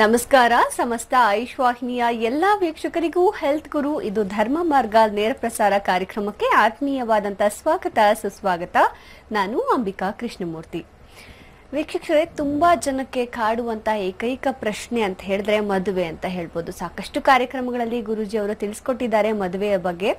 ನಮಸ್ಕಾರ ಸಮಸ್ತ ಆಯುಷ್ ವಾಹಿನಿಯ ಎಲ್ಲ ವೀಕ್ಷಕರಿಗೂ ಹೆಲ್ತ್ ಗುರು ಇದು ಧರ್ಮ ಮಾರ್ಗ ನೇರ ಪ್ರಸಾರ ಕಾರ್ಯಕ್ರಮಕ್ಕೆ ಆತ್ಮೀಯವಾದಂಥ ಸ್ವಾಗತ ಸುಸ್ವಾಗತ ನಾನು ಅಂಬಿಕಾ ಕೃಷ್ಣಮೂರ್ತಿ ವೀಕ್ಷಕರೇ ತುಂಬಾ ಜನಕ್ಕೆ ಕಾಡುವಂತ ಏಕೈಕ ಪ್ರಶ್ನೆ ಅಂತ ಹೇಳಿದ್ರೆ ಮದುವೆ ಅಂತ ಹೇಳ್ಬೋದು ಸಾಕಷ್ಟು ಕಾರ್ಯಕ್ರಮಗಳಲ್ಲಿ ಗುರುಜಿ ಅವರು ತಿಳಿಸ್ಕೊಟ್ಟಿದ್ದಾರೆ ಮದುವೆಯ ಬಗ್ಗೆ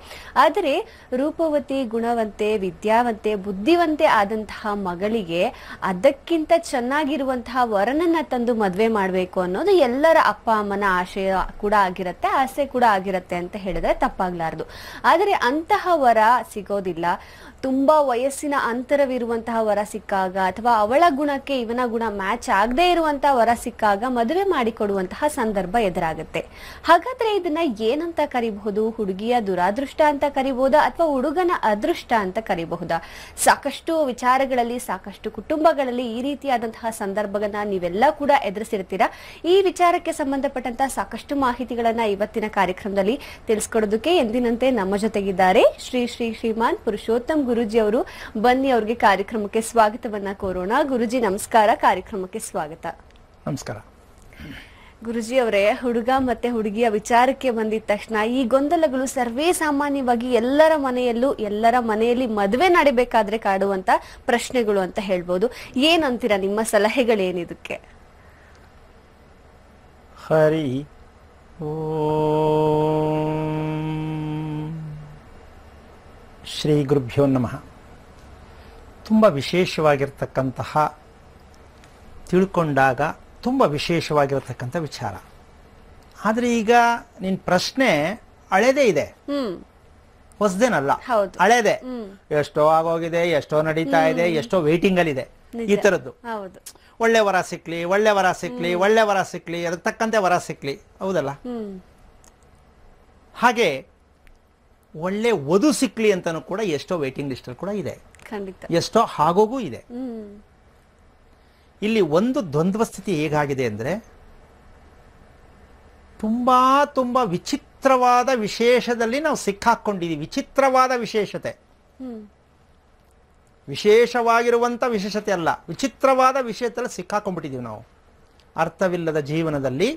ಆದರೆ ರೂಪವತಿ ಗುಣವಂತೆ ವಿದ್ಯಾವಂತೆ ಬುದ್ಧಿವಂತೆ ಆದಂತಹ ಮಗಳಿಗೆ ಅದಕ್ಕಿಂತ ಚೆನ್ನಾಗಿರುವಂತಹ ವರನನ್ನ ತಂದು ಮದುವೆ ಮಾಡಬೇಕು ಅನ್ನೋದು ಎಲ್ಲರ ಅಪ್ಪ ಅಮ್ಮನ ಆಶಯ ಕೂಡ ಆಗಿರತ್ತೆ ಆಸೆ ಕೂಡ ಆಗಿರತ್ತೆ ಅಂತ ಹೇಳಿದ್ರೆ ತಪ್ಪಾಗ್ಲಾರ್ದು ಆದರೆ ಅಂತಹ ವರ ಸಿಗೋದಿಲ್ಲ ತುಂಬಾ ವಯಸ್ಸಿನ ಅಂತರವಿರುವಂತಹ ವರ ಸಿಕ್ಕಾಗ ಅಥವಾ ಅವಳ ಗುಣಕ್ಕೆ ಇವನ ಗುಣ ಮ್ಯಾಚ್ ಆಗದೆ ಇರುವಂತಹ ವರ ಸಿಕ್ಕಾಗ ಮದುವೆ ಮಾಡಿಕೊಡುವಂತಹ ಸಂದರ್ಭ ಎದುರಾಗುತ್ತೆ ಹಾಗಾದ್ರೆ ಇದನ್ನ ಏನಂತ ಕರಿಬಹುದು ಹುಡುಗಿಯ ದುರಾದೃಷ್ಟ ಅಂತ ಕರಿಬಹುದಾ ಅಥವಾ ಹುಡುಗನ ಅದೃಷ್ಟ ಅಂತ ಕರಿಬಹುದಾ ಸಾಕಷ್ಟು ವಿಚಾರಗಳಲ್ಲಿ ಸಾಕಷ್ಟು ಕುಟುಂಬಗಳಲ್ಲಿ ಈ ರೀತಿಯಾದಂತಹ ಸಂದರ್ಭಗಳನ್ನ ನೀವೆಲ್ಲ ಕೂಡ ಎದುರಿಸಿರ್ತೀರಾ ಈ ವಿಚಾರಕ್ಕೆ ಸಂಬಂಧಪಟ್ಟಂತಹ ಸಾಕಷ್ಟು ಮಾಹಿತಿಗಳನ್ನ ಇವತ್ತಿನ ಕಾರ್ಯಕ್ರಮದಲ್ಲಿ ತಿಳಿಸ್ಕೊಡೋದಕ್ಕೆ ಎಂದಿನಂತೆ ನಮ್ಮ ಜೊತೆಗಿದ್ದಾರೆ ಶ್ರೀ ಶ್ರೀ ಶ್ರೀಮಾನ್ ಪುರುಷೋತ್ತಮ್ ಗುರುಜಿ ಅವರು ಬನ್ನಿ ಅವರಿಗೆ ಕಾರ್ಯಕ್ರಮಕ್ಕೆ ಸ್ವಾಗತವನ್ನ ಕೋರೋಣ ಗುರುಜಿ ನಮಸ್ಕಾರ ಕಾರ್ಯಕ್ರಮಕ್ಕೆ ಸ್ವಾಗತ ನಮಸ್ಕಾರ ಗುರುಜಿ ಅವರೇ ಹುಡುಗ ಮತ್ತೆ ಹುಡುಗಿಯ ವಿಚಾರಕ್ಕೆ ಬಂದಿದ ತಕ್ಷಣ ಈ ಗೊಂದಲಗಳು ಸರ್ವೇ ಸಾಮಾನ್ಯವಾಗಿ ಎಲ್ಲರ ಮನೆಯಲ್ಲೂ ಎಲ್ಲರ ಮನೆಯಲ್ಲಿ ಮದುವೆ ನಡಿಬೇಕಾದ್ರೆ ಕಾಡುವಂತ ಪ್ರಶ್ನೆಗಳು ಅಂತ ಹೇಳ್ಬೋದು ಏನಂತೀರಾ ನಿಮ್ಮ ಸಲಹೆಗಳೇನಿದಕ್ಕೆ ಹರಿ ಓ ಶ್ರೀ ಗುರುಭ್ಯೋ ನಮಃ ತುಂಬ ವಿಶೇಷವಾಗಿರ್ತಕ್ಕಂತಹ ತಿಳ್ಕೊಂಡಾಗ ತುಂಬ ವಿಶೇಷವಾಗಿರತಕ್ಕಂಥ ವಿಚಾರ ಆದರೆ ಈಗ ನಿನ್ನ ಪ್ರಶ್ನೆ ಹಳೇದೇ ಇದೆ ಹೊಸದೇನಲ್ಲ ಹಳೇದೆ ಎಷ್ಟೋ ಆಗೋಗಿದೆ ಎಷ್ಟೋ ನಡೀತಾ ಇದೆ ಎಷ್ಟೋ ವೇಟಿಂಗ್ ಅಲ್ಲಿ ಇದೆ ಈ ತರದ್ದು ಒಳ್ಳೆ ವರ ಸಿಕ್ಲಿ ಒಳ್ಳೆ ವರ ಸಿಕ್ಲಿ ಒಳ್ಳೆ ವರ ಸಿಕ್ಲಿ ಅದಕ್ಕೆ ತಕ್ಕಂತೆ ವರ ಸಿಕ್ಲಿ ಹೌದಲ್ಲ ಹಾಗೆ ಒಳ್ಳೆ ವಧು ಸಿಕ್ಲಿ ಅಂತಲೂ ಕೂಡ ಎಷ್ಟೋ ವೇಟಿಂಗ್ ಲಿಸ್ಟ್ ಕೂಡ ಇದೆ ಎಷ್ಟೋ ಹಾಗೋಗೂ ಇದೆ ಇಲ್ಲಿ ಒಂದು ದ್ವಂದ್ವ ಸ್ಥಿತಿ ಹೇಗಾಗಿದೆ ಅಂದರೆ ತುಂಬಾ ತುಂಬಾ ವಿಚಿತ್ರವಾದ ವಿಶೇಷದಲ್ಲಿ ನಾವು ಸಿಕ್ಕಾಕೊಂಡಿದ್ದೀವಿ ವಿಚಿತ್ರವಾದ ವಿಶೇಷತೆ ವಿಶೇಷವಾಗಿರುವಂಥ ವಿಶೇಷತೆ ಅಲ್ಲ ವಿಚಿತ್ರವಾದ ವಿಷಯದಲ್ಲಿ ಸಿಕ್ಕಾಕೊಂಡ್ಬಿಟ್ಟಿದೀವಿ ನಾವು ಅರ್ಥವಿಲ್ಲದ ಜೀವನದಲ್ಲಿ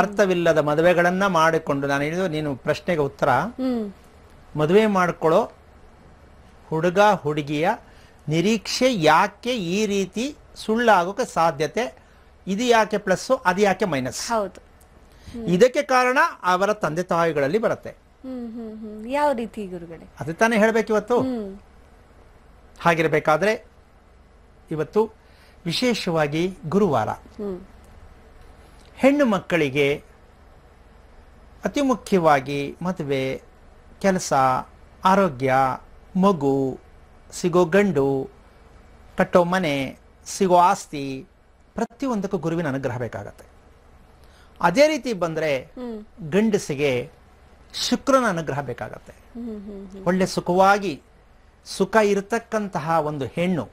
ಅರ್ಥವಿಲ್ಲದ ಮದುವೆಗಳನ್ನ ಮಾಡಿಕೊಂಡು ನಾನು ಹೇಳಿದ ನೀನು ಪ್ರಶ್ನೆಗೆ ಉತ್ತರ ಮದುವೆ ಮಾಡಿಕೊಳ್ಳೋ ಹುಡುಗ ಹುಡುಗಿಯ ನಿರೀಕ್ಷೆ ಯಾಕೆ ಈ ರೀತಿ ಸುಳ್ಳಾಗೋಕೆ ಸಾಧ್ಯತೆ ಇದು ಯಾಕೆ ಪ್ಲಸ್ಸು ಅದು ಯಾಕೆ ಮೈನಸ್ ಹೌದು ಇದಕ್ಕೆ ಕಾರಣ ಅವರ ತಂದೆ ತಾಯಿಗಳಲ್ಲಿ ಬರುತ್ತೆ ಯಾವ ರೀತಿ ಗುರುಗಳೇ ಅದು ತಾನೇ ಹೇಳಬೇಕು ಇವತ್ತು ಹಾಗಿರಬೇಕಾದ್ರೆ ಇವತ್ತು ವಿಶೇಷವಾಗಿ ಗುರುವಾರ ಹೆಣ್ಣು ಮಕ್ಕಳಿಗೆ ಅತಿ ಮುಖ್ಯವಾಗಿ ಮದುವೆ ಕೆಲಸ ಆರೋಗ್ಯ ಮಗು ಸಿಗೋ ಗಂಡು ಕಟ್ಟೋ ಮನೆ ಸಿಗೋ ಆಸ್ತಿ ಪ್ರತಿಯೊಂದಕ್ಕೂ ಗುರುವಿನ ಅನುಗ್ರಹ ಬೇಕಾಗತ್ತೆ ಅದೇ ರೀತಿ ಬಂದರೆ ಗಂಡಸಿಗೆ ಶುಕ್ರನ ಅನುಗ್ರಹ ಬೇಕಾಗತ್ತೆ ಒಳ್ಳೆ ಸುಖವಾಗಿ ಸುಖ ಇರತಕ್ಕಂತಹ ಒಂದು ಹೆಣ್ಣು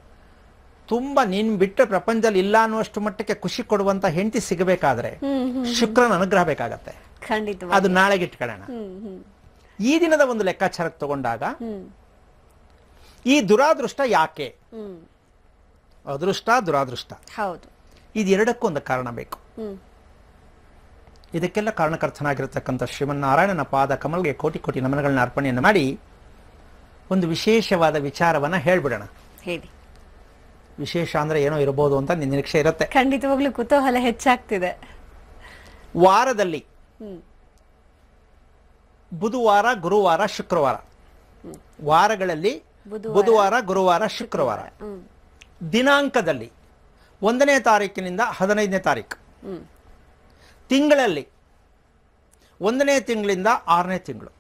ತುಂಬ ನಿನ್ ಬಿಟ್ಟರೆ ಪ್ರಪಂಚದಲ್ಲಿ ಇಲ್ಲ ಅನ್ನುವಷ್ಟು ಮಟ್ಟಕ್ಕೆ ಖುಷಿ ಕೊಡುವಂತ ಹೆಂಡತಿ ಸಿಗಬೇಕಾದ್ರೆ ಶುಕ್ರನ ಅನುಗ್ರಹ ಬೇಕಾಗತ್ತೆ ಅದು ನಾಳೆಗೆ ಇಟ್ಕೊಳ್ಳೋಣ ಈ ದಿನದ ಒಂದು ಲೆಕ್ಕಾಚಾರಕ್ಕೆ ತಗೊಂಡಾಗ ಈ ದುರಾದೃಷ್ಟ ಯಾಕೆ ಅದೃಷ್ಟ ದುರಾದೃಷ್ಟ ಹೌದು ಇದೆರಡಕ್ಕೂ ಒಂದು ಕಾರಣ ಬೇಕು ಇದಕ್ಕೆಲ್ಲ ಕಾರಣಕರ್ತನಾಗಿರತಕ್ಕಂಥ ಶ್ರೀಮನ್ನಾರಾಯಣನ ಪಾದ ಕಮಲ್ಗೆ ಕೋಟಿ ಕೋಟಿ ನಮನಗಳನ್ನ ಅರ್ಪಣೆಯನ್ನು ಮಾಡಿ ಒಂದು ವಿಶೇಷವಾದ ವಿಚಾರವನ್ನ ಹೇಳ್ಬಿಡೋಣ ಹೇಳಿ ವಿಶೇಷ ಅಂದ್ರೆ ಏನೋ ಇರಬಹುದು ಅಂತ ನಿರೀಕ್ಷೆ ಇರುತ್ತೆ ಖಂಡಿತವಾಗ್ಲೂ ಕುತೂಹಲ ಹೆಚ್ಚಾಗ್ತಿದೆ ವಾರದಲ್ಲಿ ಬುಧವಾರ ಗುರುವಾರ ಶುಕ್ರವಾರ ವಾರಗಳಲ್ಲಿ ಬುಧವಾರ ಗುರುವಾರ ಶುಕ್ರವಾರ ದಿನಾಂಕದಲ್ಲಿ ಒಂದನೇ ತಾರೀಕಿನಿಂದ ಹದಿನೈದನೇ ತಾರೀಕು ತಿಂಗಳಲ್ಲಿ ಒಂದನೇ ತಿಂಗಳಿಂದ ಆರನೇ ತಿಂಗಳು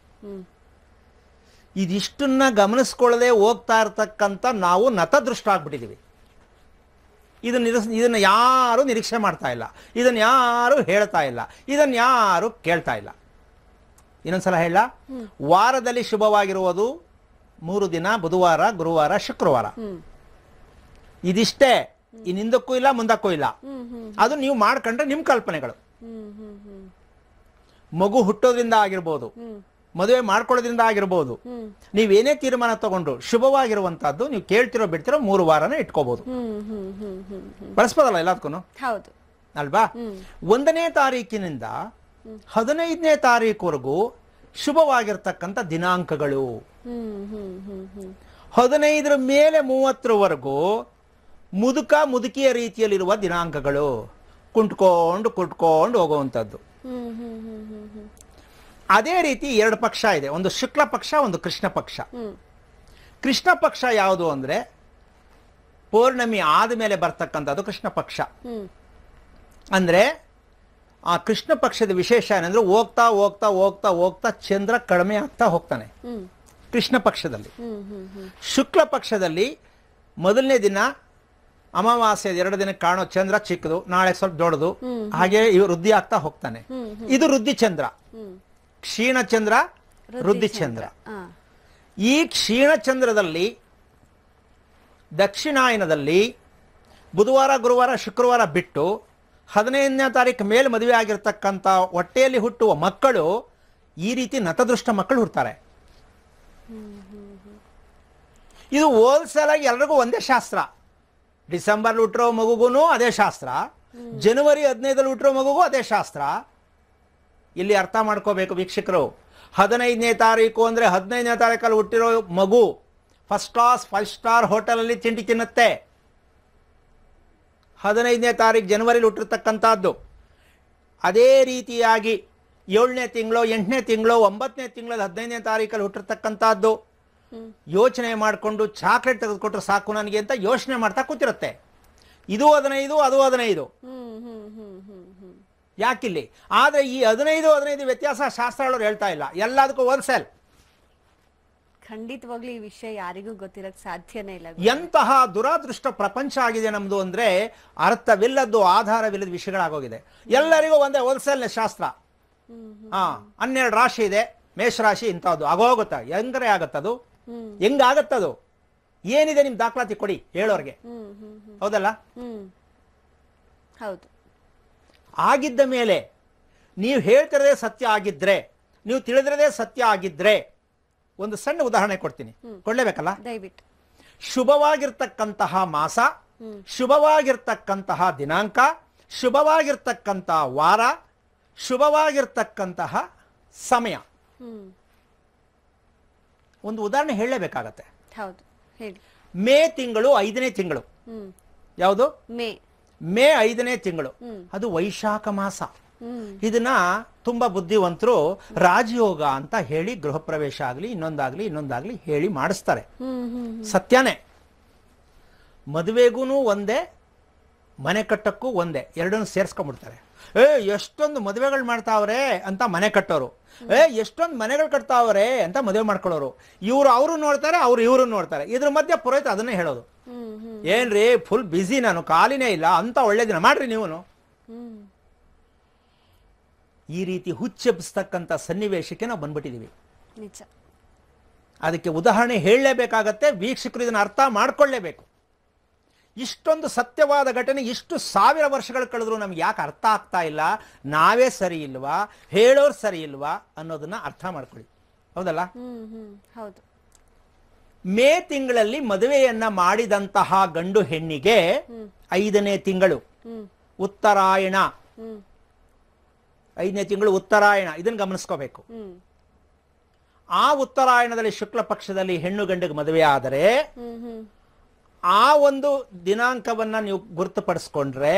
ಇದಿಷ್ಟನ್ನ ಗಮನಿಸ್ಕೊಳ್ಳದೆ ಹೋಗ್ತಾ ಇರ್ತಕ್ಕಂಥ ನಾವು ನತದೃಷ್ಟ ಆಗ್ಬಿಟ್ಟಿದ್ದೀವಿ ಇದನ್ನ ಇದನ್ನು ಯಾರೂ ನಿರೀಕ್ಷೆ ಮಾಡ್ತಾ ಇಲ್ಲ ಇದನ್ನು ಯಾರೂ ಹೇಳ್ತಾ ಇಲ್ಲ ಇದನ್ನು ಯಾರು ಕೇಳ್ತಾ ಇಲ್ಲ ಇನ್ನೊಂದ್ಸಲ ಹೇಳ ವಾರದಲ್ಲಿ ಶುಭವಾಗಿರುವುದು ಮೂರು ದಿನ ಬುಧವಾರ ಗುರುವಾರ ಶುಕ್ರವಾರ ಇದಿಷ್ಟೇ ಇನ್ನಿಂದಕ್ಕೂ ಇಲ್ಲ ಮುಂದಕ್ಕೂ ಇಲ್ಲ ಅದು ನೀವು ಮಾಡ್ಕೊಂಡ್ರೆ ನಿಮ್ ಕಲ್ಪನೆಗಳು ಮಗು ಹುಟ್ಟೋದ್ರಿಂದ ಆಗಿರ್ಬೋದು ಮದುವೆ ಮಾಡ್ಕೊಳ್ಳೋದ್ರಿಂದ ಆಗಿರ್ಬೋದು ನೀವೇನೇ ತೀರ್ಮಾನ ತಗೊಂಡ್ರು ಶುಭವಾಗಿರುವಂತಹದ್ದು ನೀವು ಕೇಳ್ತಿರೋ ಬಿಡ್ತಿರೋ ಮೂರು ವಾರನ ಇಟ್ಕೋಬಹುದು ಬಳಸ್ಬೋದಲ್ಲ ಎಲ್ಲದಕ್ಕೂ ಅಲ್ವಾ ಒಂದನೇ ತಾರೀಕಿನಿಂದ ಹದಿನೈದನೇ ತಾರೀಕುವರೆಗೂ ಶುಭವಾಗಿರ್ತಕ್ಕಂಥ ದಿನಾಂಕಗಳು ಹದಿನೈದರ ಮೇಲೆ ಮೂವತ್ತರವರೆಗೂ ಮುದುಕ ಮುದುಕಿಯ ರೀತಿಯಲ್ಲಿರುವ ದಿನಾಂಕಗಳು ಕುಂಟ್ಕೊಂಡು ಕುಟ್ಕೊಂಡು ಹೋಗುವಂಥದ್ದು ಅದೇ ರೀತಿ ಎರಡು ಪಕ್ಷ ಇದೆ ಒಂದು ಶುಕ್ಲ ಪಕ್ಷ ಒಂದು ಕೃಷ್ಣ ಪಕ್ಷ ಕೃಷ್ಣ ಪಕ್ಷ ಯಾವುದು ಅಂದರೆ ಪೌರ್ಣಮಿ ಆದ ಮೇಲೆ ಬರ್ತಕ್ಕಂಥದ್ದು ಕೃಷ್ಣ ಪಕ್ಷ ಅಂದರೆ ಆ ಕೃಷ್ಣ ಪಕ್ಷದ ವಿಶೇಷ ಏನಂದ್ರೆ ಹೋಗ್ತಾ ಹೋಗ್ತಾ ಹೋಗ್ತಾ ಹೋಗ್ತಾ ಚಂದ್ರ ಕಡಿಮೆ ಆಗ್ತಾ ಹೋಗ್ತಾನೆ ಕೃಷ್ಣ ಪಕ್ಷದಲ್ಲಿ ಶುಕ್ಲ ಪಕ್ಷದಲ್ಲಿ ಮೊದಲನೇ ದಿನ ಅಮಾವಾಸ್ಯದ ಎರಡು ದಿನ ಕಾಣೋ ಚಂದ್ರ ಚಿಕ್ಕದು ನಾಳೆ ಸ್ವಲ್ಪ ದೊಡ್ಡದು ಹಾಗೆ ಇವು ವೃದ್ಧಿ ಆಗ್ತಾ ಹೋಗ್ತಾನೆ ಇದು ವೃದ್ಧಿ ಚಂದ್ರ ಕ್ಷೀಣ ಚಂದ್ರ ವೃದ್ಧಿ ಚಂದ್ರ ಈ ಕ್ಷೀಣ ಚಂದ್ರದಲ್ಲಿ ದಕ್ಷಿಣಾಯನದಲ್ಲಿ ಬುಧವಾರ ಗುರುವಾರ ಶುಕ್ರವಾರ ಬಿಟ್ಟು ಹದಿನೈದನೇ ತಾರೀಕು ಮೇಲೆ ಮದುವೆ ಆಗಿರ್ತಕ್ಕಂಥ ಹೊಟ್ಟೆಯಲ್ಲಿ ಹುಟ್ಟುವ ಮಕ್ಕಳು ಈ ರೀತಿ ನತದೃಷ್ಟ ಮಕ್ಕಳು ಹುಡ್ತಾರೆ ಇದು ಹೋಲ್ಸೇಲ್ ಆಗಿ ಎಲ್ರಿಗೂ ಒಂದೇ ಶಾಸ್ತ್ರ ಡಿಸೆಂಬರ್ ಹುಟ್ಟಿರೋ ಮಗುಗೂ ಅದೇ ಶಾಸ್ತ್ರ ಜನವರಿ ಹದಿನೈದಲ್ಲಿ ಹುಟ್ಟಿರೋ ಮಗುಗೂ ಅದೇ ಶಾಸ್ತ್ರ ಇಲ್ಲಿ ಅರ್ಥ ಮಾಡ್ಕೋಬೇಕು ವೀಕ್ಷಕರು ಹದಿನೈದನೇ ತಾರೀಕು ಅಂದರೆ ಹದಿನೈದನೇ ತಾರೀಕಲ್ಲಿ ಹುಟ್ಟಿರೋ ಮಗು ಫಸ್ಟ್ ಕ್ಲಾಸ್ ಫೈವ್ ಸ್ಟಾರ್ ಹೋಟೆಲಲ್ಲಿ ತಿಂಡಿ ತಿನ್ನುತ್ತೆ ಹದಿನೈದನೇ ತಾರೀಕು ಜನವರಿಲಿ ಹುಟ್ಟಿರ್ತಕ್ಕಂಥದ್ದು ಅದೇ ರೀತಿಯಾಗಿ ಏಳನೇ ತಿಂಗಳು ಎಂಟನೇ ತಿಂಗಳು ಒಂಬತ್ತನೇ ತಿಂಗಳು ಹದಿನೈದನೇ ತಾರೀಕಲ್ಲಿ ಹುಟ್ಟಿರ್ತಕ್ಕಂಥದ್ದು ಯೋಚನೆ ಮಾಡಿಕೊಂಡು ಚಾಕ್ಲೇಟ್ ತೆಗೆದುಕೊಟ್ರೆ ಸಾಕು ನನಗೆ ಅಂತ ಯೋಚನೆ ಮಾಡ್ತಾ ಕೂತಿರುತ್ತೆ ಇದು ಹದಿನೈದು ಅದು ಹದಿನೈದು ಯಾಕಿಲ್ಲಿ ಆದರೆ ಈ ಹದಿನೈದು ಹದಿನೈದು ವ್ಯತ್ಯಾಸ ಶಾಸ್ತ್ರಗಳವ್ರು ಹೇಳ್ತಾ ಇಲ್ಲ ಎಲ್ಲದಕ್ಕೂ ಹೋಲ್ಸೇಲ್ ಸೆಲ್ ಖಂಡಿತವಾಗ್ಲೂ ಈ ವಿಷಯ ಯಾರಿಗೂ ಗೊತ್ತಿರಕ್ ಸಾಧ್ಯನೇ ಇಲ್ಲ ಎಂತಹ ದುರಾದೃಷ್ಟ ಪ್ರಪಂಚ ಆಗಿದೆ ನಮ್ದು ಅಂದ್ರೆ ಅರ್ಥವಿಲ್ಲದ್ದು ಆಧಾರವಿಲ್ಲದ ವಿಷಯಗಳಾಗೋಗಿದೆ ಎಲ್ಲರಿಗೂ ಒಂದೇ ಹೋಲ್ಸೇಲ್ ಶಾಸ್ತ್ರ ಹಾ ಹನ್ನೆರಡು ರಾಶಿ ಇದೆ ಮೇಷರಾಶಿ ಇಂಥದ್ದು ಆಗೋಗುತ್ತ ಹೆಂಗ್ರೆ ಆಗತ್ತದು ಹೆಂಗಾಗತ್ತದು ಏನಿದೆ ನಿಮ್ ದಾಖಲಾತಿ ಕೊಡಿ ಹೇಳೋರ್ಗೆ ಹೌದಲ್ಲ ಹೌದು ಆಗಿದ್ದ ಮೇಲೆ ನೀವು ಹೇಳ್ತಿರದೇ ಸತ್ಯ ಆಗಿದ್ರೆ ನೀವು ತಿಳಿದಿರೋದೇ ಸತ್ಯ ಆಗಿದ್ರೆ ಒಂದು ಸಣ್ಣ ಉದಾಹರಣೆ ಕೊಡ್ತೀನಿ ಕೊಡ್ಲೇಬೇಕಲ್ಲ ದಯವಿಟ್ಟು ಶುಭವಾಗಿರ್ತಕ್ಕಂತಹ ಮಾಸ ಶುಭವಾಗಿರ್ತಕ್ಕಂತಹ ದಿನಾಂಕ ಶುಭವಾಗಿರ್ತಕ್ಕಂತಹ ವಾರ ಶುಭವಾಗಿರ್ತಕ್ಕಂತಹ ಸಮಯ ಒಂದು ಉದಾಹರಣೆ ಹೇಳಲೇಬೇಕಾಗತ್ತೆ ಮೇ ತಿಂಗಳು ಐದನೇ ತಿಂಗಳು ಯಾವುದು ಮೇ ಮೇ ಐದನೇ ತಿಂಗಳು ಅದು ವೈಶಾಖ ಮಾಸ ಇದನ್ನ ತುಂಬಾ ಬುದ್ಧಿವಂತರು ರಾಜಯೋಗ ಅಂತ ಹೇಳಿ ಗೃಹ ಪ್ರವೇಶ ಆಗ್ಲಿ ಇನ್ನೊಂದಾಗ್ಲಿ ಇನ್ನೊಂದಾಗ್ಲಿ ಹೇಳಿ ಮಾಡಿಸ್ತಾರೆ ಸತ್ಯನೇ ಮದುವೆಗೂ ಒಂದೇ ಮನೆ ಕಟ್ಟಕ್ಕೂ ಒಂದೇ ಎರಡನ್ನೂ ಸೇರ್ಸ್ಕೊಂಡ್ಬಿಡ್ತಾರೆ ಏ ಎಷ್ಟೊಂದು ಮದುವೆಗಳು ಮಾಡ್ತಾವ್ರೆ ಅಂತ ಮನೆ ಕಟ್ಟೋರು ಏ ಎಷ್ಟೊಂದು ಮನೆಗಳು ಕಟ್ತಾವ್ರೆ ಅಂತ ಮದುವೆ ಮಾಡ್ಕೊಳ್ಳೋರು ಇವ್ರು ಅವರು ನೋಡ್ತಾರೆ ಅವ್ರು ಇವರು ನೋಡ್ತಾರೆ ಇದ್ರ ಮಧ್ಯೆ ಪುರೋಹಿತ ಅದನ್ನೇ ಹೇಳೋದು ಏನ್ರಿ ಫುಲ್ ಬಿಸಿ ನಾನು ಕಾಲಿನೇ ಇಲ್ಲ ಅಂತ ಒಳ್ಳೆ ದಿನ ಮಾಡ್ರಿ ನೀವು ಈ ರೀತಿ ಹುಚ್ಚೆಬ್ಸ್ತಕ್ಕಂಥ ಸನ್ನಿವೇಶಕ್ಕೆ ನಾವು ಬಂದ್ಬಿಟ್ಟಿದ್ದೀವಿ ಅದಕ್ಕೆ ಉದಾಹರಣೆ ಹೇಳಲೇಬೇಕಾಗತ್ತೆ ವೀಕ್ಷಕರು ಇದನ್ನು ಅರ್ಥ ಮಾಡ್ಕೊಳ್ಳೇಬೇಕು ಇಷ್ಟೊಂದು ಸತ್ಯವಾದ ಘಟನೆ ಇಷ್ಟು ಸಾವಿರ ವರ್ಷಗಳು ಕಳೆದ್ರು ನಮ್ಗೆ ಯಾಕೆ ಅರ್ಥ ಆಗ್ತಾ ಇಲ್ಲ ನಾವೇ ಸರಿ ಇಲ್ವಾ ಹೇಳೋರು ಸರಿ ಇಲ್ವಾ ಅನ್ನೋದನ್ನ ಅರ್ಥ ಮಾಡ್ಕೊಳ್ಳಿ ಹೌದಲ್ಲ ಹೌದು ಮೇ ತಿಂಗಳಲ್ಲಿ ಮದುವೆಯನ್ನ ಮಾಡಿದಂತಹ ಗಂಡು ಹೆಣ್ಣಿಗೆ ಐದನೇ ತಿಂಗಳು ಉತ್ತರಾಯಣ ಐದನೇ ತಿಂಗಳು ಉತ್ತರಾಯಣ ಇದನ್ನು ಗಮನಿಸ್ಕೋಬೇಕು ಆ ಉತ್ತರಾಯಣದಲ್ಲಿ ಶುಕ್ಲ ಪಕ್ಷದಲ್ಲಿ ಹೆಣ್ಣು ಗಂಡಿಗೆ ಮದುವೆ ಆದರೆ ಆ ಒಂದು ದಿನಾಂಕವನ್ನ ನೀವು ಗುರುತುಪಡಿಸ್ಕೊಂಡ್ರೆ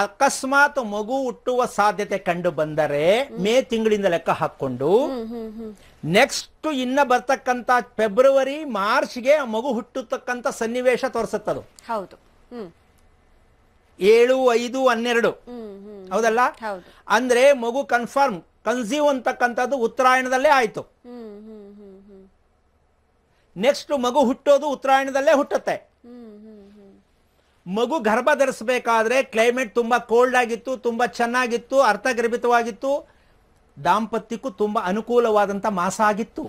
ಅಕಸ್ಮಾತ್ ಮಗು ಹುಟ್ಟುವ ಸಾಧ್ಯತೆ ಕಂಡು ಬಂದರೆ ಮೇ ತಿಂಗಳಿಂದ ಲೆಕ್ಕ ಹಾಕೊಂಡು ನೆಕ್ಸ್ಟ್ ಇನ್ನ ಬರ್ತಕ್ಕಂತ ಫೆಬ್ರವರಿ ಮಾರ್ಚ್ಗೆ ಮಗು ಹುಟ್ಟತಕ್ಕಂತ ಸನ್ನಿವೇಶ ತೋರಿಸುತ್ತದು ಹೌದು ಏಳು ಐದು ಹನ್ನೆರಡು ಹೌದಲ್ಲ ಅಂದ್ರೆ ಮಗು ಕನ್ಫರ್ಮ್ ಕನ್ಸೀವ್ ಅಂತಕ್ಕಂಥದ್ದು ಉತ್ತರಾಯಣದಲ್ಲೇ ಆಯ್ತು ನೆಕ್ಸ್ಟ್ ಮಗು ಹುಟ್ಟೋದು ಉತ್ತರಾಯಣದಲ್ಲೇ ಹುಟ್ಟುತ್ತೆ ಮಗು ಗರ್ಭ ಧರಿಸಬೇಕಾದ್ರೆ ಕ್ಲೈಮೇಟ್ ತುಂಬಾ ಕೋಲ್ಡ್ ಆಗಿತ್ತು ತುಂಬಾ ಚೆನ್ನಾಗಿತ್ತು ಅರ್ಥಗರ್ಭಿತವಾಗಿತ್ತು ದಾಂಪತ್ಯಕ್ಕೂ ತುಂಬಾ ಅನುಕೂಲವಾದಂತ ಮಾಸ ಆಗಿತ್ತು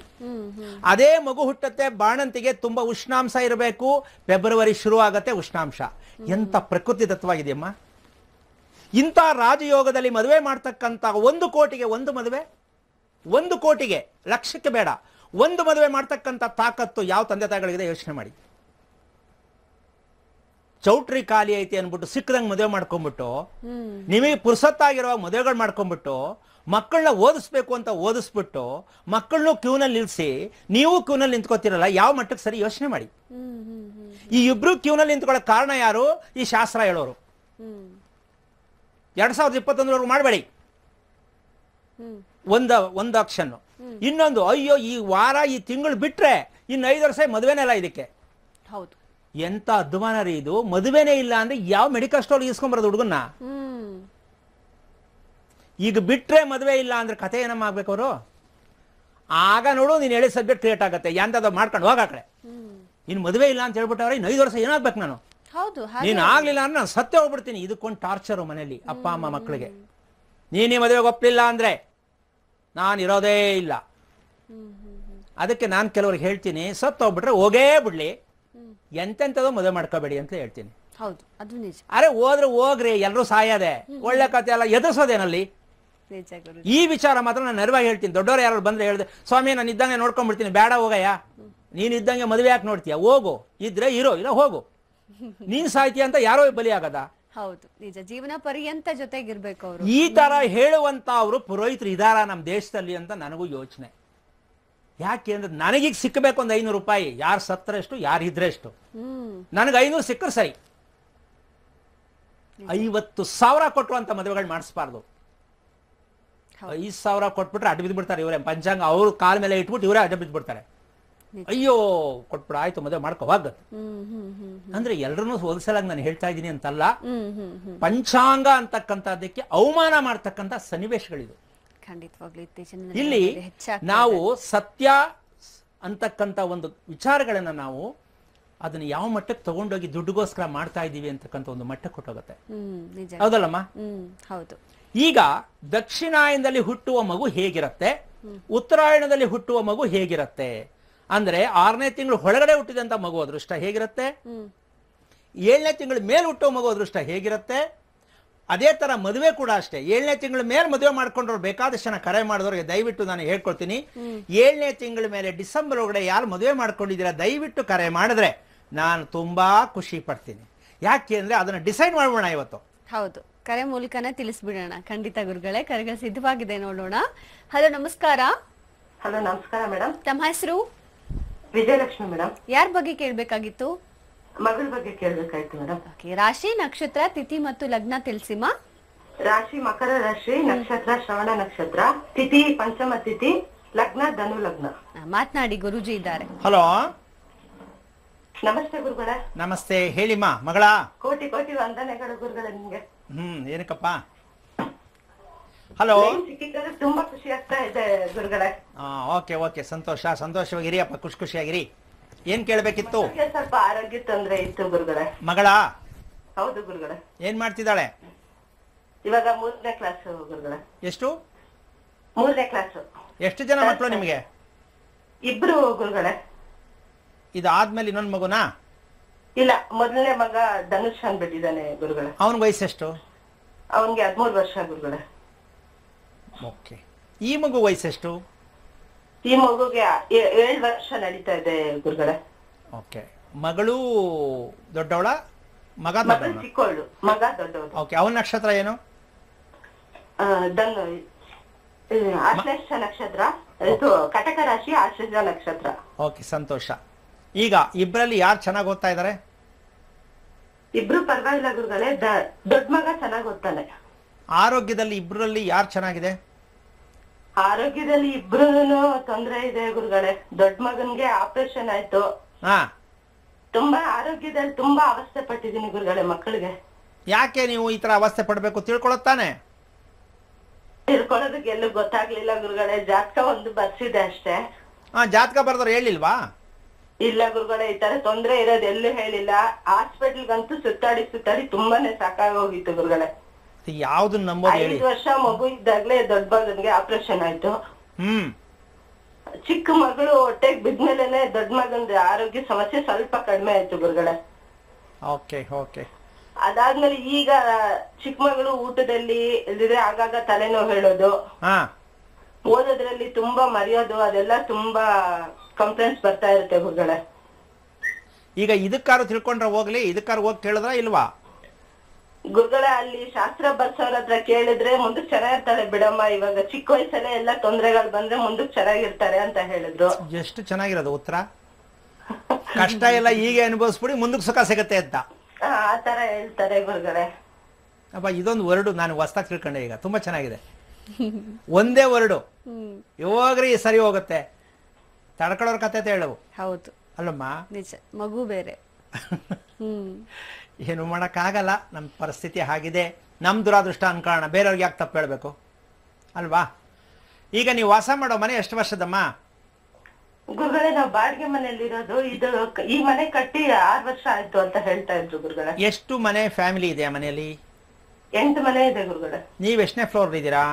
ಅದೇ ಮಗು ಹುಟ್ಟತ್ತೆ ಬಾಣಂತಿಗೆ ತುಂಬಾ ಉಷ್ಣಾಂಶ ಇರಬೇಕು ಫೆಬ್ರವರಿ ಶುರು ಆಗತ್ತೆ ಉಷ್ಣಾಂಶ ಎಂತ ಪ್ರಕೃತಿ ದತ್ತವಾಗಿದೆಯಮ್ಮ ಇಂಥ ರಾಜಯೋಗದಲ್ಲಿ ಮದುವೆ ಮಾಡ್ತಕ್ಕಂಥ ಒಂದು ಕೋಟಿಗೆ ಒಂದು ಮದುವೆ ಒಂದು ಕೋಟಿಗೆ ಲಕ್ಷಕ್ಕೆ ಬೇಡ ಒಂದು ಮದುವೆ ಮಾಡ್ತಕ್ಕಂಥ ತಾಕತ್ತು ಯಾವ ತಂದೆ ತಾಯಿಗಳಿಗೆ ಯೋಚನೆ ಮಾಡಿ ಚೌಟ್ರಿ ಖಾಲಿ ಐತಿ ಅನ್ಬಿಟ್ಟು ಸಿಕ್ಕದಂಗೆ ಮದುವೆ ಮಾಡ್ಕೊಂಡ್ಬಿಟ್ಟು ನಿಮಗೆ ಪುರುಸತ್ತಾಗಿರುವ ಮದುವೆಗಳು ಮಾಡ್ಕೊಂಡ್ಬಿಟ್ಟು ಮಕ್ಕಳನ್ನ ಓದಿಸ್ಬೇಕು ಅಂತ ಓದಿಸ್ಬಿಟ್ಟು ಮಕ್ಕಳನ್ನೂ ಕ್ಯೂನಲ್ಲಿ ನಿಲ್ಲಿಸಿ ನೀವು ಕ್ಯೂನಲ್ಲಿ ನಿಂತ್ಕೋತಿರಲ್ಲ ಯಾವ ಮಟ್ಟಕ್ಕೆ ಸರಿ ಯೋಚನೆ ಮಾಡಿ ಈ ಇಬ್ರು ಕ್ಯೂನಲ್ಲಿ ನಿಂತ್ಕೊಳ್ಳೋ ಕಾರಣ ಯಾರು ಈ ಶಾಸ್ತ್ರ ಹೇಳೋರು ಎರಡ್ ಸಾವಿರದ ಇಪ್ಪತ್ತೊಂದರವರೆಗೂ ಮಾಡಬೇಡಿ ಒಂದ ಒಂದು ಆಕ್ಷನ್ ಇನ್ನೊಂದು ಅಯ್ಯೋ ಈ ವಾರ ಈ ತಿಂಗಳು ಬಿಟ್ರೆ ಇನ್ನು ಐದು ವರ್ಷ ಮದುವೆನೆಲ್ಲ ಇದಕ್ಕೆ ಹೌದು ಎಂತ ಅಧ್ವಾನ ರೀ ಇದು ಮದುವೆನೇ ಇಲ್ಲ ಅಂದ್ರೆ ಯಾವ ಮೆಡಿಕಲ್ ಸ್ಟೋರ್ ಇಸ್ಕೊಂಬರೋದು ಹುಡುಗನ್ನ ಈಗ ಬಿಟ್ಟರೆ ಮದುವೆ ಇಲ್ಲ ಅಂದ್ರೆ ಕತೆ ಏನಮ್ಮ ಆಗ್ಬೇಕು ಅವರು ಆಗ ನೋಡು ನೀನು ಹೇಳಿದ ಸಬ್ಜೆಕ್ಟ್ ಕ್ರಿಯೇಟ್ ಆಗುತ್ತೆ ಎಂತದ ಮಾಡ್ಕೊಂಡು ಹೋಗ ಕಡೆ ಇನ್ನು ಮದುವೆ ಇಲ್ಲ ಅಂತ ಹೇಳ್ಬಿಟ್ಟವ್ರೆ ಇನ್ನು ಐದು ವರ್ಷ ಏನಾಗ್ಬೇಕು ನಾನು ಹೌದು ನೀನು ಆಗ್ಲಿಲ್ಲ ಅಂದ್ರೆ ನಾನು ಸತ್ಯ ಹೋಗ್ಬಿಡ್ತೀನಿ ಇದಕ್ಕೊಂದು ಟಾರ್ಚರು ಮನೆಯಲ್ಲಿ ಅಪ್ಪ ಅಮ್ಮ ಮಕ್ಕಳಿಗೆ ನೀನೇ ಮದುವೆಗೆ ಒಪ್ಪಲಿಲ್ಲ ಅಂದ್ರೆ ನಾನು ಇರೋದೇ ಇಲ್ಲ ಅದಕ್ಕೆ ನಾನು ಕೆಲವ್ರಿಗೆ ಹೇಳ್ತೀನಿ ಸತ್ತು ಹೋಗ್ಬಿಟ್ರೆ ಹೋಗೇ ಬಿಡ್ಲಿ ಎಂತೆಂಥದ್ದು ಮದುವೆ ಮಾಡ್ಕೋಬೇಡಿ ಅಂತ ಹೇಳ್ತೀನಿ ಹೌದು ನಿಜ ಅರೆ ಹೋದ್ರೆ ಹೋಗ್ರಿ ಎಲ್ಲರೂ ಸಾಯೋದೆ ಒಳ್ಳೆ ಕತೆ ಎಲ್ಲ ಎದುರಿಸೋದೇನಲ್ಲಿ ಈ ವಿಚಾರ ಮಾತ್ರ ನಾನು ನರ್ವಾಗಿ ಹೇಳ್ತೀನಿ ದೊಡ್ಡವರು ಯಾರು ಬಂದ್ರೆ ಹೇಳಿದೆ ಸ್ವಾಮಿ ನಾನು ಇದ್ದಂಗೆ ನೋಡ್ಕೊಂಡ್ಬಿಡ್ತೀನಿ ಬೇಡ ಹೋಗಯ್ಯ ನೀನು ಇದ್ದಂಗೆ ಮದುವೆ ಯಾಕೆ ನೋಡ್ತೀಯ ಹೋಗು ಇದ್ರೆ ಇರೋ ಇಲ್ಲ ಹೋಗು ನೀನ್ ಸಾಯ್ತೀಯ ಅಂತ ಯಾರೋ ಬಲಿ ಆಗದ ಹೌದು ನಿಜ ಜೀವನ ಪರ್ಯಂತ ಜೊತೆಗಿರ್ಬೇಕು ಅವರು ಈ ತರ ಹೇಳುವಂತ ಅವರು ಪುರೋಹಿತರು ಇದಾರ ನಮ್ಮ ದೇಶದಲ್ಲಿ ಅಂತ ನನಗೂ ಯೋಚನೆ ಯಾಕೆ ಅಂದ್ರೆ ನನಗೀಗ ಸಿಕ್ಕಬೇಕು ಒಂದು ಐನೂರು ರೂಪಾಯಿ ಯಾರು ಸತ್ತರೆಷ್ಟು ಯಾರು ಎಷ್ಟು ನನಗೆ ಐನೂರು ಸಿಕ್ಕರೆ ಸರಿ ಐವತ್ತು ಸಾವಿರ ಅಂತ ಮದುವೆಗಳು ಮಾಡಿಸ್ಬಾರ್ದು ಐದ್ ಸಾವಿರ ಕೊಟ್ಬಿಟ್ರೆ ಅಡ್ಡ ಬಿದ್ದು ಬಿಡ್ತಾರೆ ಇವರೇ ಪಂಚಾಂಗ ಅವ್ರ ಕಾಲ ಮೇಲೆ ಇಟ್ಬಿಟ್ಟು ಇವರೇ ಅಡ್ಡ ಬಿದ್ದು ಬಿಡ್ತಾರೆ ಅಯ್ಯೋ ಕೊಟ್ಬಿಡ ಆಯ್ತು ಮದುವೆ ಮಾಡ್ಕೋ ಅಂದ್ರೆ ಎಲ್ರೂ ಹೋಲಿಸಲಾಗಿ ನಾನು ಹೇಳ್ತಾ ಇದ್ದೀನಿ ಅಂತಲ್ಲ ಪಂಚಾಂಗ ಅಂತಕ್ಕಂಥದ್ದಕ್ಕೆ ಅವಮಾನ ಮಾಡ್ತಕ್ಕಂಥ ಸನ್ನಿವೇಶಗಳಿದು ಇಲ್ಲಿ ನಾವು ಸತ್ಯ ಅಂತಕ್ಕಂಥ ಒಂದು ವಿಚಾರಗಳನ್ನ ನಾವು ಅದನ್ನ ಯಾವ ಮಟ್ಟಕ್ಕೆ ತಗೊಂಡೋಗಿ ದುಡ್ಡುಗೋಸ್ಕರ ಮಾಡ್ತಾ ಇದೀವಿ ಅಂತಕ್ಕಂಥ ಒಂದು ಮಟ್ಟಕ್ಕೆ ಕೊಟ್ಟೋಗತ್ತೆ ಹೌದಲ್ಲಮ್ಮ ಹೌದು ಈಗ ದಕ್ಷಿಣಾಯನದಲ್ಲಿ ಹುಟ್ಟುವ ಮಗು ಹೇಗಿರುತ್ತೆ ಉತ್ತರಾಯಣದಲ್ಲಿ ಹುಟ್ಟುವ ಮಗು ಹೇಗಿರುತ್ತೆ ಅಂದ್ರೆ ಆರನೇ ತಿಂಗಳು ಹೊಳಗಡೆ ಹುಟ್ಟಿದಂತ ಮಗು ಅದೃಷ್ಟ ಹೇಗಿರುತ್ತೆ ಏಳನೇ ತಿಂಗಳ ಮೇಲೆ ಹುಟ್ಟುವ ಮಗು ಅದೃಷ್ಟ ಹೇಗಿರುತ್ತೆ ಅದೇ ತರ ಮದುವೆ ಕೂಡ ಅಷ್ಟೇ ಏಳನೇ ತಿಂಗಳ ಮೇಲೆ ಮದುವೆ ಮಾಡ್ಕೊಂಡ್ರು ಬೇಕಾದಷ್ಟು ಜನ ಕರೆ ಮಾಡಿದವ್ರಿಗೆ ದಯವಿಟ್ಟು ನಾನು ಹೇಳ್ಕೊಳ್ತೀನಿ ಏಳನೇ ತಿಂಗಳ ಮೇಲೆ ಡಿಸೆಂಬರ್ ಒಳಗಡೆ ಯಾರು ಮದುವೆ ಮಾಡ್ಕೊಂಡಿದ್ದೀರಾ ದಯವಿಟ್ಟು ಕರೆ ಮಾಡಿದ್ರೆ ನಾನು ತುಂಬಾ ಖುಷಿ ಪಡ್ತೀನಿ ಯಾಕೆ ಅಂದ್ರೆ ಅದನ್ನ ಡಿಸೈಡ್ ಮಾಡೋಣ ಇವತ್ತು ಹೌದು ಕರೆ ಮೂಲಕನ ತಿಳಿಸ್ಬಿಡೋಣ ಖಂಡಿತ ಗುರುಗಳೇ ಕರೆಗಳು ಸಿದ್ಧವಾಗಿದೆ ನೋಡೋಣ ಹಲೋ ನಮಸ್ಕಾರ ಹಲೋ ನಮಸ್ಕಾರ ಮೇಡಮ್ ತಮ್ಮ ಹೆಸರು ವಿಜಯಲಕ್ಷ್ಮಿ ಮೇಡಮ್ ಯಾರ ಬಗ್ಗೆ ಕೇಳ್ಬೇಕಾಗಿತ್ತು ಮಗಳ ಬಗ್ಗೆ ಕೇಳ್ಬೇಕಾಯ್ತು ಮೇಡಮ್ ರಾಶಿ ನಕ್ಷತ್ರ ತಿಥಿ ಮತ್ತು ಲಗ್ನ ತಿಳಿಸಿಮ ರಾಶಿ ಮಕರ ರಾಶಿ ನಕ್ಷತ್ರ ಶ್ರವಣ ನಕ್ಷತ್ರ ತಿಥಿ ಪಂಚಮ ತಿಥಿ ಲಗ್ನ ಧನು ಲಗ್ನ ಮಾತನಾಡಿ ಗುರುಜಿ ಇದ್ದಾರೆ ಹಲೋ ನಮಸ್ತೆ ಗುರುಗಳ ನಮಸ್ತೆ ಹೇಳಿಮಾ ಮಗಳ ಕೋಟಿ ಕೋಟಿ ವಂದನೆಗಳು ಗುರುಗಳ ನಿಮ್ಗೆ ಹ್ಮ್ ಏನಕ್ಕಪ್ಪ ಹಲೋ ಸಿಕ್ಕಿದ್ದಾರೆ ತುಂಬಾ ಖುಷಿ ಆಗ್ತಾ ಇದೆ ಗುರುಗಳೇ ಹಾ ಓಕೆ ಓಕೆ ಸಂತೋಷ ಸಂತೋಷವಾಗಿರಿ ಅಪ್ಪ ಖುಷಿ ಖುಷಿಯಾಗಿರಿ ಏನ್ ಕೇಳ್ಬೇಕಿತ್ತು ಮಗುವಿಗೆ ಸ್ವಲ್ಪ ಆರೋಗ್ಯ ತೊಂದ್ರೆ ಇತ್ತು ಗುರುಗಳೇ ಮಗಳ ಹೌದು ಗುರುಗಳೇ ಏನ್ ಮಾಡ್ತಿದ್ದಾಳೆ ಇವಾಗ ಮೂರನೇ ಕ್ಲಾಸ್ ಗುರುಗಳೇ ಎಷ್ಟು ಮೂರನೇ ಕ್ಲಾಸ್ ಎಷ್ಟು ಜನ ಮಕ್ಕಳು ನಿಮಗೆ ಇಬ್ರು ಗುರುಗಳೇ ಇದಾದ್ಮೇಲೆ ಇನ್ನೊಂದು ಮಗುನಾ ಇಲ್ಲ ಮೊದಲನೇ ಮಗ ಧನುಷ್ ಅಂದ್ಬಿಟ್ಟಿದ್ದಾನೆ ಗುರುಗಳ ಅವನ ಎಷ್ಟು ಅವನ್ಗೆ ಹದಿಮೂರು ವರ್ಷ ಗುರುಗಳ ಓಕೆ ಈ ಮಗು ವಯಸ್ಸು ಎಷ್ಟು ಈ ಮಗುಗೆ ಏಳು ವರ್ಷ ನಡೀತಾ ಇದೆ ಗುರುಗಳ ಓಕೆ ಮಗಳು ದೊಡ್ಡವಳ ಮಗ ದೊಡ್ಡವನು ಚಿಕ್ಕವಳು ಮಗ ದೊಡ್ಡವಳು ಓಕೆ ಅವನ ನಕ್ಷತ್ರ ಏನು ಆ, ಧನು ಆಶ್ಲೇಷ ನಕ್ಷತ್ರ ಇದು ಕಟಕ ರಾಶಿ ಆಶ್ಲೇಷ ನಕ್ಷತ್ರ ಓಕೆ ಸಂತೋಷ ಈಗ ಇಬ್ಬರಲ್ಲಿ ಯಾರು ಚೆನ್ನಾಗಿ ಓದ್ತಾ ಇದಾರೆ ಇಬ್ರು ಪರವಾಗಿಲ್ಲ ಗುರುಗಳೇ ದೊಡ್ಡ ಮಗ ಚೆನ್ನಾಗಿ ಓದ್ತಾನೆ ಆರೋಗ್ಯದಲ್ಲಿ ಇಬ್ಬರಲ್ಲಿ ಯಾರು ಚೆನ್ನಾಗಿದೆ ಆರೋಗ್ಯದಲ್ಲಿ ಇಬ್ರು ತೊಂದರೆ ಇದೆ ಗುರುಗಳೇ ದೊಡ್ಡ ಮಗನ್ಗೆ ಆಪರೇಷನ್ ಆಯ್ತು ಹಾ ತುಂಬಾ ಆರೋಗ್ಯದಲ್ಲಿ ತುಂಬಾ ಅವಸ್ಥೆ ಪಟ್ಟಿದ್ದೀನಿ ಗುರುಗಳೇ ಮಕ್ಕಳಿಗೆ ಯಾಕೆ ನೀವು ಈ ತರ ಅವಸ್ಥೆ ಪಡಬೇಕು ತಿಳ್ಕೊಳತ್ತಾನೆ ತಿಳ್ಕೊಳ್ಳೋದಕ್ಕೆ ಎಲ್ಲೂ ಗೊತ್ತಾಗ್ಲಿಲ್ಲ ಗುರುಗಳೇ ಜಾತಕ ಒಂದು ಬರ್ಸಿದೆ ಅಷ್ಟೇ ಹಾ ಜಾತಕ ಬರ್ದ್ರೆ ಹೇಳಿಲ್ವಾ ಇಲ್ಲ ಗುರುಗಳ ಈ ತರ ತೊಂದ್ರೆ ಇರೋದು ಎಲ್ಲೂ ಹೇಳಿಲ್ಲ ಗಂತೂ ಸುತ್ತಾಡಿ ಸುತ್ತಾಡಿ ತುಂಬಾನೇ ಸಾಕಾಗೋಗಿತ್ತು ಗುರುಗಳೇ ಐದು ವರ್ಷ ಮಗು ಇದ್ದಾಗ್ಲೇ ದೊಡ್ಡ ಆಪರೇಷನ್ ಆಯ್ತು ಚಿಕ್ಕ ಮಗಳು ಹೊಟ್ಟೆಗ್ ಬಿದ್ಮೇಲೆನೆ ದೊಡ್ಡ ಮಗನ್ ಆರೋಗ್ಯ ಸಮಸ್ಯೆ ಸ್ವಲ್ಪ ಕಡಿಮೆ ಆಯ್ತು ಗುರುಗಳೇ ಓಕೆ ಓಕೆ ಅದಾದ್ಮೇಲೆ ಈಗ ಚಿಕ್ಕ ಮಗಳು ಊಟದಲ್ಲಿ ಇಲ್ದಿದ್ರೆ ಆಗಾಗ ತಲೆನೋವು ಹೇಳೋದು ಓದೋದ್ರಲ್ಲಿ ತುಂಬಾ ಮರೆಯೋದು ಅದೆಲ್ಲ ತುಂಬಾ ಕಂಪ್ಲೇಂಟ್ಸ್ ಬರ್ತಾ ಇರುತ್ತೆ ಗುರುಗಳೇ ಈಗ ಇದಕ್ಕಾರು ತಿಳ್ಕೊಂಡ್ರೆ ಹೋಗ್ಲಿ ಇದಕ್ಕಾರು ಹೋಗಿ ಕೇಳಿದ್ರ ಇಲ್ವಾ ಗುರುಗಳೇ ಅಲ್ಲಿ ಶಾಸ್ತ್ರ ಬರ್ಸೋರ್ ಹತ್ರ ಕೇಳಿದ್ರೆ ಮುಂದಕ್ಕೆ ಚೆನ್ನಾಗಿರ್ತಾರೆ ಬಿಡಮ್ಮ ಇವಾಗ ಚಿಕ್ಕ ವಯಸ್ಸಲ್ಲೇ ಎಲ್ಲ ತೊಂದರೆಗಳು ಬಂದ್ರೆ ಮುಂದಕ್ಕೆ ಚೆನ್ನಾಗಿರ್ತಾರೆ ಅಂತ ಹೇಳಿದ್ರು ಎಷ್ಟು ಚೆನ್ನಾಗಿರೋದು ಉತ್ತರ ಕಷ್ಟ ಎಲ್ಲ ಈಗ ಅನುಭವಿಸ್ಬಿಡಿ ಮುಂದಕ್ಕೆ ಸುಖ ಸಿಗತ್ತೆ ಅಂತ ಆ ತರ ಹೇಳ್ತಾರೆ ಗುರುಗಳೇ ಅಪ್ಪ ಇದೊಂದು ವರ್ಡು ನಾನು ಹೊಸ್ದಾಗಿ ತಿಳ್ಕೊಂಡೆ ಈಗ ತುಂಬಾ ಚೆನ್ನಾಗಿದೆ ಒಂದೇ ವರ್ಡು ಯಾವಾಗ್ರಿ ಸರಿ ಹೋಗುತ್ತೆ ತಡ್ಕೊಳ್ಳೋರ್ ಕತೆ ಹೇಳವು ಹೌದು ಅಲ್ಲಮ್ಮ ನಿಜ ಮಗು ಬೇರೆ ಹ್ಮ್ ಏನು ಮಾಡಕ್ಕಾಗಲ್ಲ ನಮ್ಮ ಪರಿಸ್ಥಿತಿ ಹಾಗಿದೆ ನಮ್ ದುರಾದೃಷ್ಟ ಅನ್ಕಾರಣ ಬೇರೆಯವ್ರಿಗೆ ಯಾಕೆ ತಪ್ಪು ಹೇಳಬೇಕು ಅಲ್ವಾ ಈಗ ನೀವು ವಾಸ ಮಾಡೋ ಮನೆ ಎಷ್ಟು ವರ್ಷದಮ್ಮ ಗುರುಗಳೇ ನಾವು ಬಾಡಿಗೆ ಮನೆಯಲ್ಲಿರೋದು ಇರೋದು ಇದು ಈ ಮನೆ ಕಟ್ಟಿ ಆರು ವರ್ಷ ಆಯ್ತು ಅಂತ ಹೇಳ್ತಾ ಇದ್ರು ಗುರುಗಳೇ ಎಷ್ಟು ಮನೆ ಫ್ಯಾಮಿಲಿ ಇದೆ ಆ ಮನೆಯಲ್ಲಿ ಎಂಟು ಮನೆ ಇದೆ ಗುರುಗಳೇ ನೀವು ಎಷ್ಟನೇ ಫ್ಲೋರ್ ಇದ್ದೀರಾ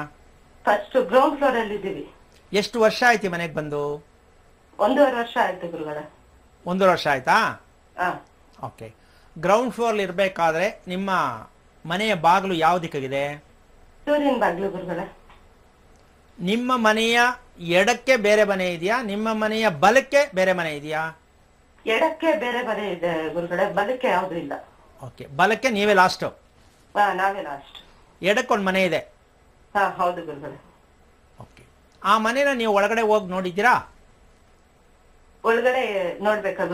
ಫಸ್ಟ್ ಗ್ರೌಂಡ್ ಫ್ಲೋರ್ ಅಲ್ಲಿ ಇದ್ದೀವಿ ಎಷ್ಟು ವರ್ಷ ಆಯ್ತು ಮನೆಗ್ ಮನೆಗೆ ಬಂದು ಒಂದೂವರೆ ವರ್ಷ ಆಯ್ತು ಗುರುಗಳ ಒಂದೂವರೆ ವರ್ಷ ಆಯ್ತಾ ಓಕೆ ಗ್ರೌಂಡ್ ಫ್ಲೋರ್ ಇರಬೇಕಾದ್ರೆ ನಿಮ್ಮ ಮನೆಯ ಬಾಗಿಲು ಯಾವ ದಿಕ್ಕಾಗಿದೆ ಸೂರ್ಯನ ಬಾಗಿಲು ಗುರುಗಳ ನಿಮ್ಮ ಮನೆಯ ಎಡಕ್ಕೆ ಬೇರೆ ಮನೆ ಇದೆಯಾ ನಿಮ್ಮ ಮನೆಯ ಬಲಕ್ಕೆ ಬೇರೆ ಮನೆ ಇದೆಯಾ ಎಡಕ್ಕೆ ಬೇರೆ ಮನೆ ಇದೆ ಗುರುಗಳ ಬಲಕ್ಕೆ ಯಾವುದು ಇಲ್ಲ ಓಕೆ ಬಲಕ್ಕೆ ನೀವೇ ಲಾಸ್ಟ್ ನಾವೇ ಲಾಸ್ಟ್ ಎಡಕ್ಕೆ ಒಂದು ಮನೆ ಇದೆ ಹೌದು ಗುರುಗಳ ಓಕೆ ಆ ಮನೇನ ನೀವು ಒಳಗಡೆ ಹೋಗಿ ನೋಡಿದ್ದೀರಾ ಒಳಗಡೆ ನೋಡ್ಬೇಕಾ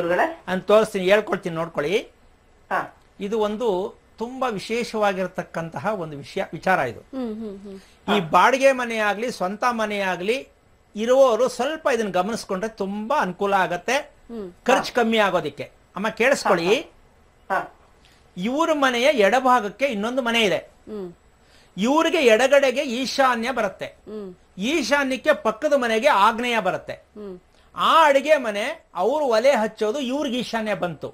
ನಾನು ತೋರಿಸ್ತೀನಿ ಹೇಳ್ಕೊಳ್ತೀನಿ ನೋಡ್ಕೊಳ್ಳಿ ಇದು ಒಂದು ತುಂಬಾ ವಿಶೇಷವಾಗಿರತಕ್ಕಂತಹ ಒಂದು ವಿಷಯ ವಿಚಾರ ಇದು ಈ ಬಾಡಿಗೆ ಮನೆ ಆಗ್ಲಿ ಸ್ವಂತ ಮನೆ ಆಗ್ಲಿ ಇರುವವರು ಸ್ವಲ್ಪ ಇದನ್ನ ಗಮನಿಸ್ಕೊಂಡ್ರೆ ತುಂಬಾ ಅನುಕೂಲ ಆಗತ್ತೆ ಖರ್ಚು ಕಮ್ಮಿ ಆಗೋದಿಕ್ಕೆ ಅಮ್ಮ ಕೇಳಿಸ್ಕೊಳ್ಳಿ ಇವ್ರ ಮನೆಯ ಎಡಭಾಗಕ್ಕೆ ಇನ್ನೊಂದು ಮನೆ ಇದೆ ಇವ್ರಿಗೆ ಎಡಗಡೆಗೆ ಈಶಾನ್ಯ ಬರುತ್ತೆ ಈಶಾನ್ಯಕ್ಕೆ ಪಕ್ಕದ ಮನೆಗೆ ಆಗ್ನೇಯ ಬರುತ್ತೆ ಆ ಅಡಿಗೆ ಮನೆ ಅವರು ಒಲೆ ಹಚ್ಚೋದು ಇವ್ರಿಗೆ ಈಶಾನ್ಯ ಬಂತು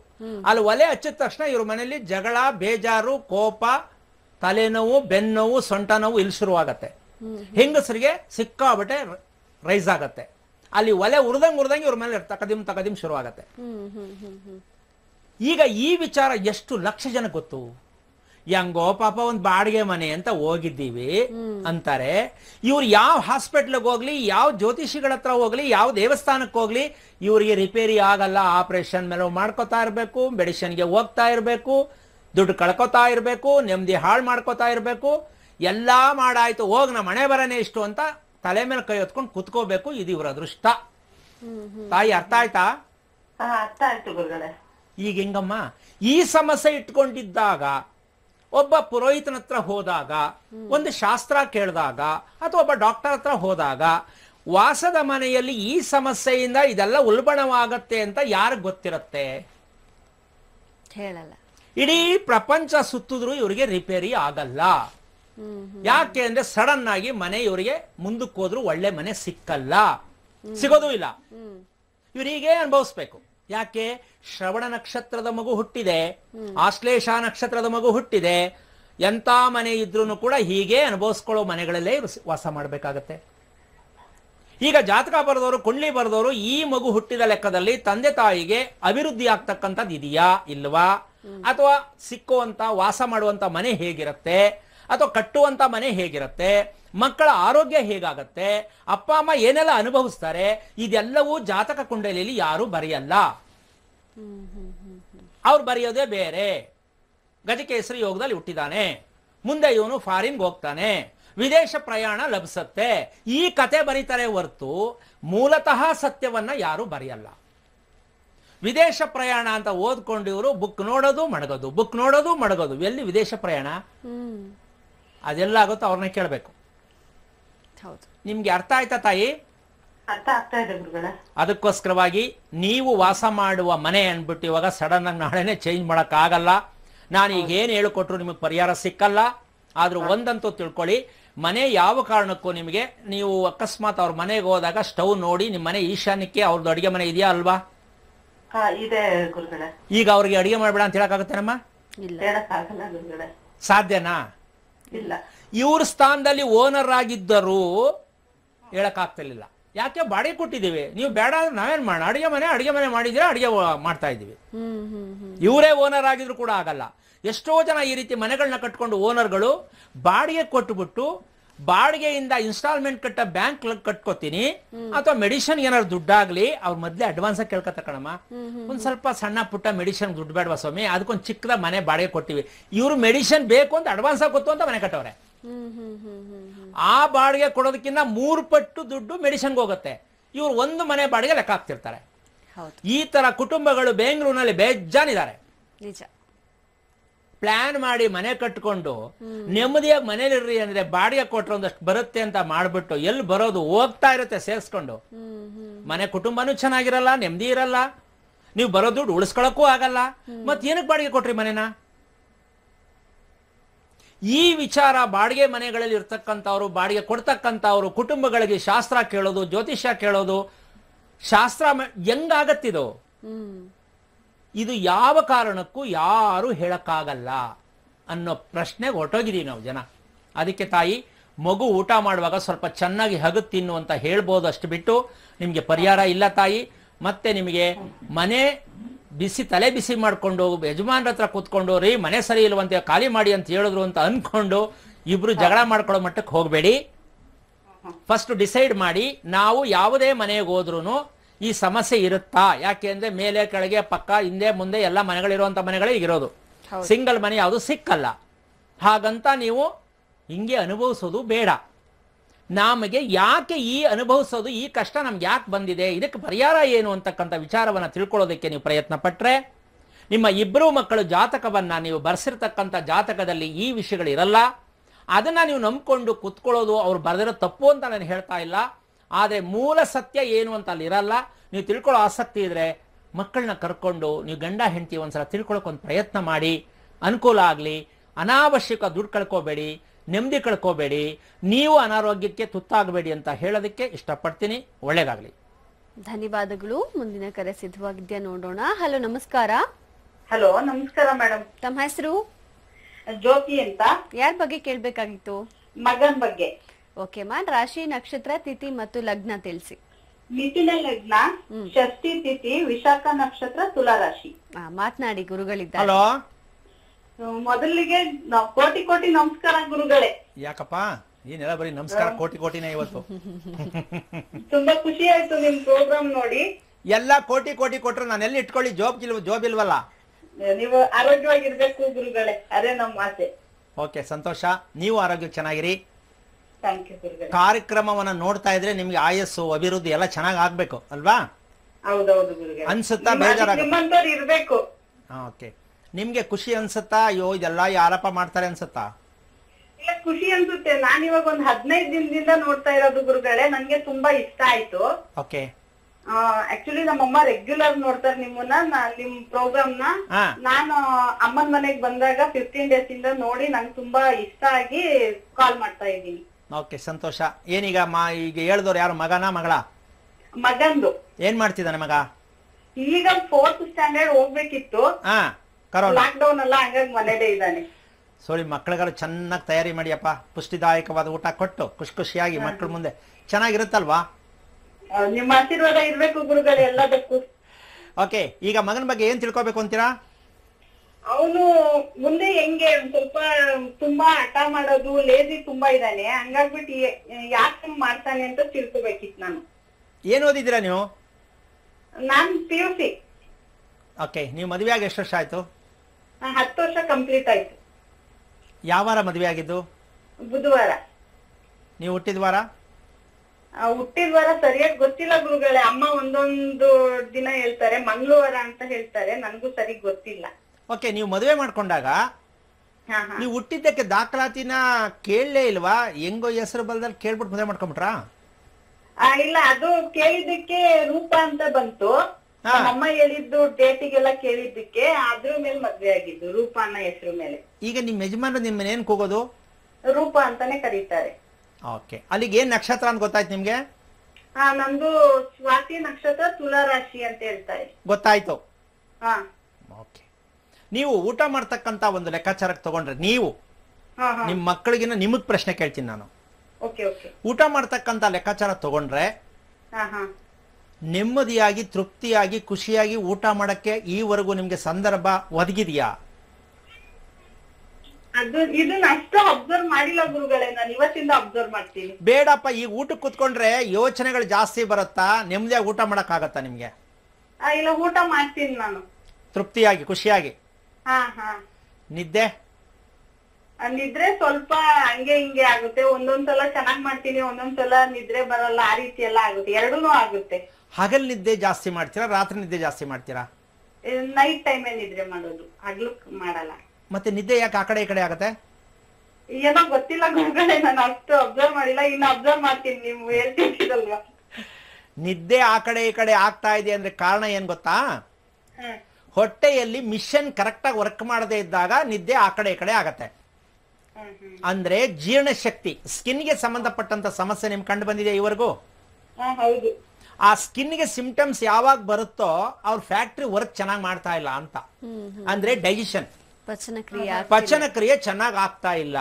ಅಲ್ಲಿ ಒಲೆ ಹಚ್ಚಿದ ತಕ್ಷಣ ಇವ್ರ ಮನೆಯಲ್ಲಿ ಜಗಳ ಬೇಜಾರು ಕೋಪ ತಲೆನೋವು ಬೆನ್ನೋವು ಸೊಂಟ ನೋವು ಇಲ್ಲಿ ಶುರುವಾಗತ್ತೆ ಹೆಂಗಸರಿಗೆ ಸಿಕ್ಕಾಬಟ್ಟೆ ರೈಸ್ ಆಗತ್ತೆ ಅಲ್ಲಿ ಒಲೆ ಉರ್ದಂಗ್ ಉರ್ದಂಗೆ ಇವ್ರ ಮನೇಲಿ ತಕದಿಮ್ ತಕದಿಮ್ ಶುರುವಾಗತ್ತೆ ಈಗ ಈ ವಿಚಾರ ಎಷ್ಟು ಲಕ್ಷ ಜನ ಗೊತ್ತು ಹೆಂಗೋ ಪಾಪ ಒಂದ್ ಬಾಡಿಗೆ ಮನೆ ಅಂತ ಹೋಗಿದ್ದೀವಿ ಅಂತಾರೆ ಇವ್ರು ಯಾವ ಹಾಸ್ಪಿಟ್ಲ್ಗೆ ಹೋಗ್ಲಿ ಯಾವ ಜ್ಯೋತಿಷಿಗಳ ಹತ್ರ ಹೋಗ್ಲಿ ಯಾವ ದೇವಸ್ಥಾನಕ್ಕೆ ಹೋಗ್ಲಿ ಇವ್ರಿಗೆ ರಿಪೇರಿ ಆಗಲ್ಲ ಆಪರೇಷನ್ ಮೇಲೆ ಮಾಡ್ಕೋತಾ ಇರಬೇಕು ಗೆ ಹೋಗ್ತಾ ಇರಬೇಕು ದುಡ್ಡು ಕಳ್ಕೊತಾ ಇರಬೇಕು ನೆಮ್ಮದಿ ಹಾಳು ಮಾಡ್ಕೋತಾ ಇರಬೇಕು ಎಲ್ಲಾ ಮಾಡಾಯ್ತು ಹೋಗ್ ನಮ್ಮ ಮನೆ ಬರನೆ ಇಷ್ಟು ಅಂತ ತಲೆ ಮೇಲೆ ಕೈ ಹೊತ್ಕೊಂಡು ಕುತ್ಕೋಬೇಕು ಇದು ಇವ್ರ ಅದೃಷ್ಟ ತಾಯಿ ಅರ್ಥ ಆಯ್ತಾ ಈಗ ಹೆಂಗಮ್ಮ ಈ ಸಮಸ್ಯೆ ಇಟ್ಕೊಂಡಿದ್ದಾಗ ಒಬ್ಬ ಪುರೋಹಿತನ ಹತ್ರ ಹೋದಾಗ ಒಂದು ಶಾಸ್ತ್ರ ಕೇಳಿದಾಗ ಅಥವಾ ಒಬ್ಬ ಡಾಕ್ಟರ್ ಹತ್ರ ಹೋದಾಗ ವಾಸದ ಮನೆಯಲ್ಲಿ ಈ ಸಮಸ್ಯೆಯಿಂದ ಇದೆಲ್ಲ ಉಲ್ಬಣವಾಗತ್ತೆ ಅಂತ ಯಾರಿಗೆ ಗೊತ್ತಿರುತ್ತೆ ಹೇಳಲ್ಲ ಇಡೀ ಪ್ರಪಂಚ ಸುತ್ತಿದ್ರು ಇವರಿಗೆ ರಿಪೇರಿ ಆಗಲ್ಲ ಯಾಕೆ ಅಂದ್ರೆ ಸಡನ್ ಆಗಿ ಮನೆ ಇವರಿಗೆ ಮುಂದಕ್ಕೆ ಹೋದ್ರು ಒಳ್ಳೆ ಮನೆ ಸಿಕ್ಕಲ್ಲ ಸಿಗೋದು ಇಲ್ಲ ಇವ್ರಿಗೆ ಅನುಭವಿಸ್ಬೇಕು ಯಾಕೆ ಶ್ರವಣ ನಕ್ಷತ್ರದ ಮಗು ಹುಟ್ಟಿದೆ ಆಶ್ಲೇಷ ನಕ್ಷತ್ರದ ಮಗು ಹುಟ್ಟಿದೆ ಎಂತ ಮನೆ ಇದ್ರೂನು ಕೂಡ ಹೀಗೆ ಅನುಭವಿಸ್ಕೊಳ್ಳೋ ಮನೆಗಳಲ್ಲೇ ವಾಸ ಮಾಡಬೇಕಾಗತ್ತೆ ಈಗ ಜಾತಕ ಬರೆದವರು ಕುಂಡ್ಲಿ ಬರೆದವರು ಈ ಮಗು ಹುಟ್ಟಿದ ಲೆಕ್ಕದಲ್ಲಿ ತಂದೆ ತಾಯಿಗೆ ಅಭಿವೃದ್ಧಿ ಆಗ್ತಕ್ಕಂಥದ್ದು ಇದೆಯಾ ಇಲ್ವಾ ಅಥವಾ ಸಿಕ್ಕುವಂತ ವಾಸ ಮಾಡುವಂತ ಮನೆ ಹೇಗಿರುತ್ತೆ ಅಥವಾ ಕಟ್ಟುವಂತ ಮನೆ ಹೇಗಿರುತ್ತೆ ಮಕ್ಕಳ ಆರೋಗ್ಯ ಹೇಗಾಗತ್ತೆ ಅಪ್ಪ ಅಮ್ಮ ಏನೆಲ್ಲ ಅನುಭವಿಸ್ತಾರೆ ಇದೆಲ್ಲವೂ ಜಾತಕ ಕುಂಡಲಿಯಲ್ಲಿ ಯಾರು ಬರೆಯಲ್ಲ ಅವ್ರು ಬರೆಯೋದೇ ಬೇರೆ ಗಜಕೇಸರಿ ಯೋಗದಲ್ಲಿ ಹುಟ್ಟಿದಾನೆ ಮುಂದೆ ಇವನು ಫಾರಿನ್ಗೆ ಹೋಗ್ತಾನೆ ವಿದೇಶ ಪ್ರಯಾಣ ಲಭಿಸತ್ತೆ ಈ ಕತೆ ಬರೀತಾರೆ ಹೊರತು ಮೂಲತಃ ಸತ್ಯವನ್ನ ಯಾರು ಬರೆಯಲ್ಲ ವಿದೇಶ ಪ್ರಯಾಣ ಅಂತ ಓದ್ಕೊಂಡಿವರು ಬುಕ್ ನೋಡೋದು ಮಡಗೋದು ಬುಕ್ ನೋಡೋದು ಮಡಗೋದು ಎಲ್ಲಿ ವಿದೇಶ ಪ್ರಯಾಣ ಅದೆಲ್ಲ ಆಗುತ್ತೋ ಅವ್ರನ್ನ ಕೇಳಬೇಕು ನಿಮ್ಗೆ ಅರ್ಥ ಆಯ್ತಾ ತಾಯಿ ಅದಕ್ಕೋಸ್ಕರವಾಗಿ ನೀವು ವಾಸ ಮಾಡುವ ಮನೆ ಅಂದ್ಬಿಟ್ಟು ಇವಾಗ ಸಡನ್ ಆಗಿ ನಾಳೆನೆ ಚೇಂಜ್ ಆಗಲ್ಲ ನಾನು ಈಗ ಏನು ಹೇಳಿಕೊಟ್ರು ನಿಮಗೆ ಪರಿಹಾರ ಸಿಕ್ಕಲ್ಲ ಆದ್ರೂ ಒಂದಂತೂ ತಿಳ್ಕೊಳ್ಳಿ ಮನೆ ಯಾವ ಕಾರಣಕ್ಕೂ ನಿಮಗೆ ನೀವು ಅಕಸ್ಮಾತ್ ಅವ್ರ ಮನೆಗೆ ಹೋದಾಗ ಸ್ಟವ್ ನೋಡಿ ನಿಮ್ಮ ಮನೆ ಈಶಾನ್ಯಕ್ಕೆ ಅವ್ರದ್ದು ಅಡುಗೆ ಮನೆ ಇದೆಯಾ ಅಲ್ವಾ ಈಗ ಅವ್ರಿಗೆ ಅಡುಗೆ ಮಾಡಬೇಡ ಅಂತ ಹೇಳಕ್ಕಾಗತ್ತೇನಮ್ಮ ಆಗುತ್ತೆ ಸಾಧ್ಯನಾ ಇಲ್ಲ ಇವ್ರ ಸ್ಥಾನದಲ್ಲಿ ಓನರ್ ಆಗಿದ್ದರೂ ಆಗ್ತಿರ್ಲಿಲ್ಲ ಯಾಕೆ ಬಾಡಿಗೆ ಕೊಟ್ಟಿದ್ದೀವಿ ನೀವು ಬೇಡ ಅಂದ್ರೆ ನಾವೇನ್ ಮಾಡೋಣ ಅಡಿಗೆ ಮನೆ ಅಡಿಗೆ ಮನೆ ಮಾಡಿದ್ರೆ ಅಡಿಗೆ ಮಾಡ್ತಾ ಇದ್ದೀವಿ ಇವರೇ ಓನರ್ ಆಗಿದ್ರು ಕೂಡ ಆಗಲ್ಲ ಎಷ್ಟೋ ಜನ ಈ ರೀತಿ ಮನೆಗಳನ್ನ ಕಟ್ಕೊಂಡು ಓನರ್ಗಳು ಬಾಡಿಗೆ ಕೊಟ್ಬಿಟ್ಟು ಬಾಡಿಗೆಯಿಂದ ಇನ್ಸ್ಟಾಲ್ಮೆಂಟ್ ಕಟ್ಟ ಬ್ಯಾಂಕ್ ಕಟ್ಕೋತೀನಿ ಅಥವಾ ಮೆಡಿಷನ್ ಏನಾದ್ರು ದುಡ್ಡಾಗ್ಲಿ ಅವ್ರ ಮೊದ್ಲೇ ಅಡ್ವಾನ್ಸ್ ಕೇಳ್ಕೊತ ಕಣಮ್ಮ ಒಂದ್ ಸ್ವಲ್ಪ ಸಣ್ಣ ಪುಟ್ಟ ಮೆಡಿಷನ್ ದುಡ್ಡು ಬೇಡವಾ ಸ್ವಾಮಿ ಅದಕ್ಕೊಂದು ಚಿಕ್ಕದ ಮನೆ ಬಾಡಿಗೆ ಕೊಟ್ಟಿವಿ ಇವ್ರು ಮೆಡಿಷನ್ ಬೇಕು ಅಂತ ಅಡ್ವಾನ್ಸ್ ಆಗಿ ಗೊತ್ತು ಅಂತ ಮನೆ ಕಟ್ಟವ್ರೆ ಆ ಬಾಡಿಗೆ ಕೊಡೋದಕ್ಕಿಂತ ಮೂರು ಪಟ್ಟು ದುಡ್ಡು ಮೆಡಿಸನ್ಗೆ ಹೋಗುತ್ತೆ ಇವರು ಒಂದು ಮನೆ ಬಾಡಿಗೆ ಲೆಕ್ಕ ಹಾಕ್ತಿರ್ತಾರೆ ಈ ತರ ಕುಟುಂಬಗಳು ಬೆಂಗಳೂರಿನಲ್ಲಿ ಬೇಜಾನಿದ್ದಾರೆ ನಿಜ ಪ್ಲಾನ್ ಮಾಡಿ ಮನೆ ಕಟ್ಕೊಂಡು ನೆಮ್ಮದಿಯಾಗಿ ಇರ್ರಿ ಅಂದ್ರೆ ಬಾಡಿಗೆ ಕೊಟ್ರ ಒಂದಷ್ಟು ಬರುತ್ತೆ ಅಂತ ಮಾಡ್ಬಿಟ್ಟು ಎಲ್ಲಿ ಬರೋದು ಹೋಗ್ತಾ ಇರುತ್ತೆ ಸೇರಿಸ್ಕೊಂಡು ಮನೆ ಕುಟುಂಬನೂ ಚೆನ್ನಾಗಿರಲ್ಲ ನೆಮ್ಮದಿ ಇರಲ್ಲ ನೀವು ಬರೋ ದುಡ್ಡು ಉಳಿಸ್ಕೊಳಕ್ಕೂ ಆಗಲ್ಲ ಮತ್ ಏನಕ್ಕೆ ಬಾಡಿಗೆ ಕೊಟ್ರಿ ಮನೇನ ಈ ವಿಚಾರ ಬಾಡಿಗೆ ಮನೆಗಳಲ್ಲಿ ಇರ್ತಕ್ಕಂಥವ್ರು ಬಾಡಿಗೆ ಕೊಡ್ತಕ್ಕಂಥವ್ರು ಕುಟುಂಬಗಳಿಗೆ ಶಾಸ್ತ್ರ ಕೇಳೋದು ಜ್ಯೋತಿಷ್ಯ ಕೇಳೋದು ಶಾಸ್ತ್ರ ಹೆಂಗಾಗತ್ತಿದು ಇದು ಯಾವ ಕಾರಣಕ್ಕೂ ಯಾರು ಹೇಳಕ್ಕಾಗಲ್ಲ ಅನ್ನೋ ಪ್ರಶ್ನೆಗೆ ಹೊಟ್ಟೋಗಿದ್ದೀವಿ ನಾವು ಜನ ಅದಕ್ಕೆ ತಾಯಿ ಮಗು ಊಟ ಮಾಡುವಾಗ ಸ್ವಲ್ಪ ಚೆನ್ನಾಗಿ ಹಗು ತಿನ್ನು ಅಂತ ಹೇಳ್ಬೋದು ಅಷ್ಟು ಬಿಟ್ಟು ನಿಮಗೆ ಪರಿಹಾರ ಇಲ್ಲ ತಾಯಿ ಮತ್ತೆ ನಿಮಗೆ ಮನೆ ಬಿಸಿ ತಲೆ ಬಿಸಿ ಮಾಡಿಕೊಂಡು ಯಜಮಾನ್ರ ಹತ್ರ ಕೂತ್ಕೊಂಡು ರೀ ಮನೆ ಸರಿ ಇಲ್ವಂತೆ ಖಾಲಿ ಮಾಡಿ ಅಂತ ಹೇಳಿದ್ರು ಅಂತ ಅನ್ಕೊಂಡು ಇಬ್ರು ಜಗಳ ಮಾಡ್ಕೊಳ್ಳೋ ಮಟ್ಟಕ್ಕೆ ಹೋಗಬೇಡಿ ಫಸ್ಟ್ ಡಿಸೈಡ್ ಮಾಡಿ ನಾವು ಯಾವುದೇ ಮನೆಗೆ ಹೋದ್ರೂ ಈ ಸಮಸ್ಯೆ ಇರುತ್ತಾ ಯಾಕೆ ಅಂದ್ರೆ ಮೇಲೆ ಕೆಳಗೆ ಪಕ್ಕ ಹಿಂದೆ ಮುಂದೆ ಎಲ್ಲ ಮನೆಗಳಿರುವಂಥ ಮನೆಗಳೇ ಇರೋದು ಸಿಂಗಲ್ ಮನೆ ಯಾವುದು ಸಿಕ್ಕಲ್ಲ ಹಾಗಂತ ನೀವು ಹಿಂಗೆ ಅನುಭವಿಸೋದು ಬೇಡ ನಮಗೆ ಯಾಕೆ ಈ ಅನುಭವಿಸೋದು ಈ ಕಷ್ಟ ನಮ್ಗೆ ಯಾಕೆ ಬಂದಿದೆ ಇದಕ್ಕೆ ಪರಿಹಾರ ಏನು ಅಂತಕ್ಕಂಥ ವಿಚಾರವನ್ನು ತಿಳ್ಕೊಳ್ಳೋದಕ್ಕೆ ನೀವು ಪ್ರಯತ್ನ ಪಟ್ಟರೆ ನಿಮ್ಮ ಇಬ್ಬರು ಮಕ್ಕಳು ಜಾತಕವನ್ನು ನೀವು ಬರೆಸಿರ್ತಕ್ಕಂಥ ಜಾತಕದಲ್ಲಿ ಈ ವಿಷಯಗಳಿರಲ್ಲ ಅದನ್ನು ನೀವು ನಂಬಿಕೊಂಡು ಕುತ್ಕೊಳ್ಳೋದು ಅವ್ರು ಬರೆದಿರೋ ತಪ್ಪು ಅಂತ ನಾನು ಹೇಳ್ತಾ ಇಲ್ಲ ಆದರೆ ಮೂಲ ಸತ್ಯ ಏನು ಅಂತ ಅಲ್ಲಿರಲ್ಲ ನೀವು ತಿಳ್ಕೊಳ್ಳೋ ಆಸಕ್ತಿ ಇದ್ದರೆ ಮಕ್ಕಳನ್ನ ಕರ್ಕೊಂಡು ನೀವು ಗಂಡ ಹೆಂಡತಿ ಒಂದ್ಸಲ ತಿಳ್ಕೊಳ್ಳೋಕೆ ಒಂದು ಪ್ರಯತ್ನ ಮಾಡಿ ಅನುಕೂಲ ಆಗಲಿ ಅನಾವಶ್ಯಕ ದುಡ್ಡು ಕಳ್ಕೋಬೇಡಿ ನೆಮ್ಮದಿ ಕಳ್ಕೋಬೇಡಿ ನೀವು ಅನಾರೋಗ್ಯಕ್ಕೆ ತುತ್ತಾಗಬೇಡಿ ಅಂತ ಹೇಳೋದಕ್ಕೆ ಇಷ್ಟಪಡ್ತೀನಿ ಒಳ್ಳೇದಾಗಲಿ ಧನ್ಯವಾದಗಳು ಮುಂದಿನ ಕರೆ ಸಿದ್ಧವಾಗಿದ್ಯಾ ನೋಡೋಣ ಹಲೋ ನಮಸ್ಕಾರ ಹಲೋ ನಮಸ್ಕಾರ ಮೇಡಮ್ ತಮ್ಮ ಹೆಸರು ಜ್ಯೋತಿ ಅಂತ ಯಾರ ಬಗ್ಗೆ ಕೇಳ್ಬೇಕಾಗಿತ್ತು ಮಗನ್ ಬಗ್ಗೆ ಓಕೆ ಮಾ ರಾಶಿ ನಕ್ಷತ್ರ ತಿಥಿ ಮತ್ತು ಲಗ್ನ ತಿಳಿಸಿ ಮಿಥುನ ಲಗ್ನ ಷಷ್ಠಿ ತಿಥಿ ವಿಶಾಖ ನಕ್ಷತ್ರ ತುಲಾ ರಾಶಿ ಮಾತನಾಡಿ ಗುರುಗಳಿದ್ದ ಹಲೋ ಮೊದಲಿಗೆ ಕೋಟಿ ಕೋಟಿ ನಮಸ್ಕಾರ ಗುರುಗಳೇ ಯಾಕಪ್ಪ ಏನೆಲ್ಲ ಬರೀ ನಮಸ್ಕಾರ ಕೋಟಿ ಕೋಟಿನೇ ಇವತ್ತು ತುಂಬಾ ಖುಷಿ ಆಯ್ತು ನಿಮ್ ಪ್ರೋಗ್ರಾಮ್ ನೋಡಿ ಎಲ್ಲ ಕೋಟಿ ಕೋಟಿ ಕೊಟ್ರು ನಾನು ಎಲ್ಲಿ ಇಟ್ಕೊಳ್ಳಿ ಜಾಬ್ ಜಾಬ್ ಇಲ್ವಲ್ಲ ನೀವು ಆರೋಗ್ಯವಾಗಿರ್ಬೇಕು ಗುರುಗಳೇ ಅದೇ ನಮ್ಮ ಆಸೆ ಓಕೆ ಸಂತೋಷ ನೀವು ಆರೋಗ್ಯ ಚೆನ್ನಾಗಿರಿ ಕಾರ್ಯಕ್ರಮವನ್ನ ನೋಡ್ತಾ ಇದ್ರೆ ನಿಮ್ಗೆ ಆಯಸ್ಸು ಅಭಿವೃದ್ಧಿ ಎಲ್ಲ ಚೆನ್ನಾಗಿ ಆಗ್ಬೇಕು ಅಲ್ವಾ ಅನ್ಸುತ್ತಾ ಬೇಜಾರಾಗ ಓಕೆ ನಿಮ್ಗೆ ಖುಷಿ ಅನ್ಸುತ್ತಾ ಅಯ್ಯೋ ಇದೆಲ್ಲ ಯಾರಪ್ಪ ಮಾಡ್ತಾರೆ ಅನ್ಸುತ್ತಾ ಇಲ್ಲ ಖುಷಿ ಅನ್ಸುತ್ತೆ ನಾನು ಇವಾಗ ಒಂದ್ ಹದಿನೈದು ದಿನದಿಂದ ನೋಡ್ತಾ ಇರೋದು ಗುರುಗಳೇ ನನ್ಗೆ ತುಂಬಾ ಇಷ್ಟ ಆಯ್ತು ಓಕೆ ಆಕ್ಚುಲಿ ನಮ್ಮಮ್ಮ ರೆಗ್ಯುಲರ್ ನೋಡ್ತಾರೆ ನಿಮ್ಮನ್ನ ನಿಮ್ ಪ್ರೋಗ್ರಾಮ್ ನ ನಾನು ಅಮ್ಮನ್ ಮನೆಗ್ ಬಂದಾಗ ಫಿಫ್ಟೀನ್ ಡೇಸ್ ಇಂದ ನೋಡಿ ನಂಗೆ ತುಂಬಾ ಇಷ್ಟ ಆಗಿ ಕಾಲ್ ಮಾಡ್ತಾ ಇದ್ದೀನಿ ಓಕೆ ಸಂತೋಷ ಏನೀಗ ಮಾ ಈಗ ಹೇಳ್ದವ್ರು ಯಾರು ಮಗನ ಮಗಳ ಮಗಂದು ಏನ್ ಮಾಡ್ತಿದ್ದಾನೆ ಮಗ ಈಗ ಫೋರ್ತ್ ಸ್ಟ್ಯಾಂಡರ್ಡ್ ಹೋಗ್ಬೇಕಿತ್ತು ಲಾಕ್ ಡೌನ್ ಅಲ್ಲ ಹಂಗಾಗಿ ಇದ್ದಾನೆ ಮಕ್ಕಳುಗಳು ಚೆನ್ನಾಗಿ ತಯಾರಿ ಮಾಡಿಯಪ್ಪ ಪುಷ್ಟಿದಾಯಕವಾದ ಊಟ ಕೊಟ್ಟು ಖುಷಿ ಖುಷಿಯಾಗಿ ಮಕ್ಕಳ ಮುಂದೆ ಚೆನ್ನಾಗಿರುತ್ತಲ್ವಾ ನಿಮ್ಮ ಆಶೀರ್ವಾದ ಇರಬೇಕು ಗುರುಗಳು ಎಲ್ಲದಕ್ಕೂ ಓಕೆ ಈಗ ಮಗನ ಬಗ್ಗೆ ಏನ್ ತಿಳ್ಕೊಬೇಕು ಅಂತೀರಾ ಅವನು ಮುಂದೆ ಹೆಂಗೆ ಸ್ವಲ್ಪ ತುಂಬಾ ಹಠ ಮಾಡೋದು ಲೇಜಿ ತುಂಬಾ ಇದ್ದಾನೆ ಹಂಗಾಗ್ಬಿಟ್ಟು ಯಾಕೆ ಮಾಡ್ತಾನೆ ಅಂತ ತಿಳ್ಕೊಬೇಕಿತ್ತು ನಾನು ಏನ್ ಓದಿದ್ದೀರಾ ನೀವು ನಾನು ಪಿ ಯು ಸಿ ಓಕೆ ನೀವು ಮದುವೆ ಆಗಿ ಎಷ್ಟು ವರ್ಷ ಆಯ್ತು ಹತ್ತು ವರ್ಷ ಕಂಪ್ಲೀಟ್ ಆಯ್ತು ಯಾವ ವಾರ ಮದುವೆ ಆಗಿದ್ದು ಬುಧವಾರ ನೀವು ಹುಟ್ಟಿದ ವಾರ ಆ, ಹುಟ್ಟಿದ ವಾರ ಸರಿಯಾಗಿ ಗೊತ್ತಿಲ್ಲ ಗುರುಗಳೇ ಅಮ್ಮ ಒಂದೊಂದು ದಿನ ಹೇಳ್ತಾರೆ ಮಂಗಳವಾರ ಅಂತ ಹೇಳ್ತಾರೆ ನನ್ಗೂ ಸರಿ ಗೊತ್ತಿಲ್ಲ ಓಕೆ ನೀವು ಮದುವೆ ಮಾಡ್ಕೊಂಡಾಗ ಹಾ ನೀವು ಹುಟ್ಟಿದ್ದಕ್ಕೆ ದಾಖಲಾತಿನ ಕೇಳಲೇ ಇಲ್ವಾ ಹೆಂಗೋ ಹೆಸರು ಬಲ್ದಲ್ಲಿ ಕೇಳ್ಬಿಟ್ಟು ಮದುವೆ ಮಾಡ್ಕೊಂಬಿಟ್ರಾ ಆ, ಇಲ್ಲ ಅದು ಕೇಳಿದ್ದಕ್ಕೆ ರೂಪ ಅಂತ ಬಂತು ಅಮ್ಮ ಹೇಳಿದ್ದು ಡೇಟಿಗೆಲ್ಲ ಕೇಳಿದ್ದಕ್ಕೆ ಅದ್ರ ಮೇಲೆ ಮದ್ವೆ ಆಗಿದ್ದು ರೂಪ ಅನ್ನ ಹೆಸರು ಮೇಲೆ ಈಗ ನಿಮ್ ಯಜಮಾನರು ನಿಮ್ ಏನ್ ಕೂಗೋದು ರೂಪಾ ಅಂತಾನೆ ಕರೀತಾರೆ ಓಕೆ ಅಲ್ಲಿಗೆ ಏನ್ ನಕ್ಷತ್ರ ಅಂತ ಗೊತ್ತಾಯ್ತು ನಿಮ್ಗೆ ಹಾ ನಂದು ಸ್ವಾತಿ ನಕ್ಷತ್ರ ತುಲಾ ರಾಶಿ ಅಂತ ಹೇಳ್ತಾರೆ ಗೊತ್ತಾಯ್ತು ಹಾ ಓಕೆ ನೀವು ಊಟ ಮಾಡ್ತಕ್ಕಂತ ಒಂದು ಲೆಕ್ಕಾಚಾರಕ್ಕೆ ತಗೊಂಡ್ರೆ ನೀವು ನಿಮ್ ಮಕ್ಕಳಿಗಿನ ನಿಮಗ್ ಪ್ರಶ್ನೆ ಕೇಳ್ತೀನಿ ನಾನು ಊಟ ಮಾಡ್ತಕ್ಕಂತ ಲೆಕ್ಕಾಚಾರ ತಗೊಂಡ್ರೆ ನೆಮ್ಮದಿಯಾಗಿ ತೃಪ್ತಿಯಾಗಿ ಖುಷಿಯಾಗಿ ಊಟ ಮಾಡಕ್ಕೆ ಈವರೆಗೂ ನಿಮ್ಗೆ ಸಂದರ್ಭ ಒದಗಿದೆಯಾ ಬೇಡಪ್ಪ ಈ ಊಟಕ್ಕೆ ಕುತ್ಕೊಂಡ್ರೆ ಯೋಚನೆಗಳು ಜಾಸ್ತಿ ಬರುತ್ತಾ ನೆಮ್ಮದಿಯಾಗಿ ಊಟ ಮಾಡಕ್ ಆಗತ್ತಾ ನಿಮ್ಗೆ ಊಟ ಮಾಡ್ತೀನಿ ನಾನು ತೃಪ್ತಿಯಾಗಿ ಖುಷಿಯಾಗಿ ನಿದ್ದೆ ನಿದ್ರೆ ಸ್ವಲ್ಪ ಹಂಗೆ ಹಿಂಗೆ ಆಗುತ್ತೆ ಒಂದೊಂದ್ಸಲ ಚೆನ್ನಾಗಿ ಮಾಡ್ತೀನಿ ಒಂದೊಂದ್ಸಲ ನಿದ್ರೆ ಬರಲ್ಲ ಆ ರೀತಿ ಎಲ್ಲ ಆಗುತ್ತೆ ಎರಡೂ ಆಗುತ್ತೆ ಹಗಲ್ ನಿದ್ದೆ ಜಾಸ್ತಿ ಮಾಡ್ತೀರಾ ರಾತ್ರಿ ನಿದ್ದೆ ಜಾಸ್ತಿ ಮಾಡ್ತೀರಾ ನೈಟ್ ಟೈಮ್ ಅಲ್ಲಿ ನಿದ್ರೆ ಮಾಡೋದು ಹಗಲು ಮಾಡಲ್ಲ ಮತ್ತೆ ನಿದ್ದೆ ಯಾಕೆ ಆ ಕಡೆ ಈ ಕಡೆ ಆಗತ್ತೆ ಏನೋ ಗೊತ್ತಿಲ್ಲ ಗುರುಗಳೇ ನಾನು ಅಷ್ಟು ಅಬ್ಸರ್ವ್ ಮಾಡಿಲ್ಲ ಇನ್ನು ಅಬ್ಸರ್ವ್ ಮಾಡ್ತೀನಿ ನೀವು ಹೇಳ್ತಿದ್ದೀರಲ್ವಾ ನಿದ್ದೆ ಆ ಕಡೆ ಈ ಕಡೆ ಆಗ್ತಾ ಇದೆ ಅಂದ್ರೆ ಕಾರಣ ಏನ್ ಗೊತ್ತಾ ಹೊಟ್ಟೆಯಲ್ಲಿ ಮಿಷನ್ ಕರೆಕ್ಟ್ ಆಗಿ ವರ್ಕ್ ಮಾಡದೇ ಇದ್ದಾಗ ನಿದ್ದೆ ಆ ಕಡೆ ಈ ಕಡೆ ಆಗತ್ತೆ ಅಂದ್ರೆ ಜೀರ್ಣಶಕ್ತಿ ಗೆ ಸಂಬಂಧಪಟ್ಟಂತ ಸಮಸ್ಯೆ ನಿಮ್ ಕಂಡು ಬಂದಿದೆ ಇವರೆಗೂ ಆ ಗೆ ಸಿಂಪ್ಟಮ್ಸ್ ಯಾವಾಗ ಬರುತ್ತೋ ಅವ್ರ ಫ್ಯಾಕ್ಟ್ರಿ ವರ್ಕ್ ಚೆನ್ನಾಗಿ ಮಾಡ್ತಾ ಇಲ್ಲ ಅಂತ ಅಂದ್ರೆ ಡೈಜೆಷನ್ ಪಚನ ಕ್ರಿಯೆ ಚೆನ್ನಾಗಿ ಆಗ್ತಾ ಇಲ್ಲ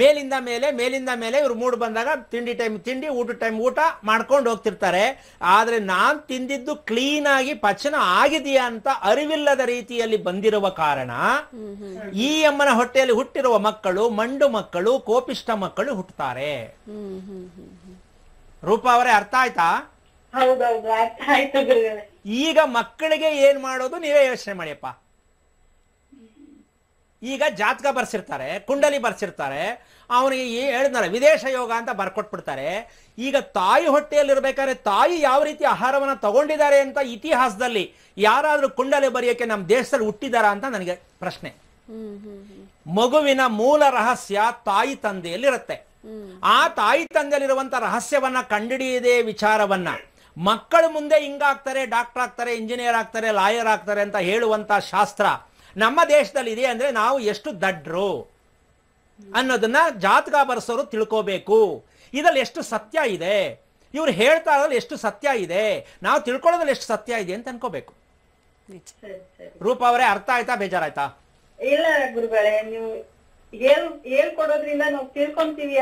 ಮೇಲಿಂದ ಮೇಲೆ ಮೇಲಿಂದ ಮೇಲೆ ಇವ್ರು ಮೂಡ್ ಬಂದಾಗ ತಿಂಡಿ ಟೈಮ್ ತಿಂಡಿ ಊಟ ಟೈಮ್ ಊಟ ಮಾಡ್ಕೊಂಡು ಹೋಗ್ತಿರ್ತಾರೆ ಆದ್ರೆ ನಾನ್ ತಿಂದಿದ್ದು ಕ್ಲೀನ್ ಆಗಿ ಪಚನ ಆಗಿದೆಯಾ ಅಂತ ಅರಿವಿಲ್ಲದ ರೀತಿಯಲ್ಲಿ ಬಂದಿರುವ ಕಾರಣ ಈ ಅಮ್ಮನ ಹೊಟ್ಟೆಯಲ್ಲಿ ಹುಟ್ಟಿರುವ ಮಕ್ಕಳು ಮಂಡು ಮಕ್ಕಳು ಕೋಪಿಷ್ಟ ಮಕ್ಕಳು ಹುಟ್ಟುತ್ತಾರೆ ರೂಪಾ ಅವರೇ ಅರ್ಥ ಆಯ್ತಾ ಈಗ ಮಕ್ಕಳಿಗೆ ಏನ್ ಮಾಡೋದು ನೀವೇ ಯೋಚನೆ ಮಾಡಿಯಪ್ಪ ಈಗ ಜಾತಕ ಬರ್ಸಿರ್ತಾರೆ ಕುಂಡಲಿ ಬರ್ಸಿರ್ತಾರೆ ಅವನಿಗೆ ಹೇಳಿದ್ನಲ್ಲ ವಿದೇಶ ಯೋಗ ಅಂತ ಬರ್ಕೊಟ್ಬಿಡ್ತಾರೆ ಈಗ ತಾಯಿ ಹೊಟ್ಟೆಯಲ್ಲಿರ್ಬೇಕಾದ್ರೆ ತಾಯಿ ಯಾವ ರೀತಿ ಆಹಾರವನ್ನ ತಗೊಂಡಿದ್ದಾರೆ ಅಂತ ಇತಿಹಾಸದಲ್ಲಿ ಯಾರಾದ್ರೂ ಕುಂಡಲಿ ಬರೆಯೋಕೆ ನಮ್ಮ ದೇಶದಲ್ಲಿ ಹುಟ್ಟಿದಾರಾ ಅಂತ ನನಗೆ ಪ್ರಶ್ನೆ ಮಗುವಿನ ಮೂಲ ರಹಸ್ಯ ತಾಯಿ ತಂದೆಯಲ್ಲಿರುತ್ತೆ ಆ ತಾಯಿ ತಂದೆಯಲ್ಲಿರುವಂತ ರಹಸ್ಯವನ್ನ ಕಂಡಿಡಿಯದೆ ವಿಚಾರವನ್ನ ಮಕ್ಕಳು ಮುಂದೆ ಹಿಂಗಾಗ್ತಾರೆ ಡಾಕ್ಟರ್ ಆಗ್ತಾರೆ ಇಂಜಿನಿಯರ್ ಆಗ್ತಾರೆ ಲಾಯರ್ ಆಗ್ತಾರೆ ಅಂತ ಹೇಳುವಂತ ಶಾಸ್ತ್ರ ನಮ್ಮ ದೇಶದಲ್ಲಿ ಇದೆ ಅಂದ್ರೆ ನಾವು ಎಷ್ಟು ದಡ್ರು ಅನ್ನೋದನ್ನ ಜಾತಕ ಬರೆಸೋರು ತಿಳ್ಕೋಬೇಕು ಇದ್ರಲ್ಲಿ ಎಷ್ಟು ಸತ್ಯ ಇದೆ ಇವ್ರು ಹೇಳ್ತಾ ಇರೋದ್ರಲ್ಲಿ ಎಷ್ಟು ಸತ್ಯ ಇದೆ ನಾವು ತಿಳ್ಕೊಳ್ಳೋದ್ರಲ್ಲಿ ಎಷ್ಟು ಸತ್ಯ ಇದೆ ಅಂತ ಅನ್ಕೋಬೇಕು ರೂಪ ಅವರೇ ಅರ್ಥ ಆಯ್ತಾ ಬೇಜಾರಾಯ್ತಾ ಇಲ್ಲ ಗುರುಗಳೇ ನೀವು ನಾವು ತಿಳ್ಕೊಂತೀವಿ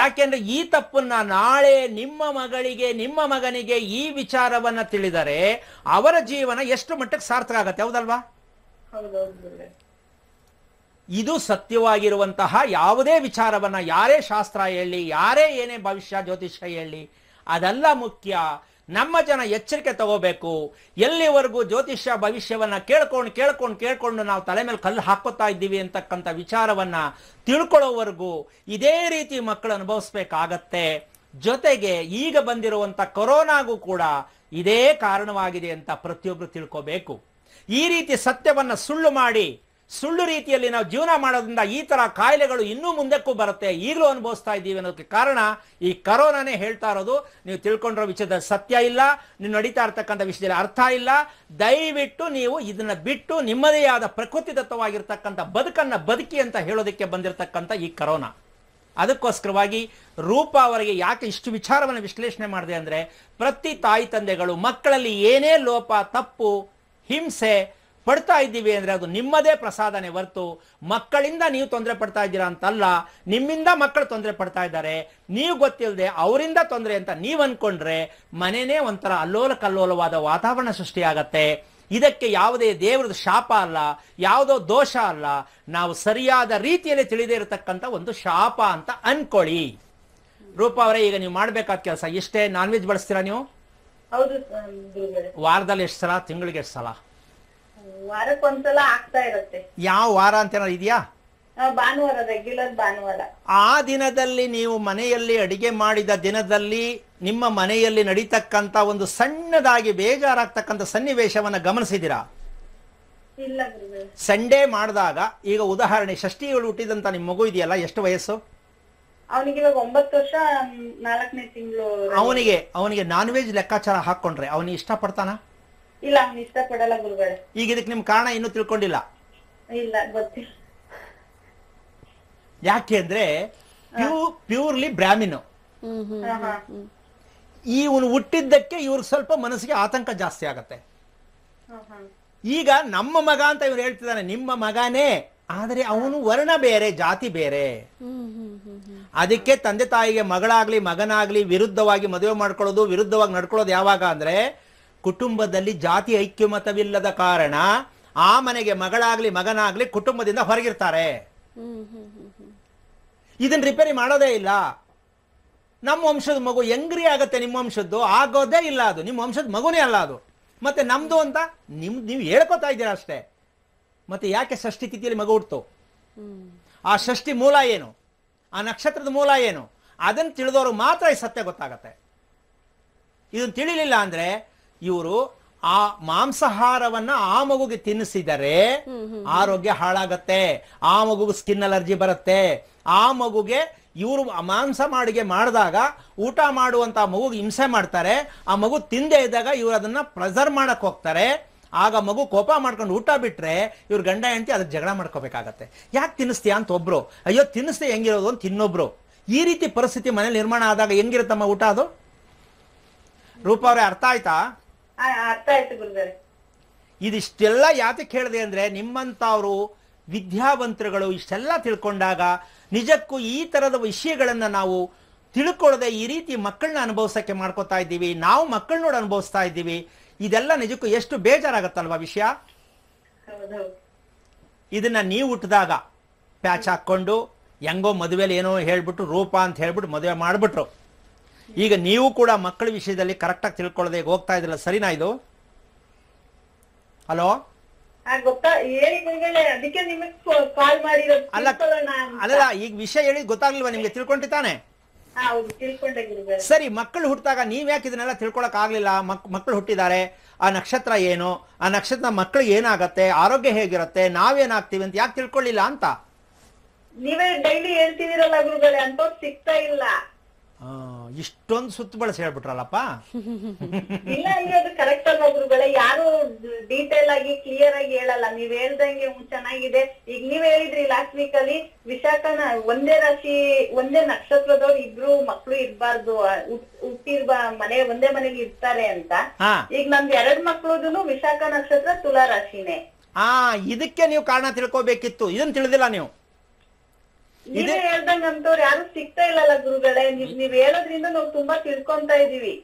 ಯಾಕೆಂದ್ರೆ ಈ ತಪ್ಪನ್ನ ನಾಳೆ ನಿಮ್ಮ ಮಗಳಿಗೆ ನಿಮ್ಮ ಮಗನಿಗೆ ಈ ವಿಚಾರವನ್ನ ತಿಳಿದರೆ ಅವರ ಜೀವನ ಎಷ್ಟು ಮಟ್ಟಕ್ಕೆ ಸಾರ್ಥಕ ಆಗತ್ತೆ ಹೌದಲ್ವಾ ಇದು ಸತ್ಯವಾಗಿರುವಂತಹ ಯಾವುದೇ ವಿಚಾರವನ್ನ ಯಾರೇ ಶಾಸ್ತ್ರ ಹೇಳಿ ಯಾರೇ ಏನೇ ಭವಿಷ್ಯ ಜ್ಯೋತಿಷ್ಯ ಹೇಳಿ ಅದೆಲ್ಲ ಮುಖ್ಯ ನಮ್ಮ ಜನ ಎಚ್ಚರಿಕೆ ತಗೋಬೇಕು ಎಲ್ಲಿವರೆಗೂ ಜ್ಯೋತಿಷ್ಯ ಭವಿಷ್ಯವನ್ನ ಕೇಳ್ಕೊಂಡು ಕೇಳ್ಕೊಂಡು ಕೇಳ್ಕೊಂಡು ನಾವು ತಲೆ ಮೇಲೆ ಕಲ್ಲು ಹಾಕೋತಾ ಇದ್ದೀವಿ ಅಂತಕ್ಕಂಥ ವಿಚಾರವನ್ನ ತಿಳ್ಕೊಳ್ಳೋವರೆಗೂ ಇದೇ ರೀತಿ ಮಕ್ಕಳು ಅನುಭವಿಸ್ಬೇಕಾಗತ್ತೆ ಜೊತೆಗೆ ಈಗ ಬಂದಿರುವಂಥ ಕೊರೋನಾಗೂ ಕೂಡ ಇದೇ ಕಾರಣವಾಗಿದೆ ಅಂತ ಪ್ರತಿಯೊಬ್ಬರು ತಿಳ್ಕೋಬೇಕು ಈ ರೀತಿ ಸತ್ಯವನ್ನು ಸುಳ್ಳು ಮಾಡಿ ಸುಳ್ಳು ರೀತಿಯಲ್ಲಿ ನಾವು ಜೀವನ ಮಾಡೋದ್ರಿಂದ ಈ ತರ ಕಾಯಿಲೆಗಳು ಇನ್ನೂ ಮುಂದಕ್ಕೂ ಬರುತ್ತೆ ಈಗಲೂ ಅನುಭವಿಸ್ತಾ ಇದ್ದೀವಿ ಅನ್ನೋದಕ್ಕೆ ಕಾರಣ ಈ ಕರೋನಾನೇ ಹೇಳ್ತಾ ಇರೋದು ನೀವು ತಿಳ್ಕೊಂಡಿರೋ ವಿಷಯದ ಸತ್ಯ ಇಲ್ಲ ನೀವು ನಡೀತಾ ಇರ್ತಕ್ಕಂಥ ವಿಷಯದಲ್ಲಿ ಅರ್ಥ ಇಲ್ಲ ದಯವಿಟ್ಟು ನೀವು ಇದನ್ನ ಬಿಟ್ಟು ನಿಮ್ಮದೇ ಆದ ಪ್ರಕೃತಿ ದತ್ತವಾಗಿರ್ತಕ್ಕಂಥ ಬದುಕನ್ನ ಬದುಕಿ ಅಂತ ಹೇಳೋದಕ್ಕೆ ಬಂದಿರತಕ್ಕಂಥ ಈ ಕರೋನಾ ಅದಕ್ಕೋಸ್ಕರವಾಗಿ ರೂಪ ಅವರಿಗೆ ಯಾಕೆ ಇಷ್ಟು ವಿಚಾರವನ್ನು ವಿಶ್ಲೇಷಣೆ ಮಾಡಿದೆ ಅಂದರೆ ಪ್ರತಿ ತಾಯಿ ತಂದೆಗಳು ಮಕ್ಕಳಲ್ಲಿ ಏನೇ ಲೋಪ ತಪ್ಪು ಹಿಂಸೆ ಪಡ್ತಾ ಇದ್ದೀವಿ ಅಂದರೆ ಅದು ನಿಮ್ಮದೇ ಪ್ರಸಾದನೆ ಹೊರ್ತು ಮಕ್ಕಳಿಂದ ನೀವು ತೊಂದರೆ ಪಡ್ತಾ ಇದ್ದೀರಾ ಅಂತಲ್ಲ ನಿಮ್ಮಿಂದ ಮಕ್ಕಳು ತೊಂದರೆ ಪಡ್ತಾ ಇದ್ದಾರೆ ನೀವು ಗೊತ್ತಿಲ್ಲದೆ ಅವರಿಂದ ತೊಂದರೆ ಅಂತ ನೀವು ಅನ್ಕೊಂಡ್ರೆ ಮನೆಯೇ ಒಂಥರ ಅಲ್ಲೋಲ ಕಲ್ಲೋಲವಾದ ವಾತಾವರಣ ಸೃಷ್ಟಿಯಾಗತ್ತೆ ಇದಕ್ಕೆ ಯಾವುದೇ ದೇವರದ ಶಾಪ ಅಲ್ಲ ಯಾವುದೋ ದೋಷ ಅಲ್ಲ ನಾವು ಸರಿಯಾದ ರೀತಿಯಲ್ಲಿ ತಿಳಿದೇ ಇರತಕ್ಕಂಥ ಒಂದು ಶಾಪ ಅಂತ ಅನ್ಕೊಳ್ಳಿ ರೂಪ ಅವರೇ ಈಗ ನೀವು ಮಾಡಬೇಕಾದ ಕೆಲಸ ಇಷ್ಟೇ ನಾನ್ ವೆಜ್ ಬಳಸ್ತೀರಾ ನೀವು ವಾರದಲ್ಲಿ ಎಷ್ಟು ಸಲ ತಿಂಗಳಿಗೆ ಎಷ್ಟು ಸಲ ವಾರಕ್ಕೊಂದ್ಸಲ ಆಗ್ತಾ ಇರುತ್ತೆ ಯಾವ ವಾರ ಅಂತ ಏನಾದ್ರು ಇದೆಯಾ ಭಾನುವಾರ ರೆಗ್ಯುಲರ್ ಆ ದಿನದಲ್ಲಿ ನೀವು ಮನೆಯಲ್ಲಿ ಅಡಿಗೆ ಮಾಡಿದ ದಿನದಲ್ಲಿ ನಿಮ್ಮ ಮನೆಯಲ್ಲಿ ನಡೀತಕ್ಕಂತ ಒಂದು ಸಣ್ಣದಾಗಿ ಬೇಜಾರಾಗ್ತಕ್ಕಂತ ಸನ್ನಿವೇಶವನ್ನ ಗಮನಿಸಿದಿರಾ ಇಲ್ಲ ಸಂಡೇ ಮಾಡಿದಾಗ ಈಗ ಉದಾಹರಣೆ ಷಷ್ಠಿಗಳು ಹುಟ್ಟಿದಂತ ನಿಮ್ಮ ಮಗು ಇದೆಯಲ್ಲ ಎಷ್ಟು ವಯಸ್ಸು ಅವನಿಗೆ ಇವಾಗ ಒಂಬತ್ತು ವರ್ಷ ನಾಲ್ಕನೇ ತಿಂಗಳು ಅವನಿಗೆ ಅವನಿಗೆ ನಾನ್ ವೆಜ್ ಲೆಕ್ಕಾಚಾರ ಹಾಕೊಂಡ್ರೆ ಅವನಿಗೆ ಇಷ್ಟಪಡ್ತಾನಾ ಇಲ್ಲ ಈಗ ಇದಕ್ಕೆ ನಿಮ್ ಕಾರಣ ಇನ್ನೂ ತಿಳ್ಕೊಂಡಿಲ್ಲ ಇಲ್ಲ ಯಾಕೆ ಅಂದ್ರೆ ಪ್ಯೂ ಪ್ಯೂರ್ಲಿ ಬ್ರಾಹ್ಮಿನ್ ಇವನು ಹುಟ್ಟಿದ್ದಕ್ಕೆ ಇವ್ರ ಸ್ವಲ್ಪ ಮನಸ್ಸಿಗೆ ಆತಂಕ ಜಾಸ್ತಿ ಆಗತ್ತೆ ಈಗ ನಮ್ಮ ಮಗ ಅಂತ ಇವ್ರು ಹೇಳ್ತಿದ್ದಾನೆ ನಿಮ್ಮ ಮಗನೇ ಆದರೆ ಅವನು ವರ್ಣ ಬೇರೆ ಜಾತಿ ಬೇರೆ ಅದಕ್ಕೆ ತಂದೆ ತಾಯಿಗೆ ಮಗಳಾಗ್ಲಿ ಮಗನಾಗ್ಲಿ ವಿರುದ್ಧವಾಗಿ ಮದುವೆ ಮಾಡ್ಕೊಳ್ಳೋದು ವಿರುದ್ಧವಾಗಿ ನಡ್ಕೊಳ್ಳೋದು ಯಾವಾಗ ಅಂದ್ರೆ ಕುಟುಂಬದಲ್ಲಿ ಜಾತಿ ಐಕ್ಯಮತವಿಲ್ಲದ ಕಾರಣ ಆ ಮನೆಗೆ ಮಗಳಾಗ್ಲಿ ಮಗನಾಗ್ಲಿ ಕುಟುಂಬದಿಂದ ಹೊರಗಿರ್ತಾರೆ ಇದನ್ನ ರಿಪೇರಿ ಮಾಡೋದೇ ಇಲ್ಲ ನಮ್ಮ ವಂಶದ ಮಗು ಎಂಗ್ರಿ ಆಗತ್ತೆ ನಿಮ್ಮ ವಂಶದ್ದು ಆಗೋದೇ ಇಲ್ಲ ಅದು ನಿಮ್ಮ ವಂಶದ ಮಗುನೇ ಅಲ್ಲ ಅದು ಮತ್ತೆ ನಮ್ದು ಅಂತ ನಿಮ್ ನೀವು ಹೇಳ್ಕೊತಾ ಇದ್ದೀರಾ ಅಷ್ಟೇ ಮತ್ತೆ ಯಾಕೆ ಷಷ್ಠಿ ತಿಥಿಯಲ್ಲಿ ಮಗು ಹುಡ್ತು ಆ ಷಷ್ಠಿ ಮೂಲ ಏನು ಆ ನಕ್ಷತ್ರದ ಮೂಲ ಏನು ಅದನ್ನು ತಿಳಿದವರು ಮಾತ್ರ ಈ ಸತ್ಯ ಗೊತ್ತಾಗತ್ತೆ ಇದನ್ನು ತಿಳಿಲಿಲ್ಲ ಅಂದ್ರೆ ಇವರು ಆ ಮಾಂಸಾಹಾರವನ್ನ ಆ ಮಗುಗೆ ತಿನ್ನಿಸಿದರೆ ಆರೋಗ್ಯ ಹಾಳಾಗತ್ತೆ ಆ ಮಗುಗೆ ಸ್ಕಿನ್ ಅಲರ್ಜಿ ಬರುತ್ತೆ ಆ ಮಗುಗೆ ಇವರು ಮಾಂಸ ಮಾಡಿಗೆ ಮಾಡಿದಾಗ ಊಟ ಮಾಡುವಂತ ಮಗುಗೆ ಹಿಂಸೆ ಮಾಡ್ತಾರೆ ಆ ಮಗು ತಿಂದೇ ಇದ್ದಾಗ ಇವರು ಅದನ್ನ ಪ್ರೆಸರ್ವ್ ಮಾಡಕ್ ಹೋಗ್ತಾರೆ ಆಗ ಮಗು ಕೋಪ ಮಾಡ್ಕೊಂಡು ಊಟ ಬಿಟ್ರೆ ಇವ್ರು ಗಂಡ ಹೆಂಡತಿ ಅದಕ್ಕೆ ಜಗಳ ಮಾಡ್ಕೋಬೇಕಾಗತ್ತೆ ಯಾಕೆ ತಿನ್ನಿಸ್ತೀಯ ಅಂತ ಒಬ್ರು ಅಯ್ಯೋ ತಿನ್ನಿಸ್ತೀಯ ಹೆಂಗಿರೋದು ಅಂತ ಇನ್ನೊಬ್ರು ಈ ರೀತಿ ಪರಿಸ್ಥಿತಿ ಮನೆ ನಿರ್ಮಾಣ ಆದಾಗ ಹೆಂಗಿರುತ್ತಮ್ಮ ಊಟ ಅದು ರೂಪ ಅವ್ರೆ ಅರ್ಥ ಆಯ್ತಾ ಇದಿಷ್ಟೆಲ್ಲ ಯಾತಕ್ಕೆ ಹೇಳಿದೆ ಅಂದ್ರೆ ನಿಮ್ಮಂತವರು ವಿದ್ಯಾವಂತರುಗಳು ಇಷ್ಟೆಲ್ಲ ತಿಳ್ಕೊಂಡಾಗ ನಿಜಕ್ಕೂ ಈ ತರದ ವಿಷಯಗಳನ್ನ ನಾವು ತಿಳ್ಕೊಳ್ಳದೆ ಈ ರೀತಿ ಮಕ್ಕಳನ್ನ ಅನುಭವಿಸಕ್ಕೆ ಮಾಡ್ಕೋತಾ ಇದ್ದೀವಿ ನಾವು ನೋಡ ಅನುಭವಿಸ್ತಾ ಇದ್ದೀವಿ ಇದೆಲ್ಲ ನಿಜಕ್ಕೂ ಎಷ್ಟು ಬೇಜಾರಾಗತ್ತಲ್ವಾ ವಿಷಯ ಇದನ್ನ ನೀವು ಹುಟ್ಟಿದಾಗ ಪ್ಯಾಚ್ ಹಾಕೊಂಡು ಹೆಂಗೋ ಮದುವೆಲಿ ಏನೋ ಹೇಳ್ಬಿಟ್ಟು ರೂಪ ಅಂತ ಹೇಳ್ಬಿಟ್ಟು ಮದುವೆ ಮಾಡಿಬಿಟ್ರು ಈಗ ನೀವು ಕೂಡ ಮಕ್ಕಳ ವಿಷಯದಲ್ಲಿ ಕರೆಕ್ಟ್ ಆಗಿ ತಿಳ್ಕೊಳ್ಳದೆ ಹೋಗ್ತಾ ಇದ್ರಲ್ಲ ಸರಿನಾ ಇದು ಹಲೋ ಅಲ್ಲ ಈಗ ವಿಷಯ ಹೇಳಿ ಗೊತ್ತಾಗ್ಲಿಲ್ವಾ ನಿಮ್ಗೆ ತಿಳ್ಕೊಂಡಿ ತಾನೆ ಸರಿ ಮಕ್ಕಳು ಹುಟ್ಟಿದಾಗ ನೀವ್ ಯಾಕೆ ಇದನ್ನೆಲ್ಲ ತಿಳ್ಕೊಳಕ್ ಆಗ್ಲಿಲ್ಲ ಮಕ್ಕಳು ಹುಟ್ಟಿದ್ದಾರೆ ಆ ನಕ್ಷತ್ರ ಏನು ಆ ನಕ್ಷತ್ರ ಮಕ್ಕಳಿಗೆ ಏನಾಗತ್ತೆ ಆರೋಗ್ಯ ಹೇಗಿರುತ್ತೆ ನಾವೇನಾಗ್ತೀವಿ ಅಂತ ಯಾಕೆ ತಿಳ್ಕೊಳ್ಳಿಲ್ಲ ಅಂತ ನೀವೇ ಡೈಲಿ ಹೇಳ್ತಿದಿರಲ್ಲ ಗುರುಗಳೇ ಅಂತ ಸಿಗ್ತಾ ಇಲ್ಲ ಇಷ್ಟೊಂದು ಸುತ್ತ ಬಳಸಿ ಹೇಳ್ಬಿಟ್ರಲ್ಲಪ್ಪ ಇಲ್ಲ ಅದು ಕರೆಕ್ಟ್ ಆಗಿ ಬೆಳೆ ಯಾರು ಡೀಟೇಲ್ ಆಗಿ ಕ್ಲಿಯರ್ ಆಗಿ ಹೇಳಲ್ಲ ನೀವ್ ಹೇಳ್ದಂಗೆ ಚೆನ್ನಾಗಿದೆ ಈಗ ನೀವ್ ಹೇಳಿದ್ರಿ ಲಾಸ್ಟ್ ವೀಕ್ ಅಲ್ಲಿ ವಿಶಾಖನ ಒಂದೇ ರಾಶಿ ಒಂದೇ ನಕ್ಷತ್ರದವ್ರು ಇಬ್ರು ಮಕ್ಳು ಇರ್ಬಾರ್ದು ಹುಟ್ಟಿರ್ಬ ಮನೆ ಒಂದೇ ಮನೇಲಿ ಇರ್ತಾರೆ ಅಂತ ಈಗ ನಮ್ದು ಎರಡ್ ಮಕ್ಳುದು ವಿಶಾಖ ನಕ್ಷತ್ರ ತುಲಾ ರಾಶಿನೇ ಆ ಇದಕ್ಕೆ ನೀವು ಕಾರಣ ತಿಳ್ಕೊಬೇಕಿತ್ತು ಇದನ್ನ ತಿಳಿದಿಲ್ಲ ನೀವು ನೀವೇ ಹೇಳ್ದಂಗ್ ಅಂತವ್ರು ಯಾರು ಸಿಗ್ತಾ ಇಲ್ಲಲ್ಲ ಗುರುಗಳೇ ನೀವ್ ಹೇಳೋದ್ರಿಂದ ನಾವು ತುಂಬಾ ತಿಳ್ಕೊಂತಾ ಇದೀವಿ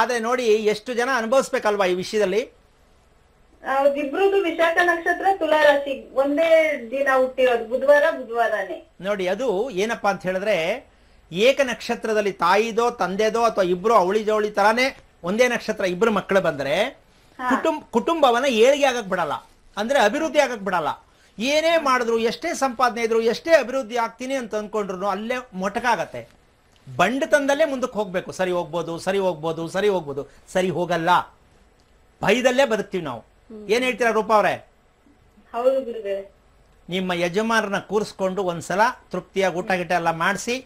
ಆದ್ರೆ ನೋಡಿ ಎಷ್ಟು ಜನ ಅನುಭವಿಸ್ಬೇಕಲ್ವಾ ಈ ವಿಷಯದಲ್ಲಿ ಇಬ್ರದ್ದು ವಿಶಾಖ ನಕ್ಷತ್ರ ತುಲಾ ಒಂದೇ ದಿನ ಹುಟ್ಟಿರೋದು ಬುಧವಾರ ಬುಧವಾರನೇ ನೋಡಿ ಅದು ಏನಪ್ಪಾ ಅಂತ ಹೇಳಿದ್ರೆ ಏಕ ನಕ್ಷತ್ರದಲ್ಲಿ ತಾಯಿದೋ ತಂದೆದೋ ಅಥವಾ ಇಬ್ರು ಅವಳಿ ಜವಳಿ ತರಾನೇ ಒಂದೇ ನಕ್ಷತ್ರ ಇಬ್ರು ಮಕ್ಕಳು ಬಂದ್ರೆ ಕುಟುಂಬ ಕುಟುಂಬವನ್ನ ಏಳಿಗೆ ಆಗಕ್ ಬಿಡಲ್ಲ ಅಂದ್ರೆ ಅಭಿವೃದ್ಧಿ ಆಗಕ್ ಬಿಡಲ್ಲ ಏನೇ ಮಾಡಿದ್ರು ಎಷ್ಟೇ ಸಂಪಾದನೆ ಇದ್ರು ಎಷ್ಟೇ ಅಭಿವೃದ್ಧಿ ಆಗ್ತೀನಿ ಅಂತ ಅಂದ್ಕೊಂಡ್ರು ಅಲ್ಲೇ ಮೊಟಕಾಗತ್ತೆ ಬಂಡ ತಂದಲ್ಲೇ ಮುಂದಕ್ಕೆ ಹೋಗಬೇಕು ಸರಿ ಹೋಗ್ಬೋದು ಸರಿ ಹೋಗ್ಬೋದು ಸರಿ ಹೋಗ್ಬೋದು ಸರಿ ಹೋಗಲ್ಲ ಭಯದಲ್ಲೇ ಬದುಕ್ತೀವಿ ನಾವು ಏನ್ ಹೇಳ್ತೀರಾ ರೂಪಾ ಅವರೇ ನಿಮ್ಮ ಯಜಮಾನರನ್ನ ಕೂರಿಸ್ಕೊಂಡು ಒಂದ್ಸಲ ತೃಪ್ತಿಯಾಗಿ ಊಟ ಗಿಟ ಎಲ್ಲ ಮಾಡಿಸಿ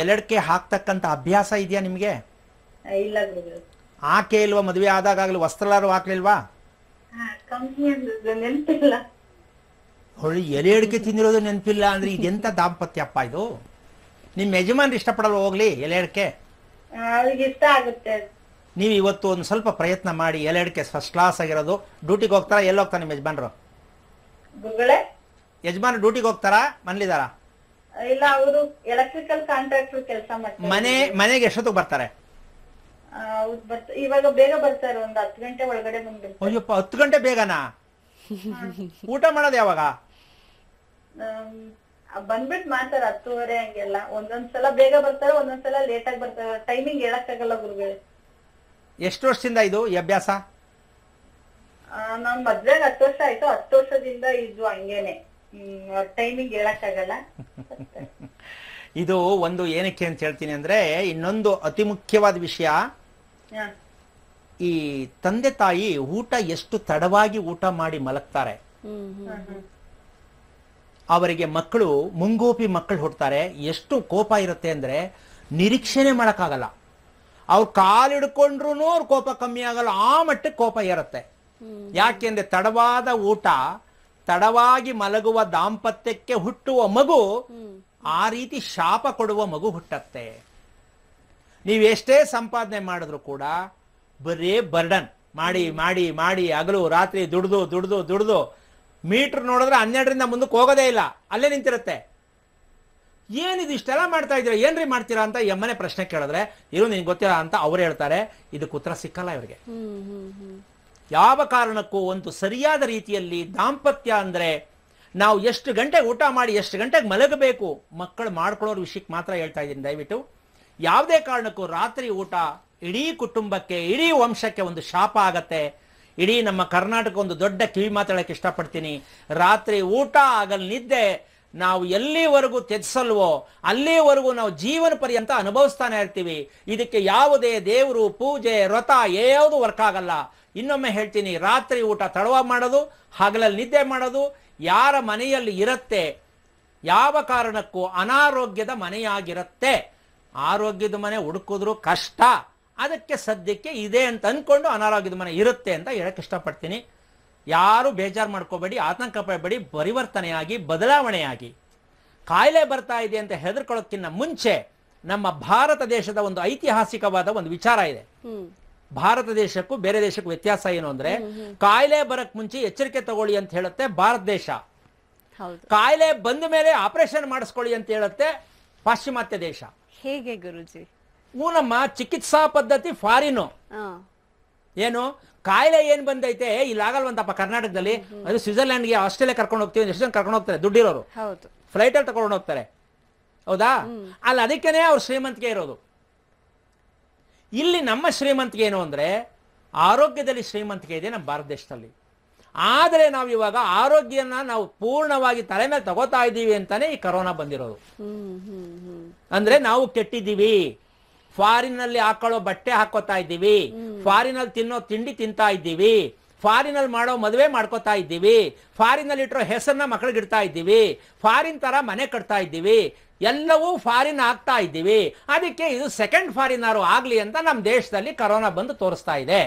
ಎಲ್ಲಡಕ್ಕೆ ಹಾಕ್ತಕ್ಕಂತ ಅಭ್ಯಾಸ ಇದೆಯಾ ನಿಮಗೆ ಆಕೆ ಇಲ್ವಾ ಮದುವೆ ಆದಾಗಲೂ ವಸ್ತ್ರಲಾರು ಹಾಕ್ಲಿಲ್ವಾ ಹೊಳ್ಳಿ ಎಲೆ ಅಡಿಕೆ ತಿಂದಿರೋದು ನೆನಪಿಲ್ಲ ಅಂದ್ರೆ ಇದೆಂತ ದಾಂಪತ್ಯಪ್ಪ ಇದು ನಿಮ್ಮ ಯಜಮಾನ್ ಇಷ್ಟಪಡಲ್ಲ ಹೋಗ್ಲಿ ಎಲೆ ಅಡಿಕೆ ಇಷ್ಟ ಆಗುತ್ತೆ ನೀವು ಇವತ್ತು ಒಂದು ಸ್ವಲ್ಪ ಪ್ರಯತ್ನ ಮಾಡಿ ಎಲೆ ಅಡಿಕೆ ಫಸ್ಟ್ ಕ್ಲಾಸ್ ಆಗಿರೋದು ಡ್ಯೂಟಿಗೆ ಹೋಗ್ತಾರಾ ಎಲ್ಲಿ ಹೋಗ್ತಾರೆ ನಿಮ್ಮ ಯಜಮಾನ್ರು ಯಜಮಾನ್ ಡ್ಯೂಟಿಗೆ ಹೋಗ್ತಾರಾ ಮನೇಲಿದಾರ ಇಲ್ಲ ಅವರು ಎಲೆಕ್ಟ್ರಿಕಲ್ ಕಾಂಟ್ರಾಕ್ಟರ್ ಕೆಲಸ ಮನೆ ಮನೆಗೆ ಎಷ್ಟೊತ್ತಿಗೆ ಬರ್ತಾರೆ ಇವಾಗ ಬೇಗ ಬರ್ತಾರೆ ಒಂದು ಹತ್ತು ಗಂಟೆ ಒಳಗಡೆ ಬಂದ್ಬಿಡ್ತಾರೆ ಅಯ್ಯಪ್ಪ ಹತ್ತು ಗಂಟೆ ಬೇಗನಾ ಊಟ ಮಾಡೋದು ಯಾವಾಗ ಬಂದ್ಬಿಟ್ ಮಾಡ್ತಾರೆ ಹತ್ತುವರೆ ಹಂಗೆಲ್ಲ ಸಲ ಬೇಗ ಬರ್ತಾರೆ ಒಂದೊಂದ್ಸಲ ಲೇಟ್ ಆಗಿ ಬರ್ತಾರೆ ಟೈಮಿಂಗ್ ಹೇಳಕ್ಕಾಗಲ್ಲ ಗುರುಗಳೇ ಎಷ್ಟು ವರ್ಷದಿಂದ ಇದು ಈ ಅಭ್ಯಾಸ ನಾನ್ ಮದ್ವೆಗ್ ಹತ್ತು ವರ್ಷ ಆಯ್ತು ಹತ್ತು ವರ್ಷದಿಂದ ಇದು ಹಂಗೇನೆ ಟೈಮಿಂಗ್ ಹೇಳಕ್ಕಾಗಲ್ಲ ಇದು ಒಂದು ಏನಕ್ಕೆ ಅಂತ ಹೇಳ್ತೀನಿ ಅಂದ್ರೆ ಇನ್ನೊಂದು ಅತಿ ಮುಖ್ಯವಾದ ವಿಷಯ ಈ ತಂದೆ ತಾಯಿ ಊಟ ಎಷ್ಟು ತಡವಾಗಿ ಊಟ ಮಾಡಿ ಮಲಗ್ತಾರೆ ಅವರಿಗೆ ಮಕ್ಕಳು ಮುಂಗೋಪಿ ಮಕ್ಕಳು ಹುಡ್ತಾರೆ ಎಷ್ಟು ಕೋಪ ಇರುತ್ತೆ ಅಂದರೆ ನಿರೀಕ್ಷೆನೆ ಮಾಡೋಕ್ಕಾಗಲ್ಲ ಅವ್ರು ಕಾಲಿಡ್ಕೊಂಡ್ರು ಅವ್ರ ಕೋಪ ಕಮ್ಮಿ ಆಗಲ್ಲ ಆ ಮಟ್ಟಕ್ಕೆ ಕೋಪ ಇರುತ್ತೆ ಯಾಕೆಂದ್ರೆ ತಡವಾದ ಊಟ ತಡವಾಗಿ ಮಲಗುವ ದಾಂಪತ್ಯಕ್ಕೆ ಹುಟ್ಟುವ ಮಗು ಆ ರೀತಿ ಶಾಪ ಕೊಡುವ ಮಗು ಹುಟ್ಟತ್ತೆ ಎಷ್ಟೇ ಸಂಪಾದನೆ ಮಾಡಿದ್ರು ಕೂಡ ಬರೀ ಬರ್ಡನ್ ಮಾಡಿ ಮಾಡಿ ಮಾಡಿ ಹಗಲು ರಾತ್ರಿ ದುಡ್ದು ದುಡ್ದು ದುಡ್ದು ಮೀಟರ್ ನೋಡಿದ್ರೆ ಹನ್ನೆರಡರಿಂದ ಮುಂದಕ್ಕೆ ಹೋಗೋದೇ ಇಲ್ಲ ಅಲ್ಲೇ ನಿಂತಿರುತ್ತೆ ಏನಿದು ಇಷ್ಟೆಲ್ಲ ಮಾಡ್ತಾ ಇದ್ರೆ ಏನ್ರಿ ಮಾಡ್ತೀರಾ ಅಂತ ಎಮ್ಮನೆ ಪ್ರಶ್ನೆ ಕೇಳಿದ್ರೆ ಇದು ನಿನ್ಗೆ ಗೊತ್ತಿಲ್ಲ ಅಂತ ಅವ್ರು ಹೇಳ್ತಾರೆ ಇದಕ್ಕೆ ಉತ್ತರ ಸಿಕ್ಕಲ್ಲ ಇವರಿಗೆ ಯಾವ ಕಾರಣಕ್ಕೂ ಒಂದು ಸರಿಯಾದ ರೀತಿಯಲ್ಲಿ ದಾಂಪತ್ಯ ಅಂದ್ರೆ ನಾವು ಎಷ್ಟು ಗಂಟೆಗೆ ಊಟ ಮಾಡಿ ಎಷ್ಟು ಗಂಟೆಗೆ ಮಲಗಬೇಕು ಮಕ್ಕಳು ಮಾಡ್ಕೊಳ್ಳೋರು ವಿಷಯಕ್ಕೆ ಮಾತ್ರ ಹೇಳ್ತಾ ಇದ್ದೀನಿ ದಯವಿಟ್ಟು ಯಾವುದೇ ಕಾರಣಕ್ಕೂ ರಾತ್ರಿ ಊಟ ಇಡೀ ಕುಟುಂಬಕ್ಕೆ ಇಡೀ ವಂಶಕ್ಕೆ ಒಂದು ಶಾಪ ಆಗತ್ತೆ ಇಡೀ ನಮ್ಮ ಕರ್ನಾಟಕ ಒಂದು ದೊಡ್ಡ ಕಿವಿ ಮಾತಾಡೋಕ್ಕೆ ಇಷ್ಟಪಡ್ತೀನಿ ರಾತ್ರಿ ಊಟ ಆಗಲ್ ನಿದ್ದೆ ನಾವು ಎಲ್ಲಿವರೆಗೂ ತ್ಯಜಿಸಲ್ವೋ ಅಲ್ಲಿವರೆಗೂ ನಾವು ಜೀವನ ಪರ್ಯಂತ ಅನುಭವಿಸ್ತಾನೆ ಇರ್ತೀವಿ ಇದಕ್ಕೆ ಯಾವುದೇ ದೇವರು ಪೂಜೆ ವ್ರತ ಯಾವುದು ವರ್ಕ್ ಆಗಲ್ಲ ಇನ್ನೊಮ್ಮೆ ಹೇಳ್ತೀನಿ ರಾತ್ರಿ ಊಟ ತಡವ ಮಾಡೋದು ಹಗಲಲ್ಲಿ ನಿದ್ದೆ ಮಾಡೋದು ಯಾರ ಮನೆಯಲ್ಲಿ ಇರುತ್ತೆ ಯಾವ ಕಾರಣಕ್ಕೂ ಅನಾರೋಗ್ಯದ ಮನೆಯಾಗಿರುತ್ತೆ ಆರೋಗ್ಯದ ಮನೆ ಹುಡುಕಿದ್ರು ಕಷ್ಟ ಅದಕ್ಕೆ ಸದ್ಯಕ್ಕೆ ಇದೆ ಅಂತ ಅಂದ್ಕೊಂಡು ಅನಾರೋಗ್ಯದ ಮನೆ ಇರುತ್ತೆ ಅಂತ ಹೇಳಕ್ ಇಷ್ಟಪಡ್ತೀನಿ ಯಾರು ಬೇಜಾರು ಮಾಡ್ಕೋಬೇಡಿ ಆತಂಕ ಪಡಬೇಡಿ ಪರಿವರ್ತನೆಯಾಗಿ ಬದಲಾವಣೆಯಾಗಿ ಕಾಯಿಲೆ ಬರ್ತಾ ಇದೆ ಅಂತ ಹೆದರ್ಕೊಳ್ಳೋಕ್ಕಿಂತ ಮುಂಚೆ ನಮ್ಮ ಭಾರತ ದೇಶದ ಒಂದು ಐತಿಹಾಸಿಕವಾದ ಒಂದು ವಿಚಾರ ಇದೆ ಭಾರತ ದೇಶಕ್ಕೂ ಬೇರೆ ದೇಶಕ್ಕೂ ವ್ಯತ್ಯಾಸ ಏನು ಅಂದ್ರೆ ಕಾಯಿಲೆ ಬರಕ್ ಮುಂಚೆ ಎಚ್ಚರಿಕೆ ತಗೊಳ್ಳಿ ಅಂತ ಹೇಳುತ್ತೆ ಭಾರತ ದೇಶ ಕಾಯಿಲೆ ಬಂದ ಮೇಲೆ ಆಪರೇಷನ್ ಮಾಡಿಸ್ಕೊಳ್ಳಿ ಅಂತ ಹೇಳುತ್ತೆ ಪಾಶ್ಚಿಮಾತ್ಯ ದೇಶ ಹೇಗೆ ಗುರುಜಿ ಊನಮ್ಮ ಚಿಕಿತ್ಸಾ ಪದ್ಧತಿ ಫಾರಿನು ಏನು ಕಾಯಿಲೆ ಏನ್ ಬಂದೈತೆ ಇಲ್ಲಾಗಲ್ವಂತಪ್ಪ ಕರ್ನಾಟಕದಲ್ಲಿ ಅದು ಸ್ವಿಟ್ಜರ್ಲೆಂಡ್ಗೆ ಆಸ್ಟ್ರೇಲಿಯಾ ಕರ್ಕೊಂಡು ಹೋಗ್ತೀವಿ ಎಷ್ಟು ಜನ ಕರ್ಕೊಂಡು ಹೋಗ್ತಾರೆ ದುಡ್ಡಿರೋರು ಫ್ಲೈಟ್ ಅಲ್ಲಿ ತಗೊಂಡು ಹೋಗ್ತಾರೆ ಹೌದಾ ಅಲ್ಲಿ ಅದಕ್ಕೇನೆ ಅವ್ರ ಶ್ರೀಮಂತಿಕೆ ಇರೋದು ಇಲ್ಲಿ ನಮ್ಮ ಶ್ರೀಮಂತಿಕೆ ಏನು ಅಂದ್ರೆ ಆರೋಗ್ಯದಲ್ಲಿ ಶ್ರೀಮಂತಿಕೆ ಇದೆ ನಮ್ಮ ಭಾರತ ದೇಶದಲ್ಲಿ ಆದರೆ ನಾವು ಇವಾಗ ಆರೋಗ್ಯನ ನಾವು ಪೂರ್ಣವಾಗಿ ತಲೆ ಮೇಲೆ ತಗೋತಾ ಇದ್ದೀವಿ ಅಂತಾನೆ ಈ ಕರೋನಾ ಬಂದಿರೋದು ಅಂದ್ರೆ ನಾವು ಕೆಟ್ಟಿದ್ದೀವಿ ಫಾರಿನಲ್ಲಿ ಹಾಕೊಳ್ಳೋ ಬಟ್ಟೆ ಹಾಕೋತಾ ಇದ್ದೀವಿ ಫಾರಿನಲ್ಲಿ ತಿನ್ನೋ ತಿಂಡಿ ತಿಂತಾ ಇದ್ದೀವಿ ಫಾರಿನಲ್ಲಿ ಮಾಡೋ ಮದುವೆ ಮಾಡ್ಕೋತಾ ಇದ್ದೀವಿ ಅಲ್ಲಿ ಇಟ್ಟಿರೋ ಹೆಸರನ್ನ ಮಕ್ಕಳಿಗೆ ಇಡ್ತಾ ಇದ್ದೀವಿ ಫಾರಿನ್ ತರ ಮನೆ ಕಟ್ತಾ ಇದ್ದೀವಿ ಎಲ್ಲವೂ ಫಾರಿನ್ ಆಗ್ತಾ ಇದ್ದೀವಿ ಅದಕ್ಕೆ ಇದು ಸೆಕೆಂಡ್ ಫಾರಿನರು ಆಗಲಿ ಅಂತ ನಮ್ಮ ದೇಶದಲ್ಲಿ ಕರೋನಾ ಬಂದು ತೋರಿಸ್ತಾ ಇದೆ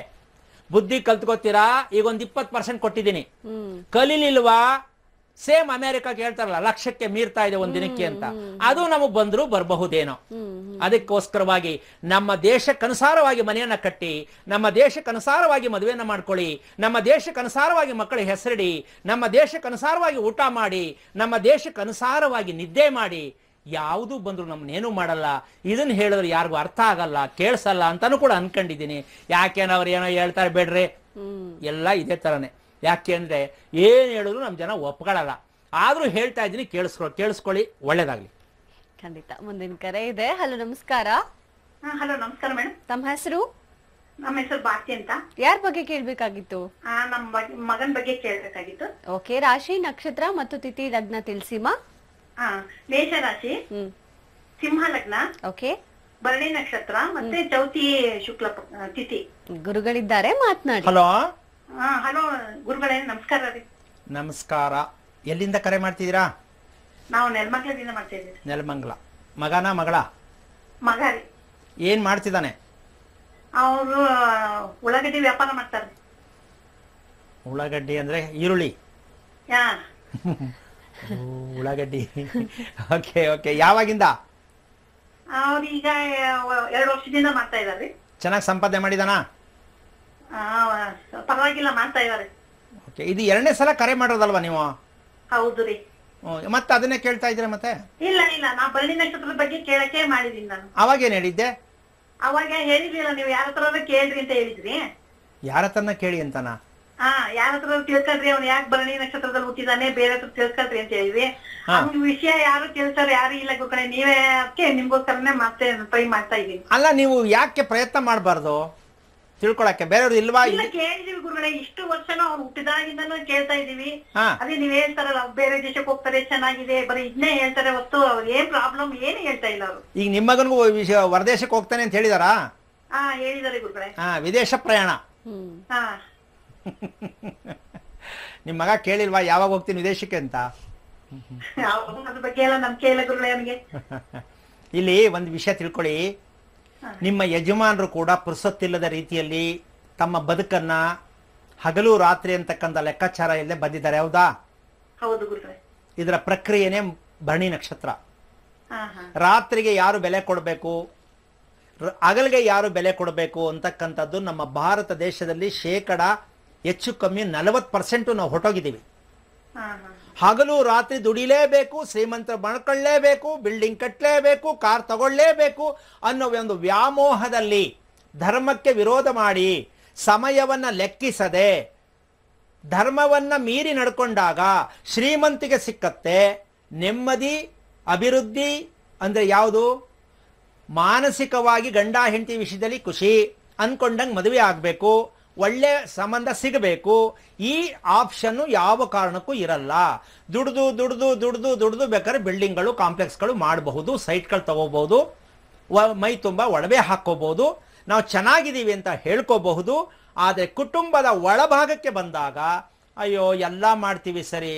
ಬುದ್ಧಿ ಕಲ್ತ್ಕೋತೀರಾ ಈಗ ಒಂದು ಇಪ್ಪತ್ತು ಪರ್ಸೆಂಟ್ ಕೊಟ್ಟಿದ್ದೀನಿ ಕಲೀಲಿಲ್ವಾ ಸೇಮ್ ಅಮೆರಿಕಾಗೆ ಹೇಳ್ತಾರಲ್ಲ ಲಕ್ಷಕ್ಕೆ ಮೀರ್ತಾ ಇದೆ ಒಂದ್ ದಿನಕ್ಕೆ ಅಂತ ಅದು ನಮಗ್ ಬಂದ್ರು ಬರಬಹುದೇನೋ ಅದಕ್ಕೋಸ್ಕರವಾಗಿ ನಮ್ಮ ದೇಶಕ್ಕನುಸಾರವಾಗಿ ಮನೆಯನ್ನ ಕಟ್ಟಿ ನಮ್ಮ ದೇಶಕ್ಕನುಸಾರವಾಗಿ ಮದುವೆಯನ್ನು ಮಾಡ್ಕೊಳ್ಳಿ ನಮ್ಮ ದೇಶಕ್ಕನುಸಾರವಾಗಿ ಮಕ್ಕಳ ಹೆಸರಿಡಿ ನಮ್ಮ ದೇಶಕ್ಕನುಸಾರವಾಗಿ ಊಟ ಮಾಡಿ ನಮ್ಮ ದೇಶಕ್ಕನುಸಾರವಾಗಿ ನಿದ್ದೆ ಮಾಡಿ ಯಾವುದು ಬಂದರೂ ನಮ್ಮನ್ನೇನು ಮಾಡಲ್ಲ ಇದನ್ನು ಹೇಳಿದ್ರೆ ಯಾರಿಗೂ ಅರ್ಥ ಆಗಲ್ಲ ಕೇಳಿಸಲ್ಲ ಅಂತಾನೂ ಕೂಡ ಅನ್ಕೊಂಡಿದ್ದೀನಿ ಯಾಕೆ ಏನೋ ಅವ್ರು ಏನೋ ಹೇಳ್ತಾರೆ ಬೇಡ್ರಿ ಎಲ್ಲ ಇದೇ ಥರನೇ ಯಾಕೆ ಅಂದರೆ ಏನು ಹೇಳಿದ್ರು ನಮ್ಮ ಜನ ಒಪ್ಕೊಳ್ಳಲ್ಲ ಆದರೂ ಹೇಳ್ತಾ ಇದೀನಿ ಕೇಳಿಸ್ಕೊ ಕೇಳಿಸ್ಕೊಳ್ಳಿ ಒಳ್ಳೇದಾಗಲಿ ಖಂಡಿತ ಮುಂದಿನ ಕರೆ ಇದೆ ಹಲೋ ನಮಸ್ಕಾರ ಹಲೋ ನಮಸ್ಕಾರ ಮೇಡಮ್ ತಮ್ಮ ಹೆಸರು ನಮ್ಮ ಹೆಸರು ಭಾರತಿ ಅಂತ ಯಾರ ಬಗ್ಗೆ ಕೇಳ್ಬೇಕಾಗಿತ್ತು ನಮ್ಮ ಮಗನ ಬಗ್ಗೆ ಕೇಳ್ಬೇಕಾಗಿತ್ತು ಓಕೆ ರಾಶಿ ನಕ್ಷತ್ರ ಮತ್ತು ತಿಥಿ ಲಗ್ನ ತಿಳಿಸಿಮ ಮೇಷ ರಾಶಿ ಸಿಂಹ ಲಗ್ನ ಓಕೆ ಭರಣಿ ನಕ್ಷತ್ರ ಮತ್ತೆ ಚೌತಿ ಶುಕ್ಲ ತಿಥಿ ಗುರುಗಳಿದ್ದಾರೆ ಮಾತನಾಡಿ ಹಲೋ ಹಾ ಹಲೋ ಗುರುಗಳೇ ನಮಸ್ಕಾರ ರೀ ನಮಸ್ಕಾರ ಎಲ್ಲಿಂದ ಕರೆ ಮಾಡ್ತಿದ್ದೀರಾ ನಾವು ನೆಲಮಂಗ್ಲದಿಂದ ಮಾಡ್ತಾ ಇದ್ದೀವಿ ನೆಲಮಂಗ್ಲ ಮಗನ ಮಗಳ ಮಗ ರೀ ಏನ್ ಮಾಡ್ತಿದ್ದಾನೆ ಅವರು ಉಳ್ಳಾಗಡ್ಡಿ ವ್ಯಾಪಾರ ಮಾಡ್ತಾರೆ ಉಳ್ಳಾಗಡ್ಡಿ ಅಂದ್ರೆ ಈರುಳ್ಳಿ ಉಳ್ಳಾಗಡ್ಡಿ ಓಕೆ ಓಕೆ ಯಾವಾಗಿಂದ ಅವ್ರೀಗ ಎರಡು ವರ್ಷದಿಂದ ಮಾಡ್ತಾ ಇದ್ದಾರೆ ಚೆನ್ನಾಗಿ ಸಂಪಾದನೆ ಮಾಡಿದಾನಾ ಪರವಾಗಿಲ್ಲ ಮಾಡ್ತಾ ಇದ್ದಾರೆ ಓಕೆ ಇದು ಎರಡನೇ ಸಲ ಕರೆ ಮಾಡೋದಲ್ವಾ ನೀವು ಹೌದು ರೀ ಮತ್ತೆ ಅದನ್ನೇ ಕೇಳ್ತಾ ಇದ್ದೀರಾ ಮತ್ತೆ ಇಲ್ಲ ಇಲ್ಲ ನಾ ಬಳ್ಳಿ ನಕ್ಷತ್ರದ ಬಗ್ಗೆ ಕೇಳಕ್ಕೆ ಮಾಡಿದೀನಿ ನಾನು ಅವಾಗೇನು ಹೇಳಿದ್ದೆ ಅವಾಗ ಹೇಳಿದಿಲ್ಲ ನೀವು ಯಾರ ಹತ್ರ ಕೇಳ್ರಿ ಅಂತ ಹೇಳಿದ್ರಿ ಯಾರ ಕೇಳಿ ಅಂತಾನ ಹಾ ಯಾರ ಹತ್ರ ತಿಳ್ಕೊಳ್ರಿ ಅವ್ನು ಯಾಕೆ ಭರಣಿ ನಕ್ಷತ್ರದಲ್ಲಿ ಹುಟ್ಟಿದಾನೆ ಬೇರೆ ಹತ್ರ ತಿಳ್ಕೊಳ್ರಿ ಅಂತ ಹೇಳಿದ್ವಿ ಅವ್ನ ವಿಷಯ ಯಾರು ಕೇಳ್ತಾರೆ ಯಾರು ಇಲ್ಲ ಗುರುಕಣೆ ನೀವೇ ಅದಕ್ಕೆ ನಿಮ್ಗೋಸ್ಕರನೇ ಮತ್ತೆ ಟ್ರೈ ಮಾಡ್ತಾ ಇದೀನಿ ಅಲ್ಲ ನೀವು ಯಾಕೆ ಪ್ರಯತ್ನ ಮಾಡಬಾರ್ದು ತಿಳ್ಕೊಳಕ್ಕೆ ಬೇರೆಯವ್ರು ಇಲ್ವಾ ಇಲ್ಲ ಕೇಳಿದೀವಿ ಗುರುಗಳೇ ಇಷ್ಟು ವರ್ಷನೂ ಅವ್ರು ಹುಟ್ಟಿದಾಗಿಂದನೂ ಕೇಳ್ತಾ ಇದೀವಿ ಅದೇ ನೀವ್ ಹೇಳ್ತಾರಲ್ಲ ಬೇರೆ ದೇಶಕ್ಕೆ ಹೋಗ್ತಾರೆ ಚೆನ್ನಾಗಿದೆ ಬರೀ ಇದನ್ನೇ ಹೇಳ್ತಾರೆ ಹೊತ್ತು ಅವ್ರು ಏನ್ ಪ್ರಾಬ್ಲಮ್ ಏನು ಹೇಳ್ತಾ ಇಲ್ಲ ಅವರು ಈಗ ನಿಮ್ಮ ಮಗನಿಗೂ ವಿಷಯ ಹೊರದೇಶಕ್ಕೆ ಹೋಗ್ತಾನೆ ಅಂತ ಹೇಳಿದಾರಾ ಹಾ ಹೇಳಿದಾರೆ ಗುರುಗಳೇ ಹಾ ವಿದೇಶ ಪ್ರಯಾಣ ಹ್ಮ್ ಹಾ ನಿಮ್ಮ ಮಗ ಕೇಳಿಲ್ವಾ ಯಾವಾಗ ಹೋಗ್ತೀನಿ ವಿದೇಶಕ್ಕೆ ಅಂತ ಅದ್ರ ಬಗ್ಗೆ ಎಲ್ಲ ನಮ್ಗೆ ಇಲ್ಲ ಗುರುಗಳೇ ಅವನಿಗೆ ಇಲ್ಲಿ ಒಂದು ವಿಷಯ ತಿಳ್ಕೊಳ್ಳಿ ನಿಮ್ಮ ಯಜಮಾನರು ಕೂಡ ಪುರುಸತ್ತಿಲ್ಲದ ರೀತಿಯಲ್ಲಿ ತಮ್ಮ ಬದುಕನ್ನ ಹಗಲು ರಾತ್ರಿ ಅಂತಕ್ಕಂಥ ಲೆಕ್ಕಾಚಾರ ಇಲ್ಲದೆ ಬಂದಿದ್ದಾರೆ ಹೌದಾ ಇದರ ಪ್ರಕ್ರಿಯೆನೇ ಭರಣಿ ನಕ್ಷತ್ರ ರಾತ್ರಿಗೆ ಯಾರು ಬೆಲೆ ಕೊಡಬೇಕು ಹಗಲಿಗೆ ಯಾರು ಬೆಲೆ ಕೊಡಬೇಕು ಅಂತಕ್ಕಂಥದ್ದು ನಮ್ಮ ಭಾರತ ದೇಶದಲ್ಲಿ ಶೇಕಡ ಹೆಚ್ಚು ಕಮ್ಮಿ ನಲವತ್ತು ಪರ್ಸೆಂಟ್ ನಾವು ಹೊಟ್ಟೋಗಿದ್ದೀವಿ ಹಗಲು ರಾತ್ರಿ ದುಡಿಲೇಬೇಕು ಶ್ರೀಮಂತ ಬಣ್ಕೊಳ್ಳೇಬೇಕು ಬಿಲ್ಡಿಂಗ್ ಕಟ್ಟಲೇಬೇಕು ಕಾರ್ ತಗೊಳ್ಳೇಬೇಕು ಅನ್ನೋ ಒಂದು ವ್ಯಾಮೋಹದಲ್ಲಿ ಧರ್ಮಕ್ಕೆ ವಿರೋಧ ಮಾಡಿ ಸಮಯವನ್ನು ಲೆಕ್ಕಿಸದೆ ಧರ್ಮವನ್ನು ಮೀರಿ ನಡ್ಕೊಂಡಾಗ ಶ್ರೀಮಂತಿಗೆ ಸಿಕ್ಕತ್ತೆ ನೆಮ್ಮದಿ ಅಭಿವೃದ್ಧಿ ಅಂದರೆ ಯಾವುದು ಮಾನಸಿಕವಾಗಿ ಗಂಡ ಹೆಂಡತಿ ವಿಷಯದಲ್ಲಿ ಖುಷಿ ಅಂದ್ಕೊಂಡಂಗೆ ಮದುವೆ ಆಗಬೇಕು ಒಳ್ಳೆ ಸಂಬಂಧ ಸಿಗಬೇಕು ಈ ಆಪ್ಷನ್ನು ಯಾವ ಕಾರಣಕ್ಕೂ ಇರಲ್ಲ ದುಡ್ದು ದುಡ್ದು ದುಡ್ದು ದುಡ್ದು ಬೇಕಾದ್ರೆ ಬಿಲ್ಡಿಂಗ್ಗಳು ಕಾಂಪ್ಲೆಕ್ಸ್ಗಳು ಮಾಡಬಹುದು ಸೈಟ್ಗಳು ತಗೋಬಹುದು ಮೈ ತುಂಬ ಒಡವೆ ಹಾಕೋಬಹುದು ನಾವು ಚೆನ್ನಾಗಿದ್ದೀವಿ ಅಂತ ಹೇಳ್ಕೋಬಹುದು ಆದರೆ ಕುಟುಂಬದ ಒಳಭಾಗಕ್ಕೆ ಬಂದಾಗ ಅಯ್ಯೋ ಎಲ್ಲ ಮಾಡ್ತೀವಿ ಸರಿ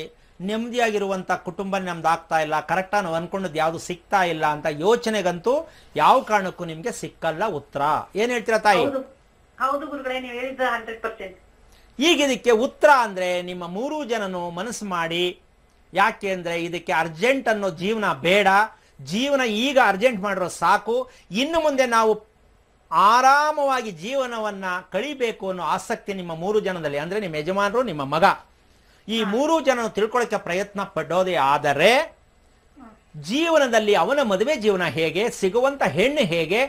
ನೆಮ್ಮದಿಯಾಗಿರುವಂಥ ಕುಟುಂಬ ನಮ್ದು ಆಗ್ತಾ ಇಲ್ಲ ಕರೆಕ್ಟಾಗಿ ನಾವು ಅನ್ಕೊಂಡು ಯಾವುದು ಸಿಗ್ತಾ ಇಲ್ಲ ಅಂತ ಯೋಚನೆಗಂತೂ ಯಾವ ಕಾರಣಕ್ಕೂ ನಿಮಗೆ ಸಿಕ್ಕಲ್ಲ ಉತ್ತರ ಏನು ಹೇಳ್ತೀರಾ ತಾಯಿ ಹೌದು ಗುರುಗಳೇ ನೀವು ಈಗ ಇದಕ್ಕೆ ಉತ್ತರ ಅಂದ್ರೆ ನಿಮ್ಮ ಮೂರು ಜನನು ಮನಸ್ಸು ಮಾಡಿ ಯಾಕೆ ಅಂದ್ರೆ ಇದಕ್ಕೆ ಅರ್ಜೆಂಟ್ ಅನ್ನೋ ಜೀವನ ಬೇಡ ಜೀವನ ಈಗ ಅರ್ಜೆಂಟ್ ಮಾಡಿರೋ ಸಾಕು ಇನ್ನು ಮುಂದೆ ನಾವು ಆರಾಮವಾಗಿ ಜೀವನವನ್ನ ಕಳಿಬೇಕು ಅನ್ನೋ ಆಸಕ್ತಿ ನಿಮ್ಮ ಮೂರು ಜನದಲ್ಲಿ ಅಂದ್ರೆ ನಿಮ್ಮ ಯಜಮಾನರು ನಿಮ್ಮ ಮಗ ಈ ಮೂರು ಜನನು ತಿಳ್ಕೊಳ್ಳೋಕೆ ಪ್ರಯತ್ನ ಪಡೋದೇ ಆದರೆ ಜೀವನದಲ್ಲಿ ಅವನ ಮದುವೆ ಜೀವನ ಹೇಗೆ ಸಿಗುವಂತ ಹೆಣ್ಣು ಹೇಗೆ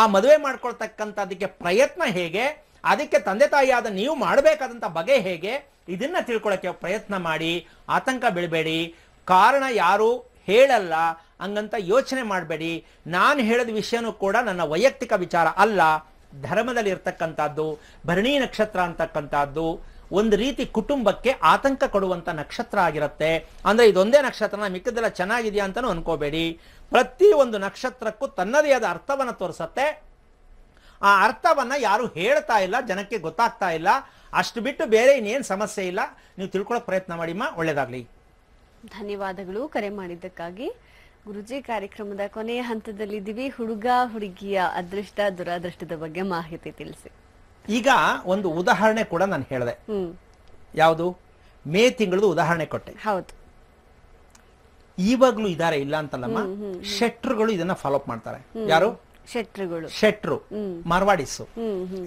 ಆ ಮದುವೆ ಮಾಡ್ಕೊಳ್ತಕ್ಕಂಥದ್ದಕ್ಕೆ ಪ್ರಯತ್ನ ಹೇಗೆ ಅದಕ್ಕೆ ತಂದೆ ತಾಯಿಯಾದ ನೀವು ಮಾಡಬೇಕಾದಂಥ ಬಗೆ ಹೇಗೆ ಇದನ್ನ ತಿಳ್ಕೊಳ್ಳೋಕೆ ಪ್ರಯತ್ನ ಮಾಡಿ ಆತಂಕ ಬೀಳಬೇಡಿ ಕಾರಣ ಯಾರು ಹೇಳಲ್ಲ ಹಂಗಂತ ಯೋಚನೆ ಮಾಡಬೇಡಿ ನಾನು ಹೇಳಿದ ವಿಷಯನೂ ಕೂಡ ನನ್ನ ವೈಯಕ್ತಿಕ ವಿಚಾರ ಅಲ್ಲ ಧರ್ಮದಲ್ಲಿ ಇರ್ತಕ್ಕಂಥದ್ದು ಭರಣಿ ನಕ್ಷತ್ರ ಅಂತಕ್ಕಂಥದ್ದು ಒಂದು ರೀತಿ ಕುಟುಂಬಕ್ಕೆ ಆತಂಕ ಕೊಡುವಂಥ ನಕ್ಷತ್ರ ಆಗಿರುತ್ತೆ ಅಂದರೆ ಇದೊಂದೇ ನಕ್ಷತ್ರನ ಮಿಕ್ಕದೆಲ್ಲ ಚೆನ್ನಾಗಿದೆಯಾ ಅಂತಲೂ ಅನ್ಕೋಬೇಡಿ ಪ್ರತಿ ಒಂದು ನಕ್ಷತ್ರಕ್ಕೂ ತನ್ನದೇ ಆದ ಅರ್ಥವನ್ನು ತೋರಿಸತ್ತೆ ಆ ಅರ್ಥವನ್ನು ಯಾರು ಹೇಳ್ತಾ ಇಲ್ಲ ಜನಕ್ಕೆ ಗೊತ್ತಾಗ್ತಾ ಇಲ್ಲ ಅಷ್ಟು ಬಿಟ್ಟು ಬೇರೆ ಇನ್ನೇನು ಸಮಸ್ಯೆ ಇಲ್ಲ ನೀವು ತಿಳ್ಕೊಳ್ಳೋಕೆ ಪ್ರಯತ್ನ ಮಾಡಿಮ್ಮ ಒಳ್ಳೇದಾಗಲಿ ಧನ್ಯವಾದಗಳು ಕರೆ ಮಾಡಿದ್ದಕ್ಕಾಗಿ ಗುರುಜಿ ಕಾರ್ಯಕ್ರಮದ ಕೊನೆಯ ಹಂತದಲ್ಲಿ ಹಂತದಲ್ಲಿದ್ದೀವಿ ಹುಡುಗ ಹುಡುಗಿಯ ಅದೃಷ್ಟ ದುರಾದೃಷ್ಟದ ಬಗ್ಗೆ ಮಾಹಿತಿ ತಿಳಿಸಿ ಈಗ ಒಂದು ಉದಾಹರಣೆ ಕೂಡ ನಾನು ಹೇಳಿದೆ ಯಾವುದು ಮೇ ತಿಂಗಳದು ಉದಾಹರಣೆ ಕೊಟ್ಟೆ ಹೌದು ಇವಾಗ್ಲೂ ಇದಾರೆ ಇಲ್ಲ ಅಂತಲ್ಲಮ್ಮ ಶೆಟ್ರುಗಳು ಇದನ್ನ ಫಾಲೋ ಅಪ್ ಮಾಡ್ತಾರೆ ಯಾರು ಶೆಟ್ರುಗಳು ಶೆಟ್ರು ಮಾರ್ವಾಡಿಸು